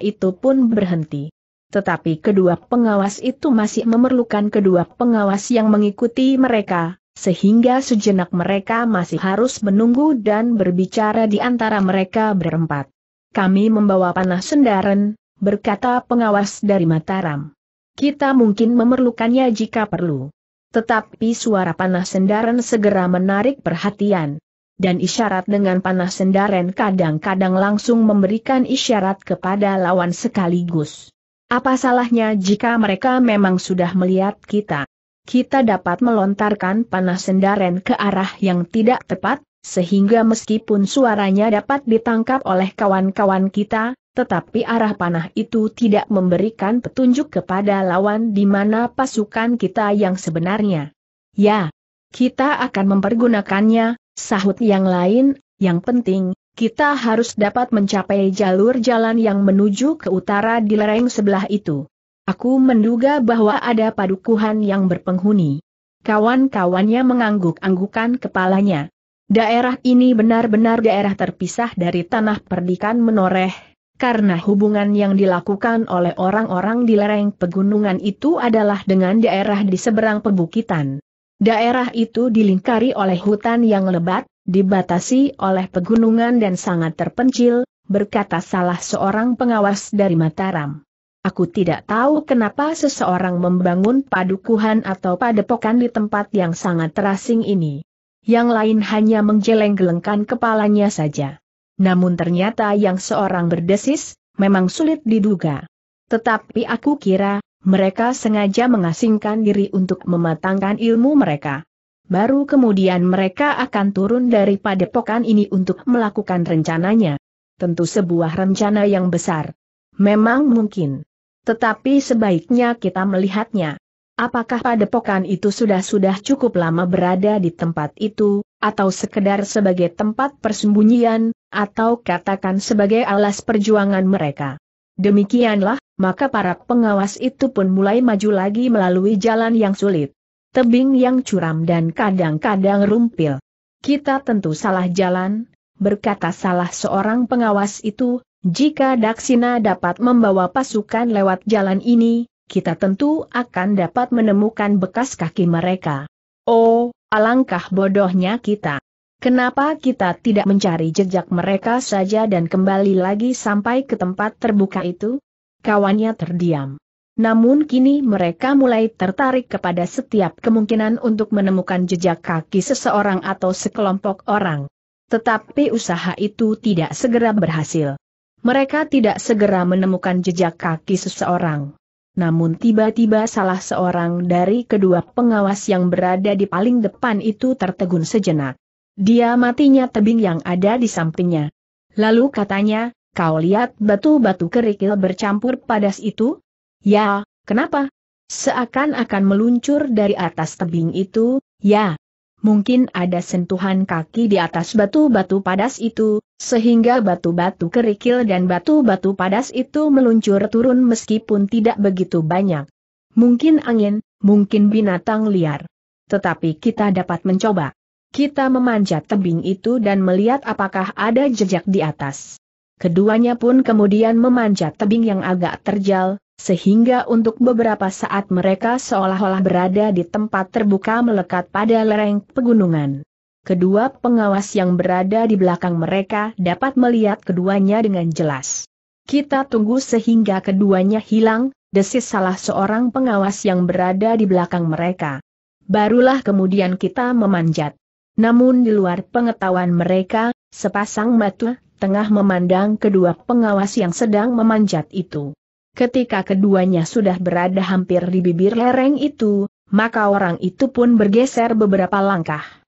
itu pun berhenti. Tetapi kedua pengawas itu masih memerlukan kedua pengawas yang mengikuti mereka, sehingga sejenak mereka masih harus menunggu dan berbicara di antara mereka berempat. Kami membawa panah sendaren, berkata pengawas dari Mataram. Kita mungkin memerlukannya jika perlu. Tetapi suara panah sendaren segera menarik perhatian. Dan isyarat dengan panah sendaren kadang-kadang langsung memberikan isyarat kepada lawan sekaligus. Apa salahnya jika mereka memang sudah melihat kita? Kita dapat melontarkan panah sendaren ke arah yang tidak tepat, sehingga meskipun suaranya dapat ditangkap oleh kawan-kawan kita, tetapi arah panah itu tidak memberikan petunjuk kepada lawan di mana pasukan kita yang sebenarnya. Ya, kita akan mempergunakannya, sahut yang lain, yang penting, kita harus dapat mencapai jalur jalan yang menuju ke utara di lereng sebelah itu. Aku menduga bahwa ada padukuhan yang berpenghuni. Kawan-kawannya mengangguk-anggukan kepalanya. Daerah ini benar-benar daerah terpisah dari tanah perdikan menoreh, karena hubungan yang dilakukan oleh orang-orang di lereng pegunungan itu adalah dengan daerah di seberang pebukitan. Daerah itu dilingkari oleh hutan yang lebat, dibatasi oleh pegunungan dan sangat terpencil, berkata salah seorang pengawas dari Mataram. Aku tidak tahu kenapa seseorang membangun padukuhan atau padepokan di tempat yang sangat terasing ini. Yang lain hanya menggeleng-gelengkan kepalanya saja namun ternyata yang seorang berdesis, memang sulit diduga. Tetapi aku kira, mereka sengaja mengasingkan diri untuk mematangkan ilmu mereka. Baru kemudian mereka akan turun dari padepokan ini untuk melakukan rencananya. Tentu sebuah rencana yang besar. Memang mungkin. Tetapi sebaiknya kita melihatnya. Apakah padepokan itu sudah-sudah cukup lama berada di tempat itu, atau sekedar sebagai tempat persembunyian, atau katakan sebagai alas perjuangan mereka. Demikianlah, maka para pengawas itu pun mulai maju lagi melalui jalan yang sulit, tebing yang curam dan kadang-kadang rumpil. Kita tentu salah jalan, berkata salah seorang pengawas itu, jika Daksina dapat membawa pasukan lewat jalan ini, kita tentu akan dapat menemukan bekas kaki mereka. Oh, alangkah bodohnya kita. Kenapa kita tidak mencari jejak mereka saja dan kembali lagi sampai ke tempat terbuka itu? Kawannya terdiam. Namun kini mereka mulai tertarik kepada setiap kemungkinan untuk menemukan jejak kaki seseorang atau sekelompok orang. Tetapi usaha itu tidak segera berhasil. Mereka tidak segera menemukan jejak kaki seseorang. Namun tiba-tiba salah seorang dari kedua pengawas yang berada di paling depan itu tertegun sejenak. Dia matinya tebing yang ada di sampingnya. Lalu katanya, kau lihat batu-batu kerikil bercampur padas itu? Ya, kenapa? Seakan-akan meluncur dari atas tebing itu, ya. Mungkin ada sentuhan kaki di atas batu-batu padas itu, sehingga batu-batu kerikil dan batu-batu padas itu meluncur turun meskipun tidak begitu banyak. Mungkin angin, mungkin binatang liar. Tetapi kita dapat mencoba. Kita memanjat tebing itu dan melihat apakah ada jejak di atas. Keduanya pun kemudian memanjat tebing yang agak terjal, sehingga untuk beberapa saat mereka seolah-olah berada di tempat terbuka melekat pada lereng pegunungan kedua pengawas yang berada di belakang mereka dapat melihat keduanya dengan jelas. Kita tunggu sehingga keduanya hilang, desis salah seorang pengawas yang berada di belakang mereka. Barulah kemudian kita memanjat. Namun di luar pengetahuan mereka, sepasang mata tengah memandang kedua pengawas yang sedang memanjat itu. Ketika keduanya sudah berada hampir di bibir lereng itu, maka orang itu pun bergeser beberapa langkah.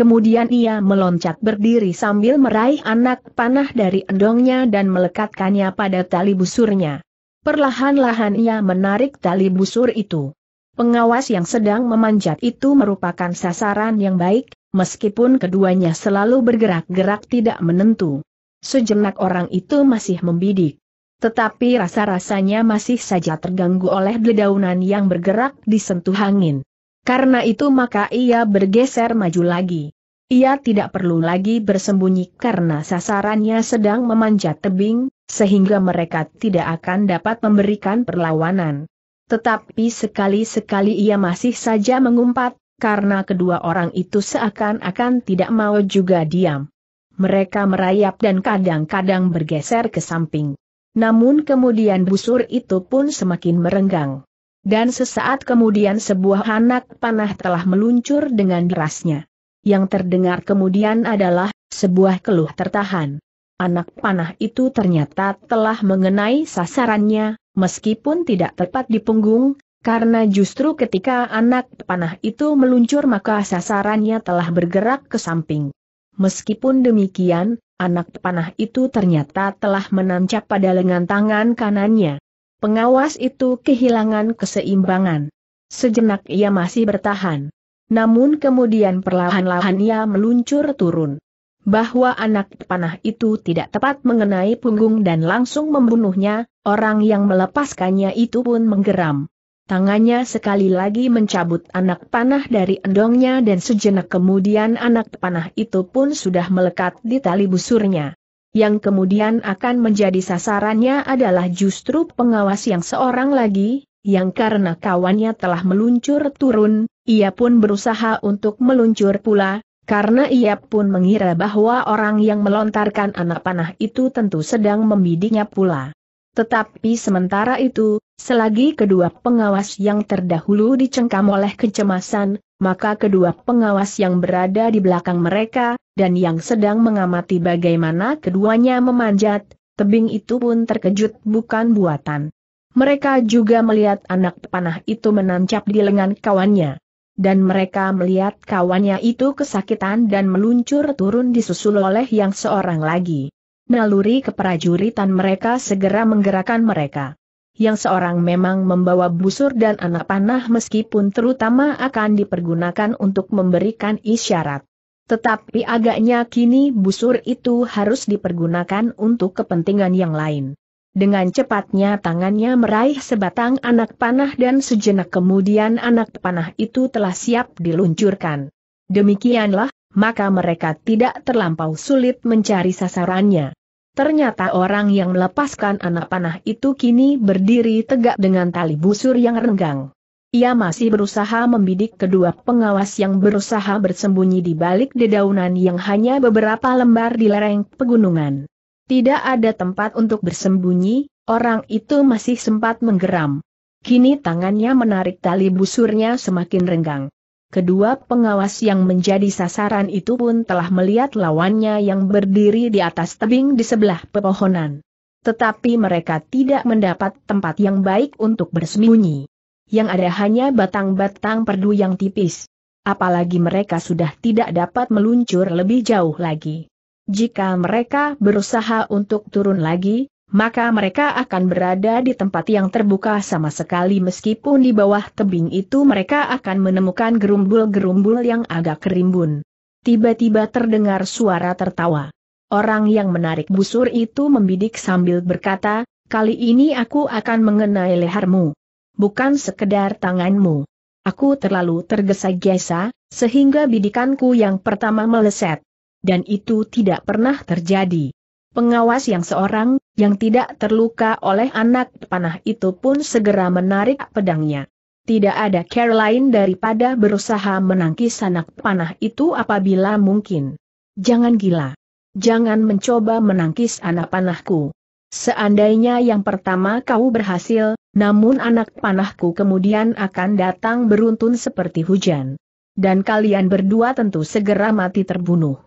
Kemudian ia meloncat berdiri sambil meraih anak panah dari endongnya dan melekatkannya pada tali busurnya. Perlahan-lahan ia menarik tali busur itu. Pengawas yang sedang memanjat itu merupakan sasaran yang baik, meskipun keduanya selalu bergerak-gerak tidak menentu. Sejenak orang itu masih membidik. Tetapi rasa-rasanya masih saja terganggu oleh dedaunan yang bergerak disentuh angin. Karena itu maka ia bergeser maju lagi. Ia tidak perlu lagi bersembunyi karena sasarannya sedang memanjat tebing, sehingga mereka tidak akan dapat memberikan perlawanan. Tetapi sekali-sekali ia masih saja mengumpat, karena kedua orang itu seakan-akan tidak mau juga diam. Mereka merayap dan kadang-kadang bergeser ke samping. Namun kemudian busur itu pun semakin merenggang. Dan sesaat kemudian sebuah anak panah telah meluncur dengan derasnya. Yang terdengar kemudian adalah sebuah keluh tertahan. Anak panah itu ternyata telah mengenai sasarannya, meskipun tidak tepat di punggung, karena justru ketika anak panah itu meluncur maka sasarannya telah bergerak ke samping. Meskipun demikian, anak panah itu ternyata telah menancap pada lengan tangan kanannya. Pengawas itu kehilangan keseimbangan. Sejenak ia masih bertahan. Namun kemudian perlahan-lahan ia meluncur turun. Bahwa anak panah itu tidak tepat mengenai punggung dan langsung membunuhnya, orang yang melepaskannya itu pun menggeram. Tangannya sekali lagi mencabut anak panah dari endongnya dan sejenak kemudian anak panah itu pun sudah melekat di tali busurnya yang kemudian akan menjadi sasarannya adalah justru pengawas yang seorang lagi, yang karena kawannya telah meluncur turun, ia pun berusaha untuk meluncur pula, karena ia pun mengira bahwa orang yang melontarkan anak panah itu tentu sedang membidiknya pula. Tetapi sementara itu, selagi kedua pengawas yang terdahulu dicengkam oleh kecemasan, maka kedua pengawas yang berada di belakang mereka, dan yang sedang mengamati bagaimana keduanya memanjat, tebing itu pun terkejut bukan buatan. Mereka juga melihat anak panah itu menancap di lengan kawannya. Dan mereka melihat kawannya itu kesakitan dan meluncur turun disusul oleh yang seorang lagi. Naluri keprajuritan mereka segera menggerakkan mereka. Yang seorang memang membawa busur dan anak panah meskipun terutama akan dipergunakan untuk memberikan isyarat. Tetapi agaknya kini busur itu harus dipergunakan untuk kepentingan yang lain. Dengan cepatnya tangannya meraih sebatang anak panah dan sejenak kemudian anak panah itu telah siap diluncurkan. Demikianlah, maka mereka tidak terlampau sulit mencari sasarannya. Ternyata orang yang melepaskan anak panah itu kini berdiri tegak dengan tali busur yang renggang. Ia masih berusaha membidik kedua pengawas yang berusaha bersembunyi di balik dedaunan yang hanya beberapa lembar di lereng pegunungan. Tidak ada tempat untuk bersembunyi, orang itu masih sempat menggeram. Kini tangannya menarik tali busurnya semakin renggang. Kedua pengawas yang menjadi sasaran itu pun telah melihat lawannya yang berdiri di atas tebing di sebelah pepohonan. Tetapi mereka tidak mendapat tempat yang baik untuk bersembunyi yang ada hanya batang-batang perdu yang tipis. Apalagi mereka sudah tidak dapat meluncur lebih jauh lagi. Jika mereka berusaha untuk turun lagi, maka mereka akan berada di tempat yang terbuka sama sekali meskipun di bawah tebing itu mereka akan menemukan gerumbul-gerumbul yang agak kerimbun. Tiba-tiba terdengar suara tertawa. Orang yang menarik busur itu membidik sambil berkata, kali ini aku akan mengenai lehermu bukan sekedar tanganmu. Aku terlalu tergesa-gesa, sehingga bidikanku yang pertama meleset. Dan itu tidak pernah terjadi. Pengawas yang seorang, yang tidak terluka oleh anak panah itu pun segera menarik pedangnya. Tidak ada care lain daripada berusaha menangkis anak panah itu apabila mungkin. Jangan gila. Jangan mencoba menangkis anak panahku. Seandainya yang pertama kau berhasil, namun anak panahku kemudian akan datang beruntun seperti hujan. Dan kalian berdua tentu segera mati terbunuh.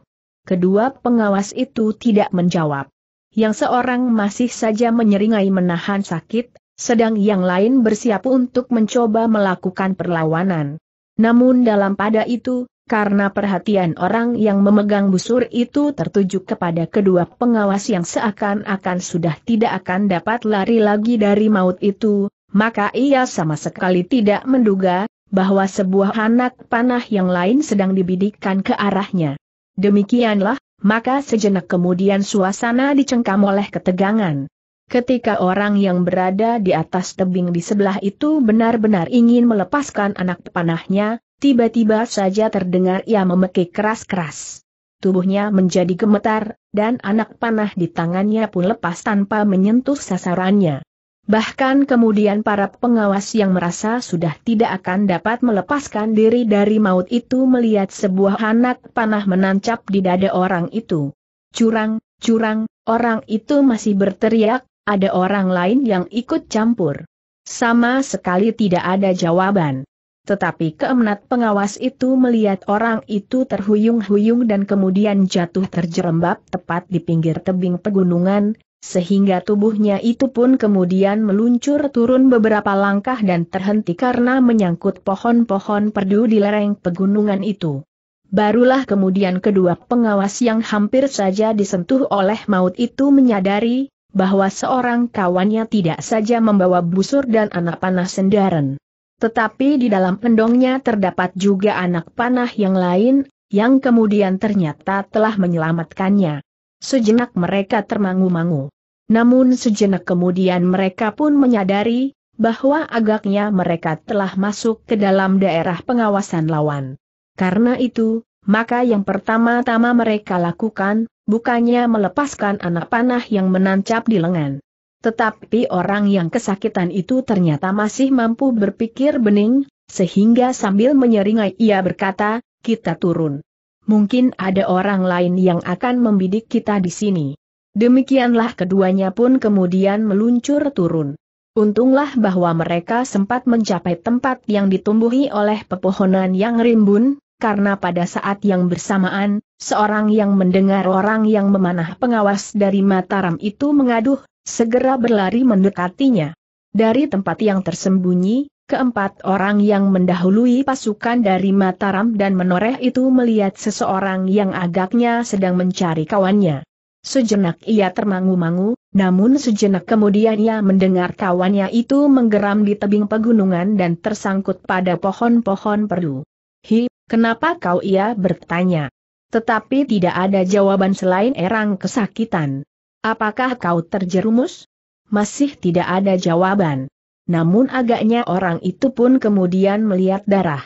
Kedua pengawas itu tidak menjawab. Yang seorang masih saja menyeringai menahan sakit, sedang yang lain bersiap untuk mencoba melakukan perlawanan. Namun dalam pada itu, karena perhatian orang yang memegang busur itu tertuju kepada kedua pengawas yang seakan-akan sudah tidak akan dapat lari lagi dari maut itu, maka ia sama sekali tidak menduga bahwa sebuah anak panah yang lain sedang dibidikkan ke arahnya. Demikianlah, maka sejenak kemudian suasana dicengkam oleh ketegangan. Ketika orang yang berada di atas tebing di sebelah itu benar-benar ingin melepaskan anak panahnya, Tiba-tiba saja terdengar ia memekik keras-keras. Tubuhnya menjadi gemetar, dan anak panah di tangannya pun lepas tanpa menyentuh sasarannya. Bahkan kemudian para pengawas yang merasa sudah tidak akan dapat melepaskan diri dari maut itu melihat sebuah anak panah menancap di dada orang itu. Curang, curang, orang itu masih berteriak, ada orang lain yang ikut campur. Sama sekali tidak ada jawaban. Tetapi keemnat pengawas itu melihat orang itu terhuyung-huyung dan kemudian jatuh terjerembab tepat di pinggir tebing pegunungan, sehingga tubuhnya itu pun kemudian meluncur turun beberapa langkah dan terhenti karena menyangkut pohon-pohon perdu di lereng pegunungan itu. Barulah kemudian kedua pengawas yang hampir saja disentuh oleh maut itu menyadari, bahwa seorang kawannya tidak saja membawa busur dan anak panah sendaren tetapi di dalam pendongnya terdapat juga anak panah yang lain, yang kemudian ternyata telah menyelamatkannya. Sejenak mereka termangu-mangu. Namun sejenak kemudian mereka pun menyadari, bahwa agaknya mereka telah masuk ke dalam daerah pengawasan lawan. Karena itu, maka yang pertama-tama mereka lakukan, bukannya melepaskan anak panah yang menancap di lengan. Tetapi orang yang kesakitan itu ternyata masih mampu berpikir bening, sehingga sambil menyeringai ia berkata, kita turun. Mungkin ada orang lain yang akan membidik kita di sini. Demikianlah keduanya pun kemudian meluncur turun. Untunglah bahwa mereka sempat mencapai tempat yang ditumbuhi oleh pepohonan yang rimbun, karena pada saat yang bersamaan, seorang yang mendengar orang yang memanah pengawas dari Mataram itu mengaduh, segera berlari mendekatinya. Dari tempat yang tersembunyi, keempat orang yang mendahului pasukan dari Mataram dan Menoreh itu melihat seseorang yang agaknya sedang mencari kawannya. Sejenak ia termangu-mangu, namun sejenak kemudian ia mendengar kawannya itu menggeram di tebing pegunungan dan tersangkut pada pohon-pohon perdu. Hi, kenapa kau ia bertanya? Tetapi tidak ada jawaban selain erang kesakitan. Apakah kau terjerumus? Masih tidak ada jawaban. Namun agaknya orang itu pun kemudian melihat darah.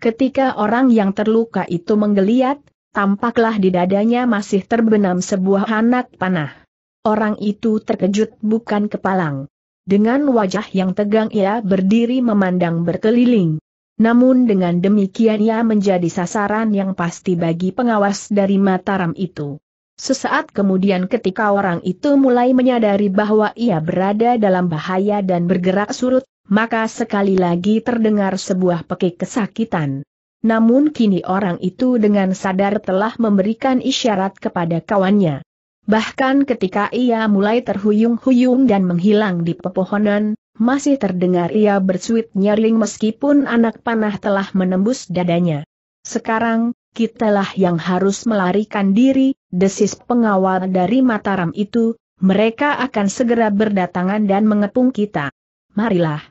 Ketika orang yang terluka itu menggeliat, tampaklah di dadanya masih terbenam sebuah anak panah. Orang itu terkejut bukan kepalang. Dengan wajah yang tegang ia berdiri memandang berkeliling. Namun dengan demikian ia menjadi sasaran yang pasti bagi pengawas dari Mataram itu. Sesaat kemudian ketika orang itu mulai menyadari bahwa ia berada dalam bahaya dan bergerak surut, maka sekali lagi terdengar sebuah pekik kesakitan. Namun kini orang itu dengan sadar telah memberikan isyarat kepada kawannya. Bahkan ketika ia mulai terhuyung-huyung dan menghilang di pepohonan, masih terdengar ia bersuit nyaring meskipun anak panah telah menembus dadanya. Sekarang, kitalah yang harus melarikan diri, desis pengawal dari Mataram itu, mereka akan segera berdatangan dan mengepung kita. Marilah.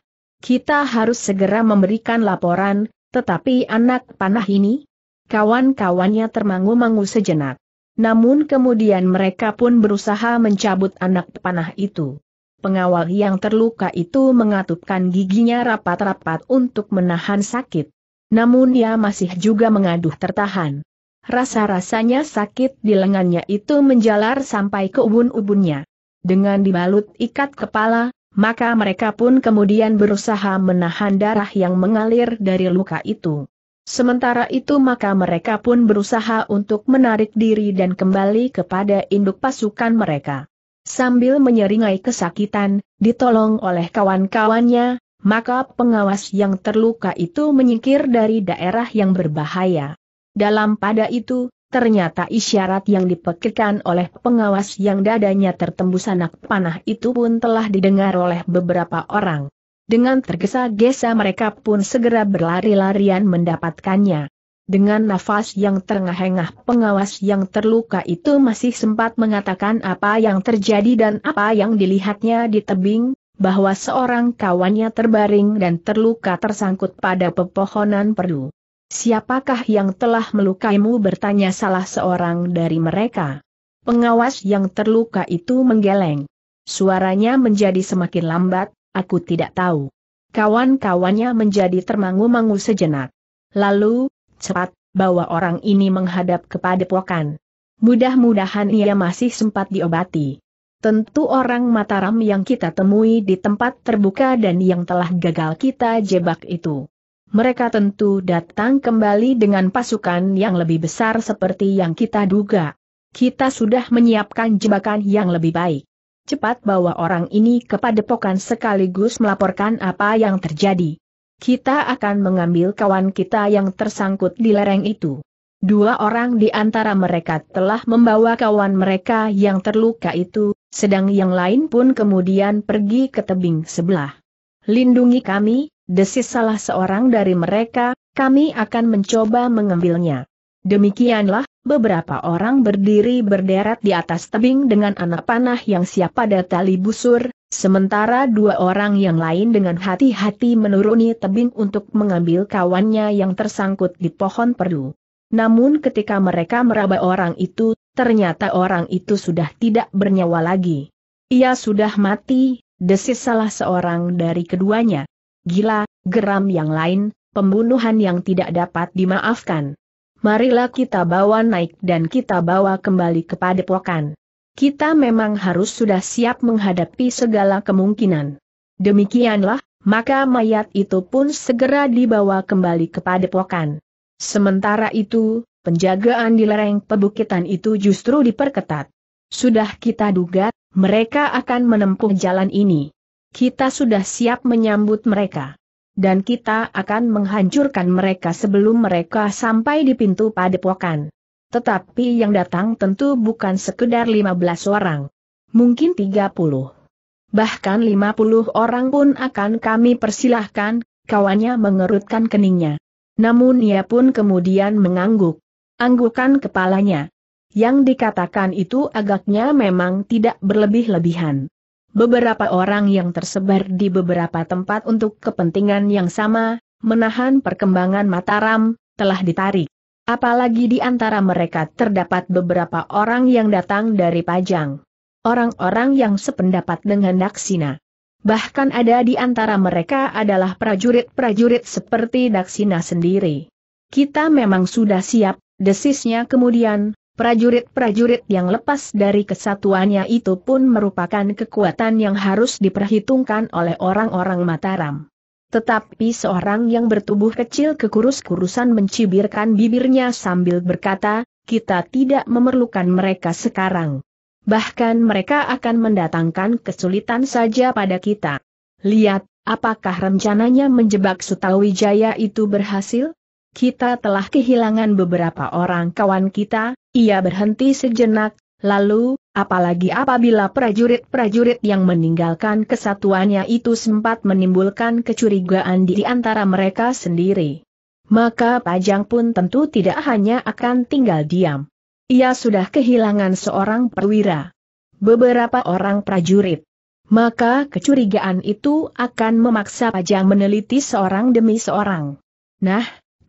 Kita harus segera memberikan laporan, tetapi anak panah ini? Kawan-kawannya termangu-mangu sejenak. Namun kemudian mereka pun berusaha mencabut anak panah itu. Pengawal yang terluka itu mengatupkan giginya rapat-rapat untuk menahan sakit. Namun ia masih juga mengaduh tertahan. Rasa-rasanya sakit di lengannya itu menjalar sampai ke ubun-ubunnya. Dengan dibalut ikat kepala, maka mereka pun kemudian berusaha menahan darah yang mengalir dari luka itu. Sementara itu maka mereka pun berusaha untuk menarik diri dan kembali kepada induk pasukan mereka. Sambil menyeringai kesakitan, ditolong oleh kawan-kawannya, maka pengawas yang terluka itu menyingkir dari daerah yang berbahaya. Dalam pada itu, ternyata isyarat yang dipekikan oleh pengawas yang dadanya tertembus anak panah itu pun telah didengar oleh beberapa orang. Dengan tergesa-gesa mereka pun segera berlari-larian mendapatkannya. Dengan nafas yang terengah-engah pengawas yang terluka itu masih sempat mengatakan apa yang terjadi dan apa yang dilihatnya di tebing, bahwa seorang kawannya terbaring dan terluka tersangkut pada pepohonan perdu. Siapakah yang telah melukaimu bertanya salah seorang dari mereka. Pengawas yang terluka itu menggeleng. Suaranya menjadi semakin lambat, aku tidak tahu. Kawan-kawannya menjadi termangu-mangu sejenak. Lalu, cepat, bawa orang ini menghadap kepada pokan. Mudah-mudahan ia masih sempat diobati. Tentu orang Mataram yang kita temui di tempat terbuka dan yang telah gagal kita jebak itu. Mereka tentu datang kembali dengan pasukan yang lebih besar seperti yang kita duga. Kita sudah menyiapkan jebakan yang lebih baik. Cepat bawa orang ini ke padepokan sekaligus melaporkan apa yang terjadi. Kita akan mengambil kawan kita yang tersangkut di lereng itu. Dua orang di antara mereka telah membawa kawan mereka yang terluka itu, sedang yang lain pun kemudian pergi ke tebing sebelah. Lindungi kami, desis salah seorang dari mereka, kami akan mencoba mengambilnya. Demikianlah, beberapa orang berdiri berderet di atas tebing dengan anak panah yang siap pada tali busur, sementara dua orang yang lain dengan hati-hati menuruni tebing untuk mengambil kawannya yang tersangkut di pohon perdu. Namun ketika mereka meraba orang itu, ternyata orang itu sudah tidak bernyawa lagi. Ia sudah mati, desis salah seorang dari keduanya. Gila, geram yang lain, pembunuhan yang tidak dapat dimaafkan. Marilah kita bawa naik dan kita bawa kembali kepada pokan. Kita memang harus sudah siap menghadapi segala kemungkinan. Demikianlah, maka mayat itu pun segera dibawa kembali kepada pokan. Sementara itu, penjagaan di lereng pebukitan itu justru diperketat. Sudah kita duga, mereka akan menempuh jalan ini. Kita sudah siap menyambut mereka. Dan kita akan menghancurkan mereka sebelum mereka sampai di pintu padepokan. Tetapi yang datang tentu bukan sekedar 15 orang. Mungkin 30. Bahkan 50 orang pun akan kami persilahkan, kawannya mengerutkan keningnya. Namun ia pun kemudian mengangguk. Anggukan kepalanya. Yang dikatakan itu agaknya memang tidak berlebih-lebihan. Beberapa orang yang tersebar di beberapa tempat untuk kepentingan yang sama, menahan perkembangan Mataram, telah ditarik. Apalagi di antara mereka terdapat beberapa orang yang datang dari Pajang. Orang-orang yang sependapat dengan Daksina. Bahkan ada di antara mereka adalah prajurit-prajurit seperti Daksina sendiri. Kita memang sudah siap, Desisnya kemudian, prajurit-prajurit yang lepas dari kesatuannya itu pun merupakan kekuatan yang harus diperhitungkan oleh orang-orang Mataram. Tetapi seorang yang bertubuh kecil kekurus-kurusan mencibirkan bibirnya sambil berkata, kita tidak memerlukan mereka sekarang. Bahkan mereka akan mendatangkan kesulitan saja pada kita. Lihat, apakah rencananya menjebak Sutawijaya itu berhasil? kita telah kehilangan beberapa orang kawan kita, ia berhenti sejenak, lalu, apalagi apabila prajurit-prajurit yang meninggalkan kesatuannya itu sempat menimbulkan kecurigaan di antara mereka sendiri. Maka Pajang pun tentu tidak hanya akan tinggal diam. Ia sudah kehilangan seorang perwira. Beberapa orang prajurit maka kecurigaan itu akan memaksa Pajang meneliti seorang demi seorang. Nah,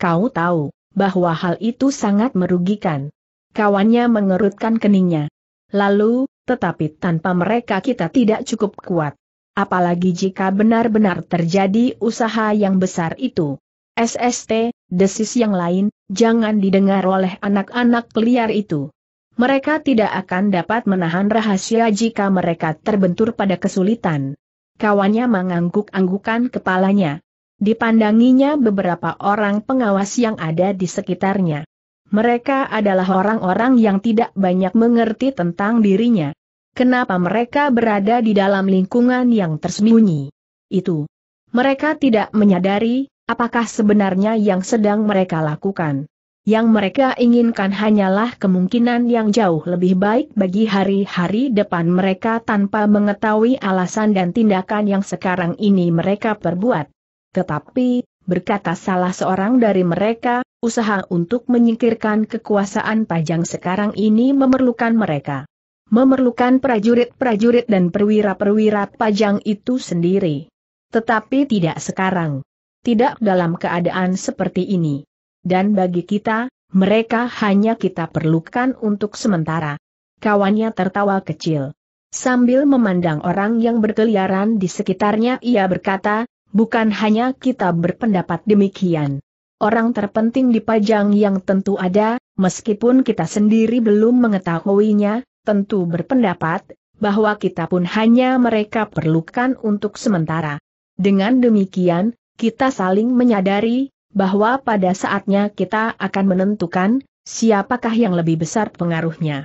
Kau tahu, bahwa hal itu sangat merugikan. Kawannya mengerutkan keningnya. Lalu, tetapi tanpa mereka kita tidak cukup kuat. Apalagi jika benar-benar terjadi usaha yang besar itu. SST, desis yang lain, jangan didengar oleh anak-anak liar itu. Mereka tidak akan dapat menahan rahasia jika mereka terbentur pada kesulitan. Kawannya mengangguk-anggukan kepalanya dipandanginya beberapa orang pengawas yang ada di sekitarnya. Mereka adalah orang-orang yang tidak banyak mengerti tentang dirinya. Kenapa mereka berada di dalam lingkungan yang tersembunyi? Itu. Mereka tidak menyadari, apakah sebenarnya yang sedang mereka lakukan. Yang mereka inginkan hanyalah kemungkinan yang jauh lebih baik bagi hari-hari depan mereka tanpa mengetahui alasan dan tindakan yang sekarang ini mereka perbuat. Tetapi, berkata salah seorang dari mereka, usaha untuk menyingkirkan kekuasaan Pajang sekarang ini memerlukan mereka. Memerlukan prajurit-prajurit dan perwira-perwira Pajang itu sendiri. Tetapi tidak sekarang. Tidak dalam keadaan seperti ini. Dan bagi kita, mereka hanya kita perlukan untuk sementara. Kawannya tertawa kecil. Sambil memandang orang yang berkeliaran di sekitarnya ia berkata, Bukan hanya kita berpendapat demikian. Orang terpenting di Pajang yang tentu ada, meskipun kita sendiri belum mengetahuinya, tentu berpendapat, bahwa kita pun hanya mereka perlukan untuk sementara. Dengan demikian, kita saling menyadari, bahwa pada saatnya kita akan menentukan, siapakah yang lebih besar pengaruhnya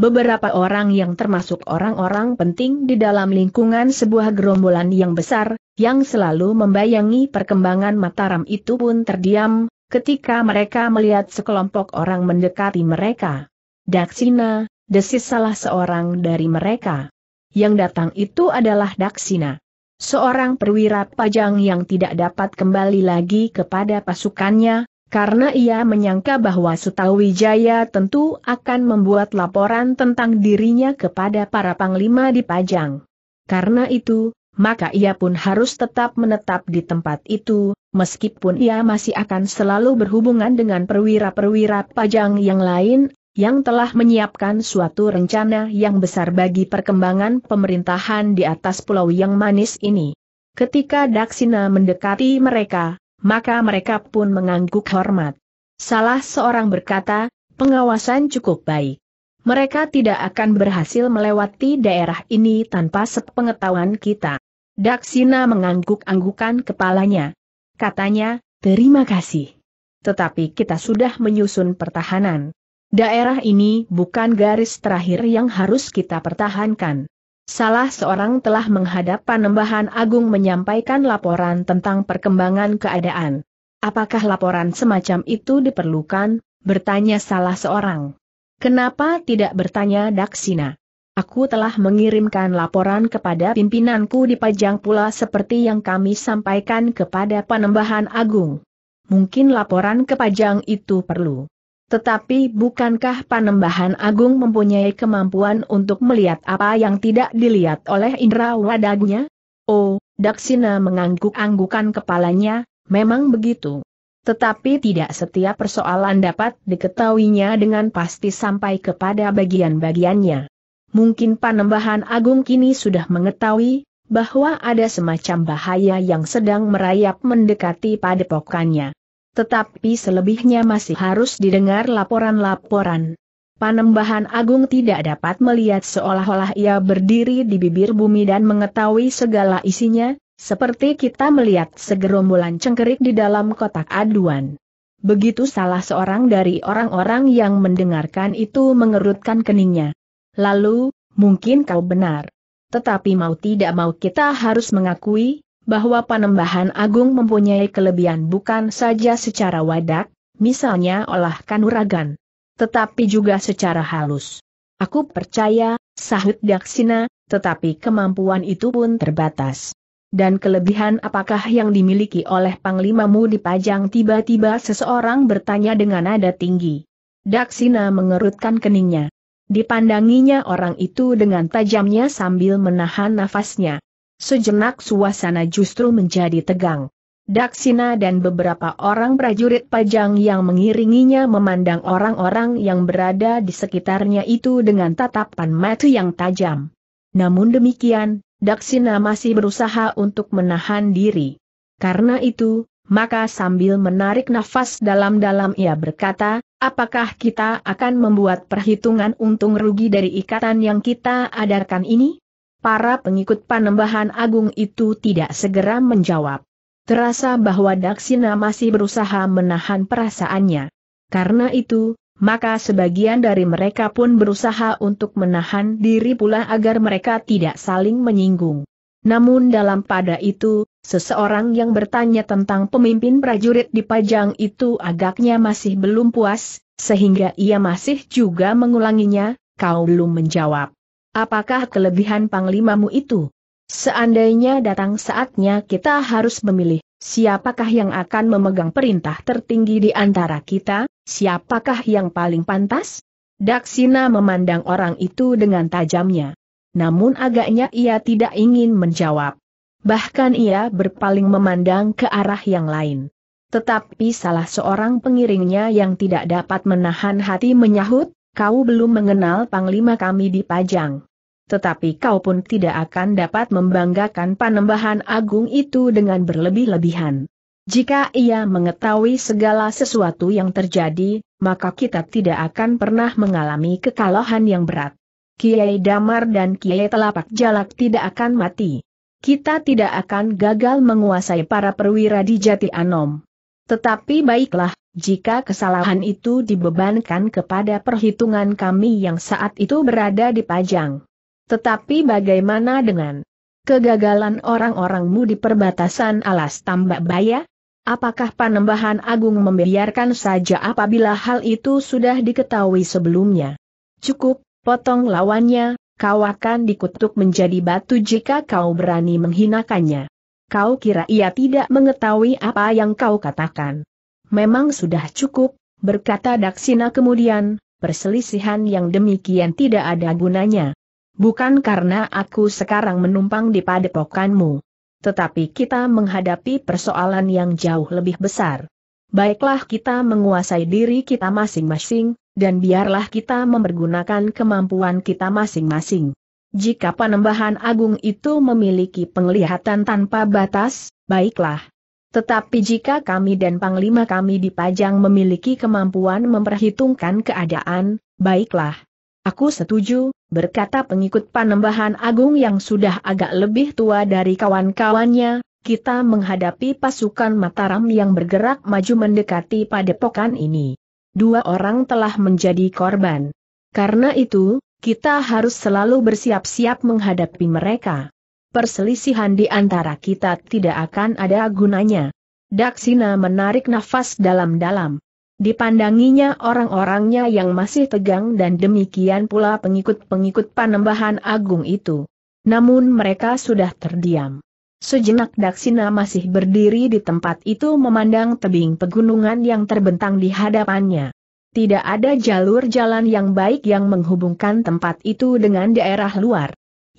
beberapa orang yang termasuk orang-orang penting di dalam lingkungan sebuah gerombolan yang besar, yang selalu membayangi perkembangan Mataram itu pun terdiam, ketika mereka melihat sekelompok orang mendekati mereka. Daksina, desis salah seorang dari mereka. Yang datang itu adalah Daksina. Seorang perwira pajang yang tidak dapat kembali lagi kepada pasukannya, karena ia menyangka bahwa Sutawijaya tentu akan membuat laporan tentang dirinya kepada para panglima di Pajang. Karena itu, maka ia pun harus tetap menetap di tempat itu, meskipun ia masih akan selalu berhubungan dengan perwira-perwira Pajang yang lain, yang telah menyiapkan suatu rencana yang besar bagi perkembangan pemerintahan di atas pulau yang manis ini. Ketika Daksina mendekati mereka, maka mereka pun mengangguk hormat. Salah seorang berkata, pengawasan cukup baik. Mereka tidak akan berhasil melewati daerah ini tanpa sepengetahuan kita. Daksina mengangguk-anggukan kepalanya. Katanya, terima kasih. Tetapi kita sudah menyusun pertahanan. Daerah ini bukan garis terakhir yang harus kita pertahankan. Salah seorang telah menghadap Panembahan Agung menyampaikan laporan tentang perkembangan keadaan. Apakah laporan semacam itu diperlukan? Bertanya salah seorang. Kenapa tidak bertanya Daksina? Aku telah mengirimkan laporan kepada pimpinanku di Pajang pula seperti yang kami sampaikan kepada Panembahan Agung. Mungkin laporan ke Pajang itu perlu. Tetapi bukankah Panembahan Agung mempunyai kemampuan untuk melihat apa yang tidak dilihat oleh Indra wadagnya? Oh, Daksina mengangguk-anggukan kepalanya, memang begitu. Tetapi tidak setiap persoalan dapat diketahuinya dengan pasti sampai kepada bagian-bagiannya. Mungkin Panembahan Agung kini sudah mengetahui bahwa ada semacam bahaya yang sedang merayap mendekati padepokannya. Tetapi selebihnya masih harus didengar laporan-laporan. Panembahan Agung tidak dapat melihat seolah-olah ia berdiri di bibir bumi dan mengetahui segala isinya, seperti kita melihat segerombolan cengkerik di dalam kotak aduan. Begitu salah seorang dari orang-orang yang mendengarkan itu mengerutkan keningnya. Lalu, mungkin kau benar. Tetapi mau tidak mau kita harus mengakui, bahwa Panembahan Agung mempunyai kelebihan bukan saja secara wadak, misalnya olah kanuragan, tetapi juga secara halus. Aku percaya, sahut Daksina, tetapi kemampuan itu pun terbatas. Dan kelebihan apakah yang dimiliki oleh Panglimamu dipajang tiba-tiba seseorang bertanya dengan nada tinggi. Daksina mengerutkan keningnya. Dipandanginya orang itu dengan tajamnya sambil menahan nafasnya. Sejenak suasana justru menjadi tegang. Daksina dan beberapa orang prajurit pajang yang mengiringinya memandang orang-orang yang berada di sekitarnya itu dengan tatapan mata yang tajam. Namun demikian, Daksina masih berusaha untuk menahan diri. Karena itu, maka sambil menarik nafas dalam-dalam ia berkata, apakah kita akan membuat perhitungan untung rugi dari ikatan yang kita adakan ini? para pengikut panembahan agung itu tidak segera menjawab. Terasa bahwa Daksina masih berusaha menahan perasaannya. Karena itu, maka sebagian dari mereka pun berusaha untuk menahan diri pula agar mereka tidak saling menyinggung. Namun dalam pada itu, seseorang yang bertanya tentang pemimpin prajurit di Pajang itu agaknya masih belum puas, sehingga ia masih juga mengulanginya, kau belum menjawab. Apakah kelebihan panglimamu itu? Seandainya datang saatnya kita harus memilih, siapakah yang akan memegang perintah tertinggi di antara kita, siapakah yang paling pantas? Daksina memandang orang itu dengan tajamnya. Namun agaknya ia tidak ingin menjawab. Bahkan ia berpaling memandang ke arah yang lain. Tetapi salah seorang pengiringnya yang tidak dapat menahan hati menyahut, kau belum mengenal panglima kami di Pajang. Tetapi kau pun tidak akan dapat membanggakan panembahan agung itu dengan berlebih-lebihan. Jika ia mengetahui segala sesuatu yang terjadi, maka kita tidak akan pernah mengalami kekalahan yang berat. Kiai Damar dan Kiai Telapak Jalak tidak akan mati. Kita tidak akan gagal menguasai para perwira di Jati Anom. Tetapi baiklah, jika kesalahan itu dibebankan kepada perhitungan kami yang saat itu berada di Pajang. Tetapi bagaimana dengan kegagalan orang-orangmu di perbatasan alas tambak baya? Apakah Panembahan Agung membiarkan saja apabila hal itu sudah diketahui sebelumnya? Cukup, potong lawannya, kau akan dikutuk menjadi batu jika kau berani menghinakannya. Kau kira ia tidak mengetahui apa yang kau katakan. Memang sudah cukup, berkata Daksina kemudian, perselisihan yang demikian tidak ada gunanya. Bukan karena aku sekarang menumpang di padepokanmu. Tetapi kita menghadapi persoalan yang jauh lebih besar. Baiklah kita menguasai diri kita masing-masing, dan biarlah kita mempergunakan kemampuan kita masing-masing. Jika Panembahan Agung itu memiliki penglihatan tanpa batas, baiklah, tetapi jika kami dan panglima kami dipajang memiliki kemampuan memperhitungkan keadaan, baiklah. Aku setuju, berkata pengikut panembahan agung yang sudah agak lebih tua dari kawan-kawannya, kita menghadapi pasukan Mataram yang bergerak maju mendekati padepokan ini. Dua orang telah menjadi korban. Karena itu, kita harus selalu bersiap-siap menghadapi mereka perselisihan di antara kita tidak akan ada gunanya. Daksina menarik nafas dalam-dalam. Dipandanginya orang-orangnya yang masih tegang dan demikian pula pengikut-pengikut panembahan agung itu. Namun mereka sudah terdiam. Sejenak Daksina masih berdiri di tempat itu memandang tebing pegunungan yang terbentang di hadapannya. Tidak ada jalur jalan yang baik yang menghubungkan tempat itu dengan daerah luar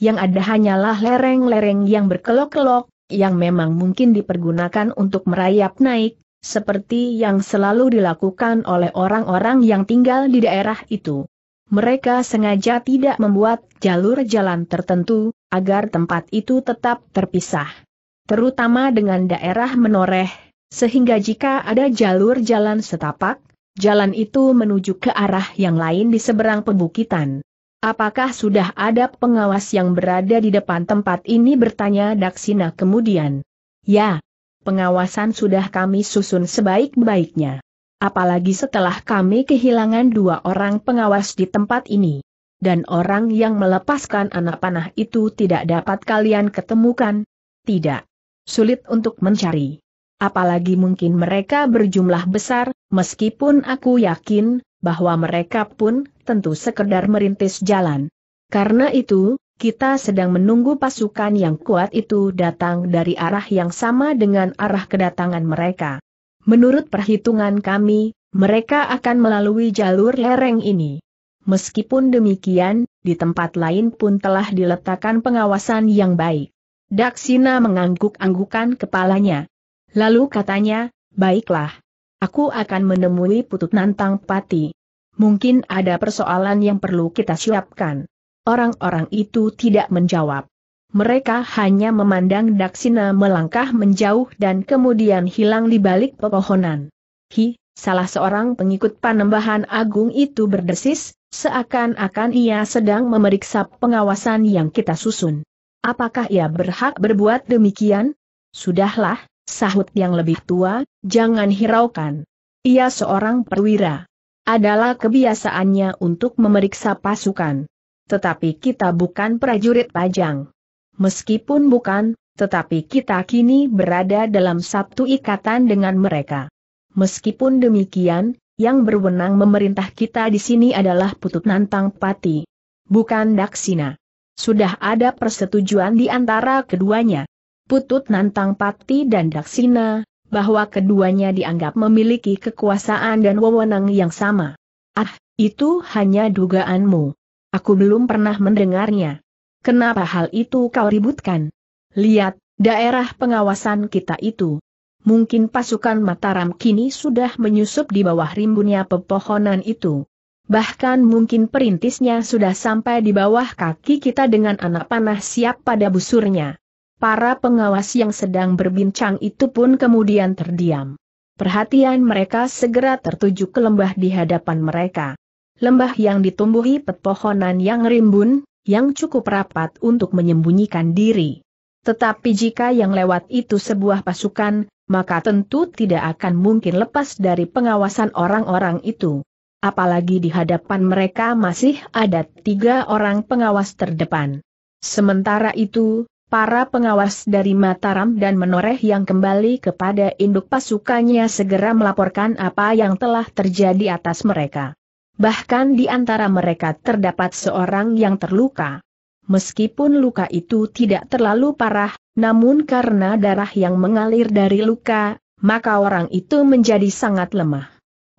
yang ada hanyalah lereng-lereng yang berkelok-kelok, yang memang mungkin dipergunakan untuk merayap naik, seperti yang selalu dilakukan oleh orang-orang yang tinggal di daerah itu. Mereka sengaja tidak membuat jalur jalan tertentu, agar tempat itu tetap terpisah. Terutama dengan daerah menoreh, sehingga jika ada jalur jalan setapak, jalan itu menuju ke arah yang lain di seberang pebukitan. Apakah sudah ada pengawas yang berada di depan tempat ini bertanya Daksina kemudian. Ya, pengawasan sudah kami susun sebaik-baiknya. Apalagi setelah kami kehilangan dua orang pengawas di tempat ini. Dan orang yang melepaskan anak panah itu tidak dapat kalian ketemukan. Tidak. Sulit untuk mencari apalagi mungkin mereka berjumlah besar, meskipun aku yakin bahwa mereka pun tentu sekedar merintis jalan. Karena itu, kita sedang menunggu pasukan yang kuat itu datang dari arah yang sama dengan arah kedatangan mereka. Menurut perhitungan kami, mereka akan melalui jalur lereng ini. Meskipun demikian, di tempat lain pun telah diletakkan pengawasan yang baik. Daksina mengangguk-anggukan kepalanya. Lalu katanya, baiklah. Aku akan menemui Putut Nantang Pati mungkin ada persoalan yang perlu kita siapkan. Orang-orang itu tidak menjawab. Mereka hanya memandang Daksina melangkah menjauh dan kemudian hilang di balik pepohonan. Hi, salah seorang pengikut panembahan agung itu berdesis, seakan-akan ia sedang memeriksa pengawasan yang kita susun. Apakah ia berhak berbuat demikian? Sudahlah, sahut yang lebih tua, jangan hiraukan. Ia seorang perwira adalah kebiasaannya untuk memeriksa pasukan. Tetapi kita bukan prajurit pajang. Meskipun bukan, tetapi kita kini berada dalam satu ikatan dengan mereka. Meskipun demikian, yang berwenang memerintah kita di sini adalah Putut Nantang Pati, bukan Daksina. Sudah ada persetujuan di antara keduanya. Putut Nantang Pati dan Daksina, bahwa keduanya dianggap memiliki kekuasaan dan wewenang yang sama. Ah, itu hanya dugaanmu. Aku belum pernah mendengarnya. Kenapa hal itu kau ributkan? Lihat, daerah pengawasan kita itu. Mungkin pasukan Mataram kini sudah menyusup di bawah rimbunnya pepohonan itu. Bahkan mungkin perintisnya sudah sampai di bawah kaki kita dengan anak panah siap pada busurnya. Para pengawas yang sedang berbincang itu pun kemudian terdiam. Perhatian mereka segera tertuju ke lembah di hadapan mereka. Lembah yang ditumbuhi pepohonan yang rimbun, yang cukup rapat untuk menyembunyikan diri. Tetapi jika yang lewat itu sebuah pasukan, maka tentu tidak akan mungkin lepas dari pengawasan orang-orang itu. Apalagi di hadapan mereka masih ada tiga orang pengawas terdepan. Sementara itu, para pengawas dari Mataram dan Menoreh yang kembali kepada induk pasukannya segera melaporkan apa yang telah terjadi atas mereka. Bahkan di antara mereka terdapat seorang yang terluka. Meskipun luka itu tidak terlalu parah, namun karena darah yang mengalir dari luka, maka orang itu menjadi sangat lemah.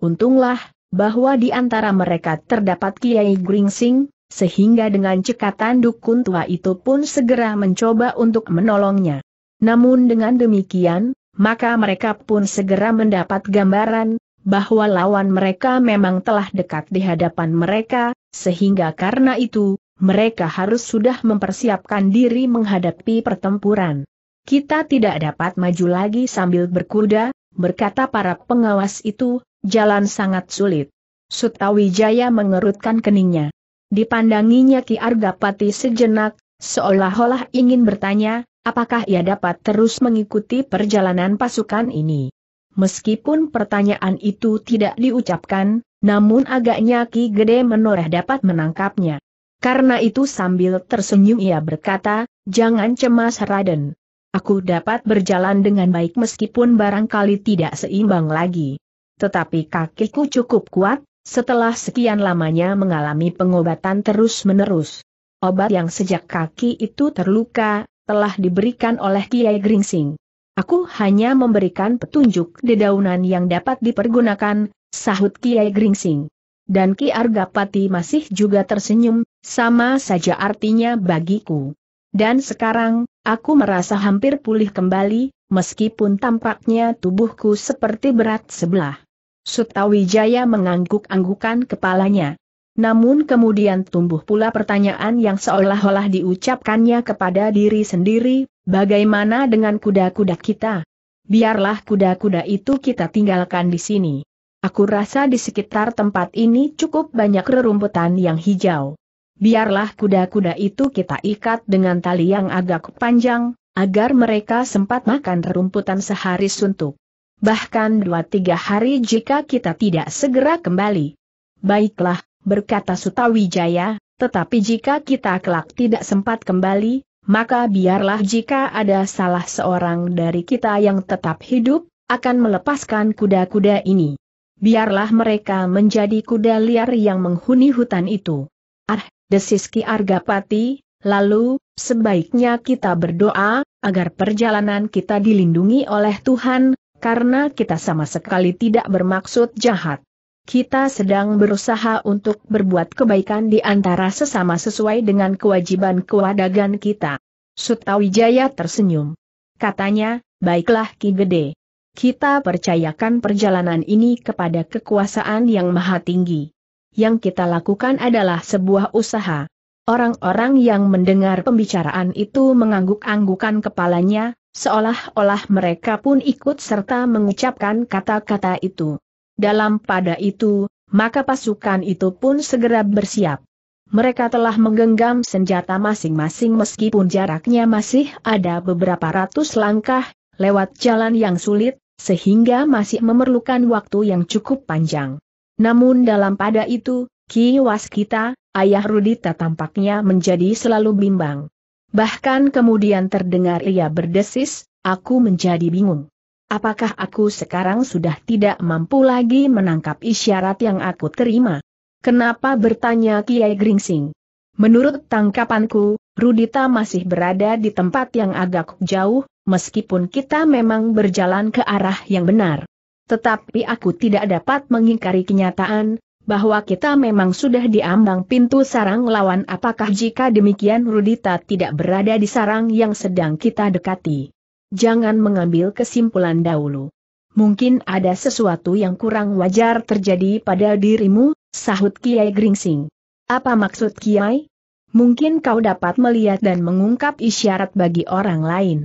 Untunglah, bahwa di antara mereka terdapat Kiai Gringsing, sehingga dengan cekatan dukun tua itu pun segera mencoba untuk menolongnya. Namun dengan demikian, maka mereka pun segera mendapat gambaran bahwa lawan mereka memang telah dekat di hadapan mereka, sehingga karena itu, mereka harus sudah mempersiapkan diri menghadapi pertempuran. Kita tidak dapat maju lagi sambil berkuda, berkata para pengawas itu, jalan sangat sulit. Sutawijaya mengerutkan keningnya. Dipandanginya Ki Argapati sejenak, seolah-olah ingin bertanya, apakah ia dapat terus mengikuti perjalanan pasukan ini. Meskipun pertanyaan itu tidak diucapkan, namun agaknya Ki Gede Menoreh dapat menangkapnya. Karena itu sambil tersenyum ia berkata, jangan cemas Raden. Aku dapat berjalan dengan baik meskipun barangkali tidak seimbang lagi. Tetapi kakiku cukup kuat, setelah sekian lamanya mengalami pengobatan terus-menerus, obat yang sejak kaki itu terluka, telah diberikan oleh Kiai Gringsing. Aku hanya memberikan petunjuk dedaunan yang dapat dipergunakan, sahut Kiai Gringsing. Dan Ki Argapati masih juga tersenyum, sama saja artinya bagiku. Dan sekarang, aku merasa hampir pulih kembali, meskipun tampaknya tubuhku seperti berat sebelah. Sutawijaya mengangguk-anggukan kepalanya. Namun kemudian tumbuh pula pertanyaan yang seolah-olah diucapkannya kepada diri sendiri, bagaimana dengan kuda-kuda kita? Biarlah kuda-kuda itu kita tinggalkan di sini. Aku rasa di sekitar tempat ini cukup banyak rerumputan yang hijau. Biarlah kuda-kuda itu kita ikat dengan tali yang agak panjang, agar mereka sempat makan rerumputan sehari suntuk bahkan dua-tiga hari jika kita tidak segera kembali. Baiklah, berkata Sutawijaya, tetapi jika kita kelak tidak sempat kembali, maka biarlah jika ada salah seorang dari kita yang tetap hidup, akan melepaskan kuda-kuda ini. Biarlah mereka menjadi kuda liar yang menghuni hutan itu. Ah, desiski Argapati, lalu, sebaiknya kita berdoa, agar perjalanan kita dilindungi oleh Tuhan, karena kita sama sekali tidak bermaksud jahat. Kita sedang berusaha untuk berbuat kebaikan di antara sesama sesuai dengan kewajiban kewadagan kita. Sutawijaya tersenyum. Katanya, baiklah Ki Gede. Kita percayakan perjalanan ini kepada kekuasaan yang maha tinggi. Yang kita lakukan adalah sebuah usaha. Orang-orang yang mendengar pembicaraan itu mengangguk-anggukan kepalanya, Seolah-olah mereka pun ikut serta mengucapkan kata-kata itu. Dalam pada itu, maka pasukan itu pun segera bersiap. Mereka telah menggenggam senjata masing-masing meskipun jaraknya masih ada beberapa ratus langkah, lewat jalan yang sulit, sehingga masih memerlukan waktu yang cukup panjang. Namun dalam pada itu, Ki kita, ayah Rudita tampaknya menjadi selalu bimbang. Bahkan kemudian terdengar ia berdesis, aku menjadi bingung. Apakah aku sekarang sudah tidak mampu lagi menangkap isyarat yang aku terima? Kenapa bertanya Kiai Gringsing? Menurut tangkapanku, Rudita masih berada di tempat yang agak jauh, meskipun kita memang berjalan ke arah yang benar. Tetapi aku tidak dapat mengingkari kenyataan, bahwa kita memang sudah diambang pintu sarang lawan apakah jika demikian Rudita tidak berada di sarang yang sedang kita dekati. Jangan mengambil kesimpulan dahulu. Mungkin ada sesuatu yang kurang wajar terjadi pada dirimu, sahut Kiai Gringsing. Apa maksud Kiai? Mungkin kau dapat melihat dan mengungkap isyarat bagi orang lain.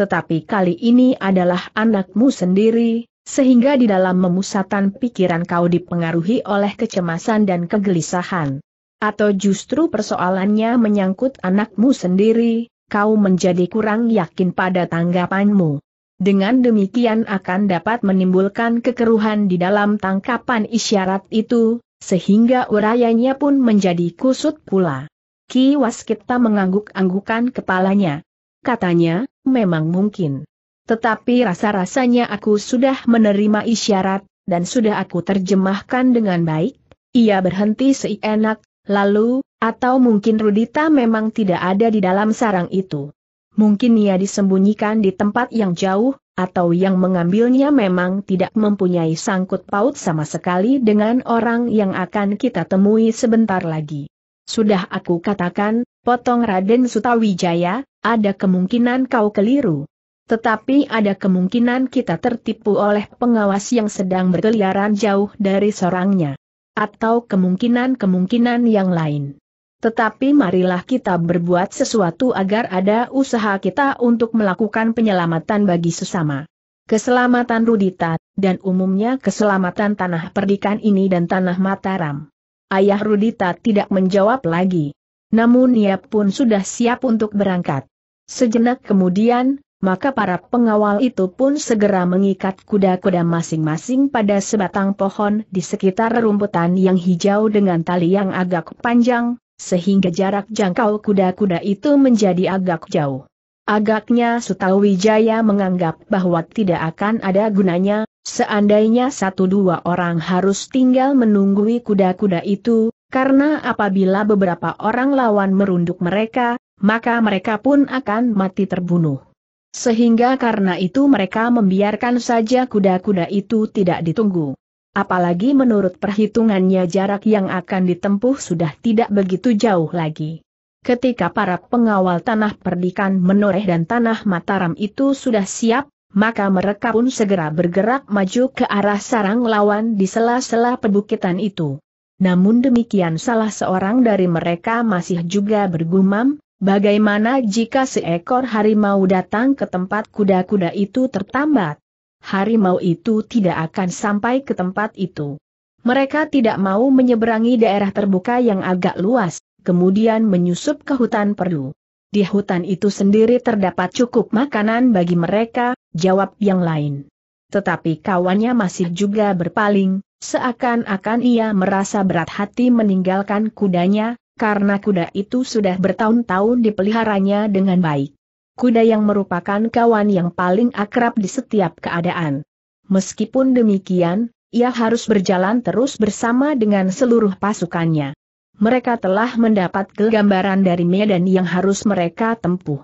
Tetapi kali ini adalah anakmu sendiri, sehingga di dalam memusatan pikiran kau dipengaruhi oleh kecemasan dan kegelisahan. Atau justru persoalannya menyangkut anakmu sendiri, kau menjadi kurang yakin pada tanggapanmu. Dengan demikian akan dapat menimbulkan kekeruhan di dalam tangkapan isyarat itu, sehingga urayanya pun menjadi kusut pula. Ki Waskita mengangguk-anggukan kepalanya. Katanya, memang mungkin. Tetapi rasa-rasanya aku sudah menerima isyarat, dan sudah aku terjemahkan dengan baik. Ia berhenti seienak, lalu, atau mungkin Rudita memang tidak ada di dalam sarang itu. Mungkin ia disembunyikan di tempat yang jauh, atau yang mengambilnya memang tidak mempunyai sangkut paut sama sekali dengan orang yang akan kita temui sebentar lagi. Sudah aku katakan, potong Raden Sutawijaya, ada kemungkinan kau keliru. Tetapi ada kemungkinan kita tertipu oleh pengawas yang sedang berkeliaran jauh dari sorangnya. Atau kemungkinan-kemungkinan yang lain. Tetapi marilah kita berbuat sesuatu agar ada usaha kita untuk melakukan penyelamatan bagi sesama. Keselamatan Rudita, dan umumnya keselamatan tanah perdikan ini dan tanah Mataram. Ayah Rudita tidak menjawab lagi. Namun ia pun sudah siap untuk berangkat. Sejenak kemudian, maka para pengawal itu pun segera mengikat kuda-kuda masing-masing pada sebatang pohon di sekitar rumputan yang hijau dengan tali yang agak panjang, sehingga jarak jangkau kuda-kuda itu menjadi agak jauh. Agaknya Sutawijaya menganggap bahwa tidak akan ada gunanya, seandainya satu dua orang harus tinggal menunggui kuda-kuda itu, karena apabila beberapa orang lawan merunduk mereka, maka mereka pun akan mati terbunuh. Sehingga karena itu mereka membiarkan saja kuda-kuda itu tidak ditunggu. Apalagi menurut perhitungannya jarak yang akan ditempuh sudah tidak begitu jauh lagi. Ketika para pengawal tanah perdikan menoreh dan tanah Mataram itu sudah siap, maka mereka pun segera bergerak maju ke arah sarang lawan di sela-sela pebukitan itu. Namun demikian salah seorang dari mereka masih juga bergumam, Bagaimana jika seekor harimau datang ke tempat kuda-kuda itu tertambat? Harimau itu tidak akan sampai ke tempat itu. Mereka tidak mau menyeberangi daerah terbuka yang agak luas, kemudian menyusup ke hutan perlu. Di hutan itu sendiri terdapat cukup makanan bagi mereka, jawab yang lain. Tetapi kawannya masih juga berpaling, seakan-akan ia merasa berat hati meninggalkan kudanya, karena kuda itu sudah bertahun-tahun dipeliharanya dengan baik. Kuda yang merupakan kawan yang paling akrab di setiap keadaan. Meskipun demikian, ia harus berjalan terus bersama dengan seluruh pasukannya. Mereka telah mendapat gambaran dari medan yang harus mereka tempuh.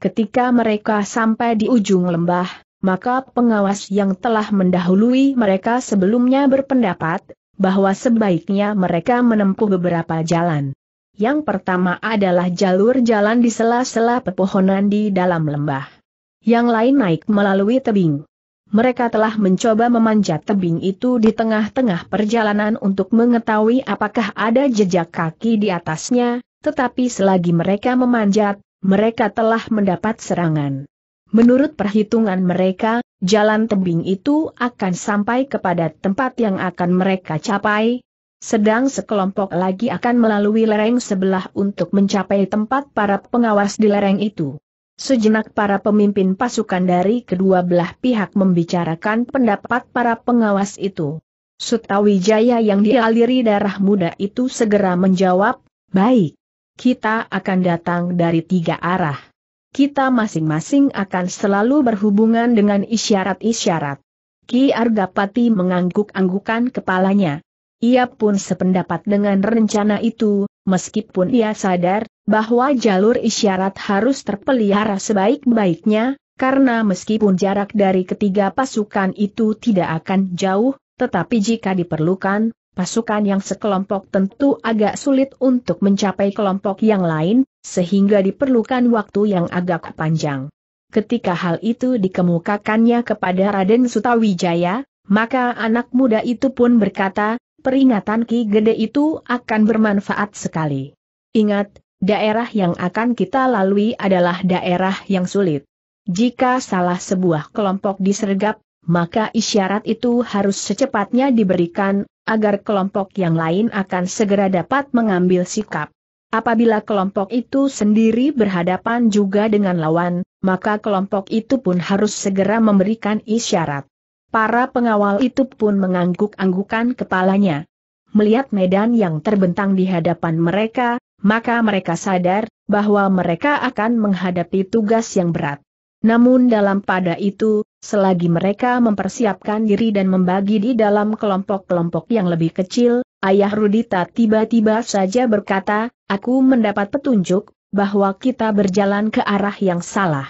Ketika mereka sampai di ujung lembah, maka pengawas yang telah mendahului mereka sebelumnya berpendapat bahwa sebaiknya mereka menempuh beberapa jalan. Yang pertama adalah jalur jalan di sela-sela pepohonan di dalam lembah. Yang lain naik melalui tebing. Mereka telah mencoba memanjat tebing itu di tengah-tengah perjalanan untuk mengetahui apakah ada jejak kaki di atasnya, tetapi selagi mereka memanjat, mereka telah mendapat serangan. Menurut perhitungan mereka, jalan tebing itu akan sampai kepada tempat yang akan mereka capai, sedang sekelompok lagi akan melalui lereng sebelah untuk mencapai tempat para pengawas di lereng itu. Sejenak para pemimpin pasukan dari kedua belah pihak membicarakan pendapat para pengawas itu. Sutawijaya yang dialiri darah muda itu segera menjawab, baik. Kita akan datang dari tiga arah. Kita masing-masing akan selalu berhubungan dengan isyarat-isyarat. Ki Argapati mengangguk-anggukan kepalanya. Ia pun sependapat dengan rencana itu, meskipun ia sadar bahwa jalur isyarat harus terpelihara sebaik-baiknya, karena meskipun jarak dari ketiga pasukan itu tidak akan jauh, tetapi jika diperlukan, pasukan yang sekelompok tentu agak sulit untuk mencapai kelompok yang lain, sehingga diperlukan waktu yang agak panjang. Ketika hal itu dikemukakannya kepada Raden Sutawijaya, maka anak muda itu pun berkata, peringatan Ki Gede itu akan bermanfaat sekali. Ingat, daerah yang akan kita lalui adalah daerah yang sulit. Jika salah sebuah kelompok disergap, maka isyarat itu harus secepatnya diberikan, agar kelompok yang lain akan segera dapat mengambil sikap. Apabila kelompok itu sendiri berhadapan juga dengan lawan, maka kelompok itu pun harus segera memberikan isyarat. Para pengawal itu pun mengangguk-anggukan kepalanya. Melihat medan yang terbentang di hadapan mereka, maka mereka sadar bahwa mereka akan menghadapi tugas yang berat. Namun dalam pada itu, selagi mereka mempersiapkan diri dan membagi di dalam kelompok-kelompok yang lebih kecil, Ayah Rudita tiba-tiba saja berkata, aku mendapat petunjuk bahwa kita berjalan ke arah yang salah.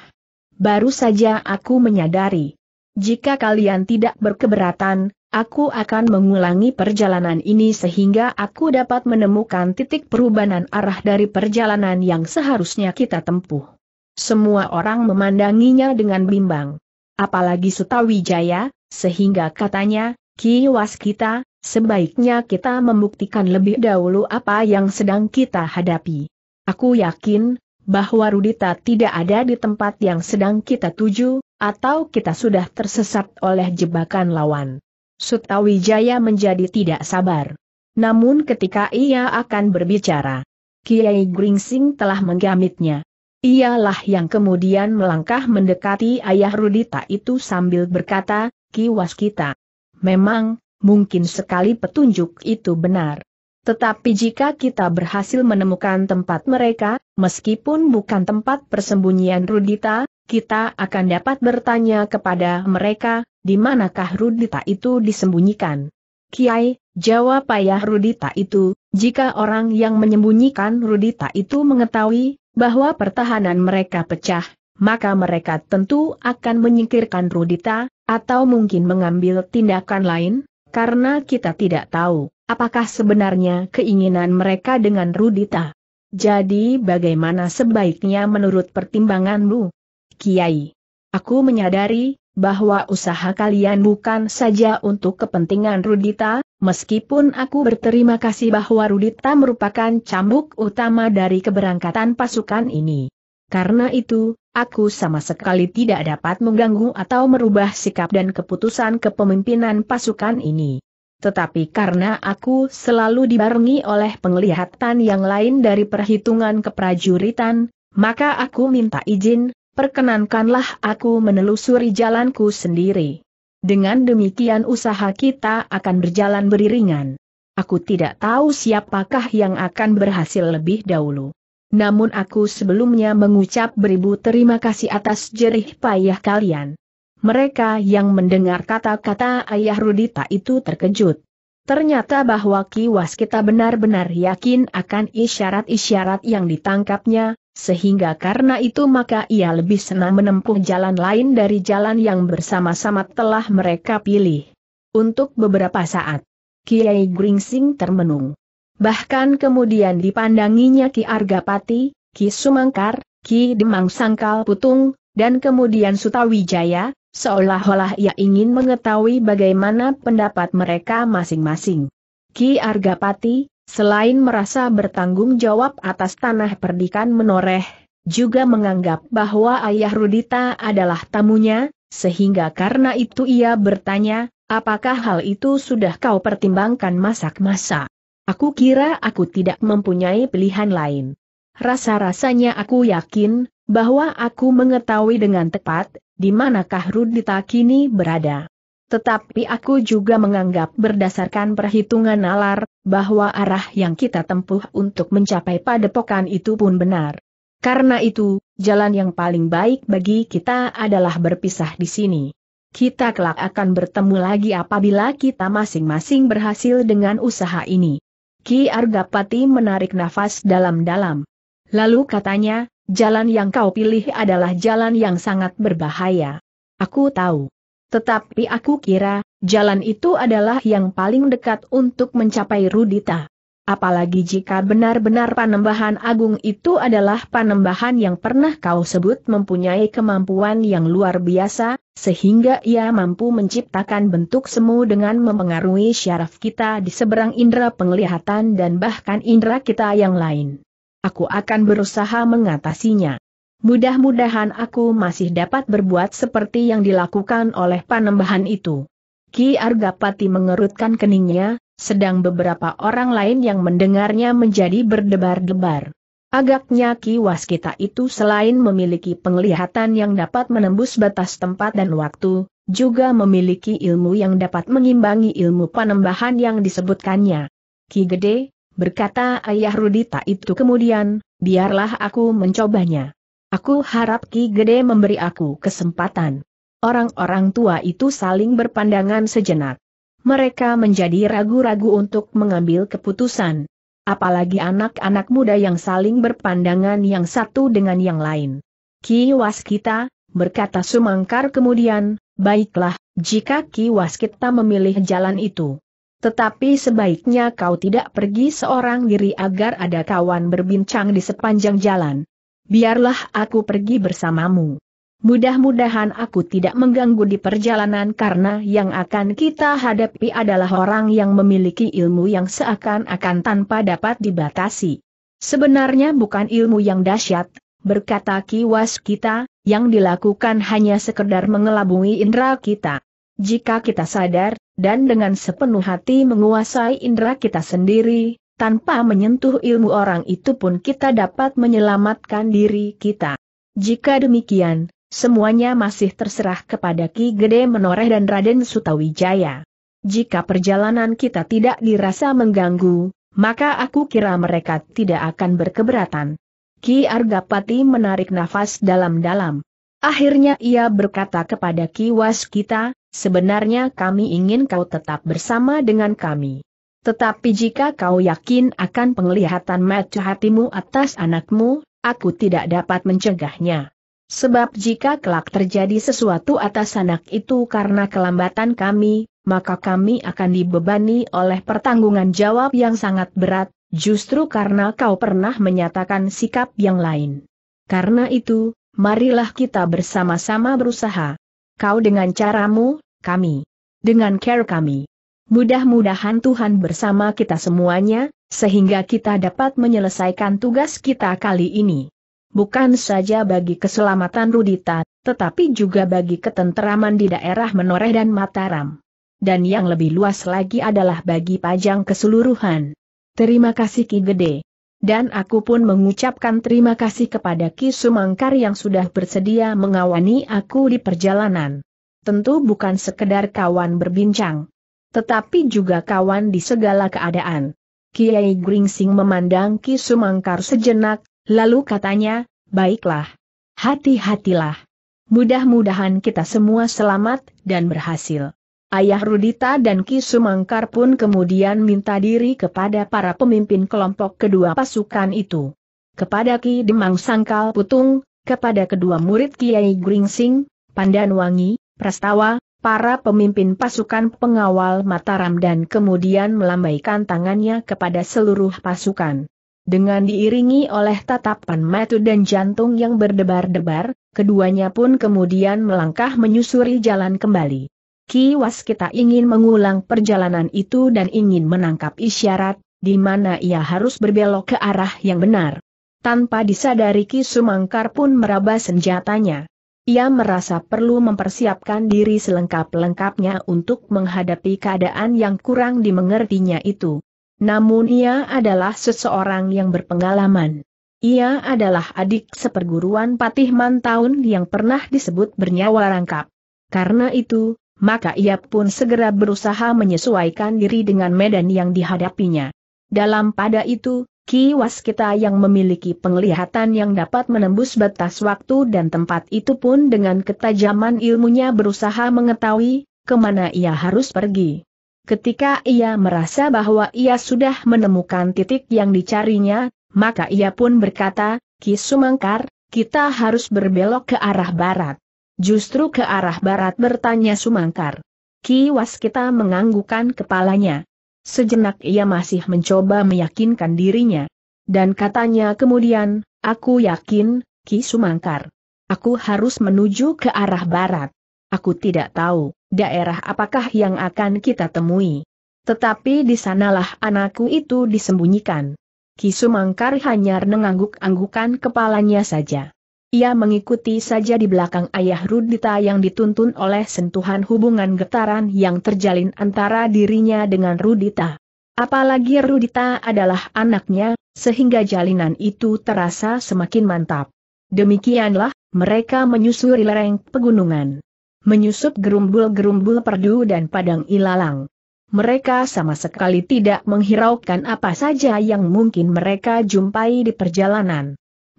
Baru saja aku menyadari jika kalian tidak berkeberatan, aku akan mengulangi perjalanan ini sehingga aku dapat menemukan titik perubahan arah dari perjalanan yang seharusnya kita tempuh. Semua orang memandanginya dengan bimbang. Apalagi Sutawijaya, sehingga katanya, kiwas kita, sebaiknya kita membuktikan lebih dahulu apa yang sedang kita hadapi. Aku yakin, bahwa Rudita tidak ada di tempat yang sedang kita tuju, atau kita sudah tersesat oleh jebakan lawan. Sutawijaya menjadi tidak sabar. Namun ketika ia akan berbicara, Kiai Gringsing telah menggamitnya. Ialah yang kemudian melangkah mendekati ayah Rudita itu sambil berkata, Kiwas kita. Memang, mungkin sekali petunjuk itu benar. Tetapi jika kita berhasil menemukan tempat mereka, meskipun bukan tempat persembunyian Rudita, kita akan dapat bertanya kepada mereka, di manakah Rudita itu disembunyikan. Kiai, jawab ayah Rudita itu, jika orang yang menyembunyikan Rudita itu mengetahui bahwa pertahanan mereka pecah, maka mereka tentu akan menyingkirkan Rudita, atau mungkin mengambil tindakan lain, karena kita tidak tahu apakah sebenarnya keinginan mereka dengan Rudita. Jadi bagaimana sebaiknya menurut pertimbanganmu? Kiai. Aku menyadari bahwa usaha kalian bukan saja untuk kepentingan Rudita, meskipun aku berterima kasih bahwa Rudita merupakan cambuk utama dari keberangkatan pasukan ini. Karena itu, aku sama sekali tidak dapat mengganggu atau merubah sikap dan keputusan kepemimpinan pasukan ini. Tetapi karena aku selalu dibarengi oleh penglihatan yang lain dari perhitungan keprajuritan, maka aku minta izin, perkenankanlah aku menelusuri jalanku sendiri. Dengan demikian usaha kita akan berjalan beriringan. Aku tidak tahu siapakah yang akan berhasil lebih dahulu. Namun aku sebelumnya mengucap beribu terima kasih atas jerih payah kalian. Mereka yang mendengar kata-kata ayah Rudita itu terkejut. Ternyata bahwa kiwas kita benar-benar yakin akan isyarat-isyarat yang ditangkapnya, sehingga karena itu maka ia lebih senang menempuh jalan lain dari jalan yang bersama-sama telah mereka pilih. Untuk beberapa saat, Kiai Gringsing termenung. Bahkan kemudian dipandanginya Ki Argapati, Ki Sumangkar, Ki Demang Sangkal Putung, dan kemudian Sutawijaya, seolah-olah ia ingin mengetahui bagaimana pendapat mereka masing-masing. Ki Argapati, Selain merasa bertanggung jawab atas tanah perdikan menoreh, juga menganggap bahwa ayah Rudita adalah tamunya, sehingga karena itu ia bertanya, apakah hal itu sudah kau pertimbangkan masak-masak? Aku kira aku tidak mempunyai pilihan lain. Rasa-rasanya aku yakin, bahwa aku mengetahui dengan tepat, di manakah Rudita kini berada. Tetapi aku juga menganggap berdasarkan perhitungan nalar, bahwa arah yang kita tempuh untuk mencapai padepokan itu pun benar. Karena itu, jalan yang paling baik bagi kita adalah berpisah di sini. Kita kelak akan bertemu lagi apabila kita masing-masing berhasil dengan usaha ini. Ki Argapati menarik nafas dalam-dalam. Lalu katanya, jalan yang kau pilih adalah jalan yang sangat berbahaya. Aku tahu. Tetapi aku kira, jalan itu adalah yang paling dekat untuk mencapai Rudita. Apalagi jika benar-benar panembahan agung itu adalah panembahan yang pernah kau sebut mempunyai kemampuan yang luar biasa, sehingga ia mampu menciptakan bentuk semu dengan memengaruhi syaraf kita di seberang indera penglihatan dan bahkan indera kita yang lain. Aku akan berusaha mengatasinya. Mudah-mudahan aku masih dapat berbuat seperti yang dilakukan oleh panembahan itu. Ki Argapati mengerutkan keningnya, sedang beberapa orang lain yang mendengarnya menjadi berdebar-debar. Agaknya Ki Waskita itu selain memiliki penglihatan yang dapat menembus batas tempat dan waktu, juga memiliki ilmu yang dapat mengimbangi ilmu panembahan yang disebutkannya. Ki Gede, berkata ayah Rudita itu kemudian, biarlah aku mencobanya. Aku harap Ki Gede memberi aku kesempatan. Orang-orang tua itu saling berpandangan sejenak. Mereka menjadi ragu-ragu untuk mengambil keputusan. Apalagi anak-anak muda yang saling berpandangan yang satu dengan yang lain. Ki Waskita, berkata Sumangkar kemudian, baiklah, jika Ki Waskita memilih jalan itu. Tetapi sebaiknya kau tidak pergi seorang diri agar ada kawan berbincang di sepanjang jalan biarlah aku pergi bersamamu. Mudah-mudahan aku tidak mengganggu di perjalanan karena yang akan kita hadapi adalah orang yang memiliki ilmu yang seakan-akan tanpa dapat dibatasi. Sebenarnya bukan ilmu yang dahsyat, berkata kiwas kita, yang dilakukan hanya sekedar mengelabui indera kita. Jika kita sadar, dan dengan sepenuh hati menguasai indera kita sendiri, tanpa menyentuh ilmu orang itu pun kita dapat menyelamatkan diri kita. Jika demikian, semuanya masih terserah kepada Ki Gede Menoreh dan Raden Sutawijaya. Jika perjalanan kita tidak dirasa mengganggu, maka aku kira mereka tidak akan berkeberatan. Ki Argapati menarik nafas dalam-dalam. Akhirnya ia berkata kepada Ki Waskita, sebenarnya kami ingin kau tetap bersama dengan kami. Tetapi jika kau yakin akan penglihatan mata hatimu atas anakmu, aku tidak dapat mencegahnya. Sebab jika kelak terjadi sesuatu atas anak itu karena kelambatan kami, maka kami akan dibebani oleh pertanggungan jawab yang sangat berat, justru karena kau pernah menyatakan sikap yang lain. Karena itu, marilah kita bersama-sama berusaha. Kau dengan caramu, kami. Dengan care kami. Mudah-mudahan Tuhan bersama kita semuanya, sehingga kita dapat menyelesaikan tugas kita kali ini. Bukan saja bagi keselamatan Rudita, tetapi juga bagi ketenteraman di daerah Menoreh dan Mataram. Dan yang lebih luas lagi adalah bagi Pajang keseluruhan. Terima kasih Ki Gede. Dan aku pun mengucapkan terima kasih kepada Ki Sumangkar yang sudah bersedia mengawani aku di perjalanan. Tentu bukan sekedar kawan berbincang tetapi juga kawan di segala keadaan. Kiai Gringsing memandang Ki Sumangkar sejenak, lalu katanya, baiklah. Hati-hatilah. Mudah-mudahan kita semua selamat dan berhasil. Ayah Rudita dan Ki Sumangkar pun kemudian minta diri kepada para pemimpin kelompok kedua pasukan itu. Kepada Ki Demang Sangkal Putung, kepada kedua murid Kiai Gringsing, Wangi, Prastawa, para pemimpin pasukan pengawal Mataram dan kemudian melambaikan tangannya kepada seluruh pasukan. Dengan diiringi oleh tatapan mata dan jantung yang berdebar-debar, keduanya pun kemudian melangkah menyusuri jalan kembali. Ki Waskita ingin mengulang perjalanan itu dan ingin menangkap isyarat, di mana ia harus berbelok ke arah yang benar. Tanpa disadari Ki Sumangkar pun meraba senjatanya. Ia merasa perlu mempersiapkan diri selengkap-lengkapnya untuk menghadapi keadaan yang kurang dimengertinya itu. Namun ia adalah seseorang yang berpengalaman. Ia adalah adik seperguruan Patih Mantaun yang pernah disebut bernyawa rangkap. Karena itu, maka ia pun segera berusaha menyesuaikan diri dengan medan yang dihadapinya. Dalam pada itu, Ki Waskita yang memiliki penglihatan yang dapat menembus batas waktu dan tempat itu pun dengan ketajaman ilmunya berusaha mengetahui kemana ia harus pergi. Ketika ia merasa bahwa ia sudah menemukan titik yang dicarinya, maka ia pun berkata, Ki Sumangkar, kita harus berbelok ke arah barat. Justru ke arah barat bertanya Sumangkar. Ki Waskita menganggukan kepalanya. Sejenak ia masih mencoba meyakinkan dirinya. Dan katanya kemudian, aku yakin, Ki Sumangkar. Aku harus menuju ke arah barat. Aku tidak tahu, daerah apakah yang akan kita temui. Tetapi di sanalah anakku itu disembunyikan. Ki Sumangkar hanya mengangguk-anggukan kepalanya saja. Ia mengikuti saja di belakang ayah Rudita yang dituntun oleh sentuhan hubungan getaran yang terjalin antara dirinya dengan Rudita. Apalagi Rudita adalah anaknya, sehingga jalinan itu terasa semakin mantap. Demikianlah, mereka menyusuri lereng pegunungan. Menyusup gerumbul-gerumbul perdu dan padang ilalang. Mereka sama sekali tidak menghiraukan apa saja yang mungkin mereka jumpai di perjalanan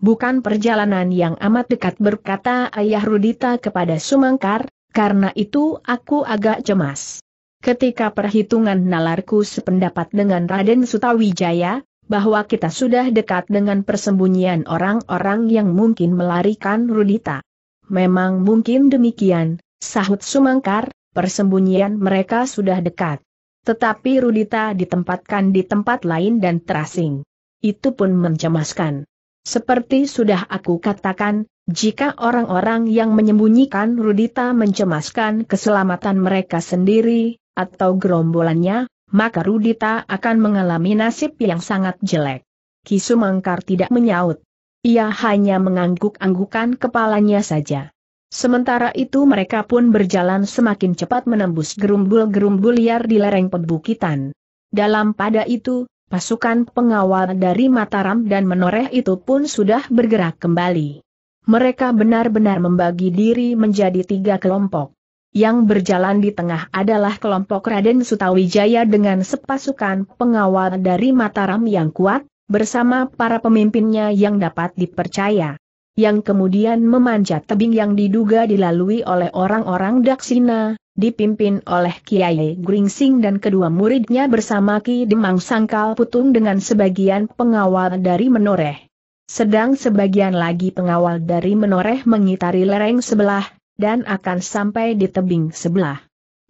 bukan perjalanan yang amat dekat berkata ayah Rudita kepada Sumangkar, karena itu aku agak cemas. Ketika perhitungan nalarku sependapat dengan Raden Sutawijaya, bahwa kita sudah dekat dengan persembunyian orang-orang yang mungkin melarikan Rudita. Memang mungkin demikian, sahut Sumangkar, persembunyian mereka sudah dekat. Tetapi Rudita ditempatkan di tempat lain dan terasing. Itu pun mencemaskan. Seperti sudah aku katakan, jika orang-orang yang menyembunyikan Rudita mencemaskan keselamatan mereka sendiri, atau gerombolannya, maka Rudita akan mengalami nasib yang sangat jelek. Kisumangkar tidak menyaut. Ia hanya mengangguk-anggukan kepalanya saja. Sementara itu mereka pun berjalan semakin cepat menembus gerumbul-gerumbul liar di lereng pebukitan. Dalam pada itu, Pasukan pengawal dari Mataram dan Menoreh itu pun sudah bergerak kembali. Mereka benar-benar membagi diri menjadi tiga kelompok. Yang berjalan di tengah adalah kelompok Raden Sutawijaya dengan sepasukan pengawal dari Mataram yang kuat, bersama para pemimpinnya yang dapat dipercaya. Yang kemudian memanjat tebing yang diduga dilalui oleh orang-orang Daksina, dipimpin oleh Kiai Gringsing dan kedua muridnya bersama Ki Demang Sangkal Putung dengan sebagian pengawal dari Menoreh. Sedang sebagian lagi pengawal dari Menoreh mengitari lereng sebelah, dan akan sampai di tebing sebelah.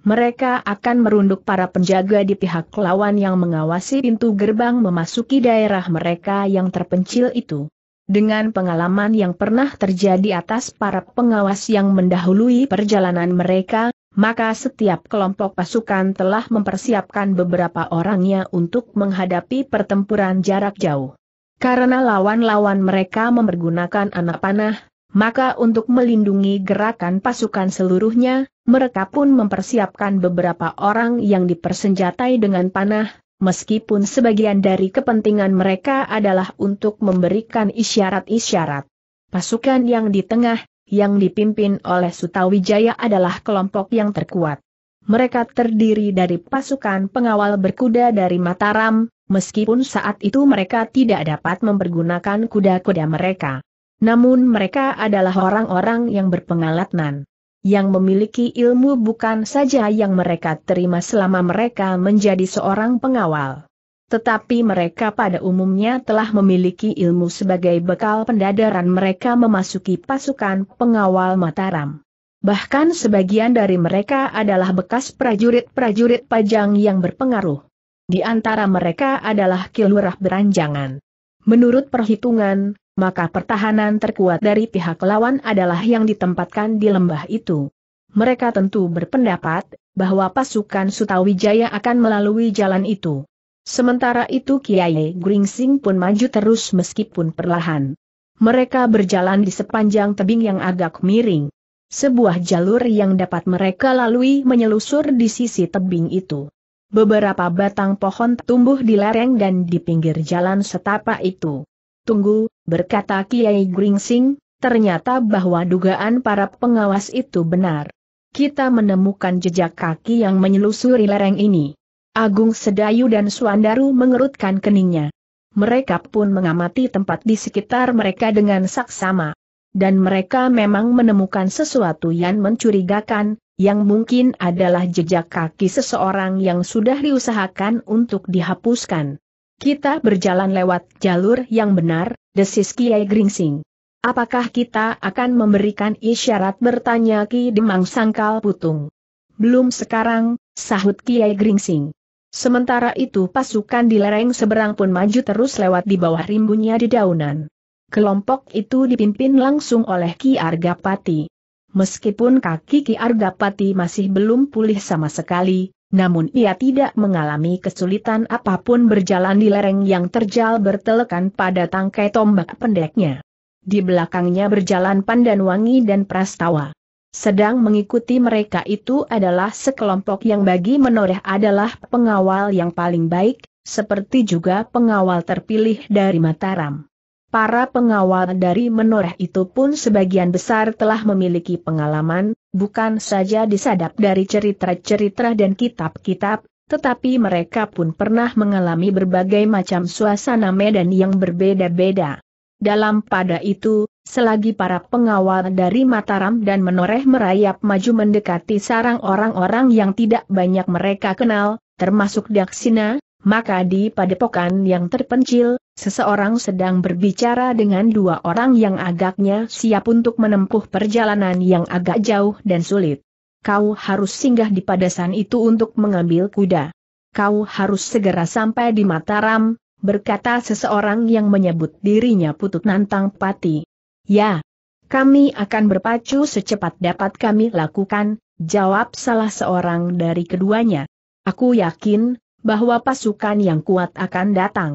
Mereka akan merunduk para penjaga di pihak lawan yang mengawasi pintu gerbang memasuki daerah mereka yang terpencil itu. Dengan pengalaman yang pernah terjadi atas para pengawas yang mendahului perjalanan mereka, maka setiap kelompok pasukan telah mempersiapkan beberapa orangnya untuk menghadapi pertempuran jarak jauh. Karena lawan-lawan mereka mempergunakan anak panah, maka untuk melindungi gerakan pasukan seluruhnya, mereka pun mempersiapkan beberapa orang yang dipersenjatai dengan panah, meskipun sebagian dari kepentingan mereka adalah untuk memberikan isyarat-isyarat. Pasukan yang di tengah, yang dipimpin oleh Sutawijaya adalah kelompok yang terkuat. Mereka terdiri dari pasukan pengawal berkuda dari Mataram, meskipun saat itu mereka tidak dapat mempergunakan kuda-kuda mereka. Namun mereka adalah orang-orang yang berpengalatan, yang memiliki ilmu bukan saja yang mereka terima selama mereka menjadi seorang pengawal. Tetapi mereka pada umumnya telah memiliki ilmu sebagai bekal pendadaran mereka memasuki pasukan pengawal Mataram. Bahkan sebagian dari mereka adalah bekas prajurit-prajurit pajang yang berpengaruh. Di antara mereka adalah kilurah beranjangan. Menurut perhitungan, maka pertahanan terkuat dari pihak lawan adalah yang ditempatkan di lembah itu. Mereka tentu berpendapat bahwa pasukan Sutawijaya akan melalui jalan itu. Sementara itu Kiai Gringsing pun maju terus meskipun perlahan. Mereka berjalan di sepanjang tebing yang agak miring. Sebuah jalur yang dapat mereka lalui menyelusur di sisi tebing itu. Beberapa batang pohon tumbuh di lereng dan di pinggir jalan setapak itu. Tunggu, berkata Kiai Gringsing, ternyata bahwa dugaan para pengawas itu benar. Kita menemukan jejak kaki yang menyelusuri lereng ini. Agung Sedayu dan Suandaru mengerutkan keningnya. Mereka pun mengamati tempat di sekitar mereka dengan saksama. Dan mereka memang menemukan sesuatu yang mencurigakan, yang mungkin adalah jejak kaki seseorang yang sudah diusahakan untuk dihapuskan. Kita berjalan lewat jalur yang benar, desis Kiai Gringsing. Apakah kita akan memberikan isyarat bertanya Ki Demang Sangkal Putung? Belum sekarang, sahut Kiai Gringsing. Sementara itu pasukan di lereng seberang pun maju terus lewat di bawah rimbunnya di daunan. Kelompok itu dipimpin langsung oleh Ki Argapati. Meskipun kaki Ki Argapati masih belum pulih sama sekali, namun ia tidak mengalami kesulitan apapun berjalan di lereng yang terjal bertelekan pada tangkai tombak pendeknya. Di belakangnya berjalan Pandan Wangi dan Prastawa. Sedang mengikuti mereka itu adalah sekelompok yang bagi menoreh adalah pengawal yang paling baik, seperti juga pengawal terpilih dari Mataram. Para pengawal dari menoreh itu pun sebagian besar telah memiliki pengalaman, bukan saja disadap dari cerita-cerita dan kitab-kitab, tetapi mereka pun pernah mengalami berbagai macam suasana medan yang berbeda-beda. Dalam pada itu, Selagi para pengawal dari Mataram dan Menoreh merayap maju mendekati sarang orang-orang yang tidak banyak mereka kenal, termasuk Daksina, maka di padepokan yang terpencil, seseorang sedang berbicara dengan dua orang yang agaknya siap untuk menempuh perjalanan yang agak jauh dan sulit. Kau harus singgah di padasan itu untuk mengambil kuda. Kau harus segera sampai di Mataram, berkata seseorang yang menyebut dirinya Putut Nantang Pati. Ya. Kami akan berpacu secepat dapat kami lakukan, jawab salah seorang dari keduanya. Aku yakin, bahwa pasukan yang kuat akan datang.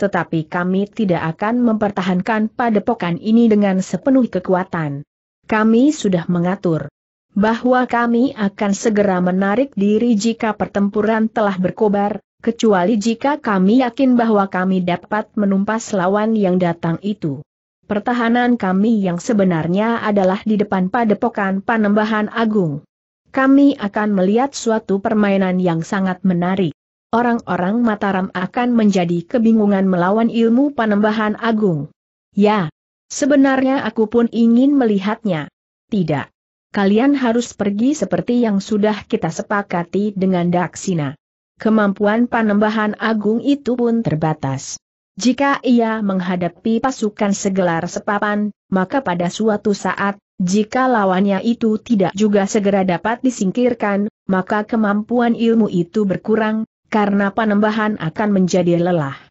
Tetapi kami tidak akan mempertahankan padepokan ini dengan sepenuh kekuatan. Kami sudah mengatur bahwa kami akan segera menarik diri jika pertempuran telah berkobar, kecuali jika kami yakin bahwa kami dapat menumpas lawan yang datang itu pertahanan kami yang sebenarnya adalah di depan padepokan Panembahan Agung. Kami akan melihat suatu permainan yang sangat menarik. Orang-orang Mataram akan menjadi kebingungan melawan ilmu Panembahan Agung. Ya, sebenarnya aku pun ingin melihatnya. Tidak. Kalian harus pergi seperti yang sudah kita sepakati dengan Daksina kemampuan panembahan agung itu pun terbatas. Jika ia menghadapi pasukan segelar sepapan, maka pada suatu saat, jika lawannya itu tidak juga segera dapat disingkirkan, maka kemampuan ilmu itu berkurang, karena panembahan akan menjadi lelah.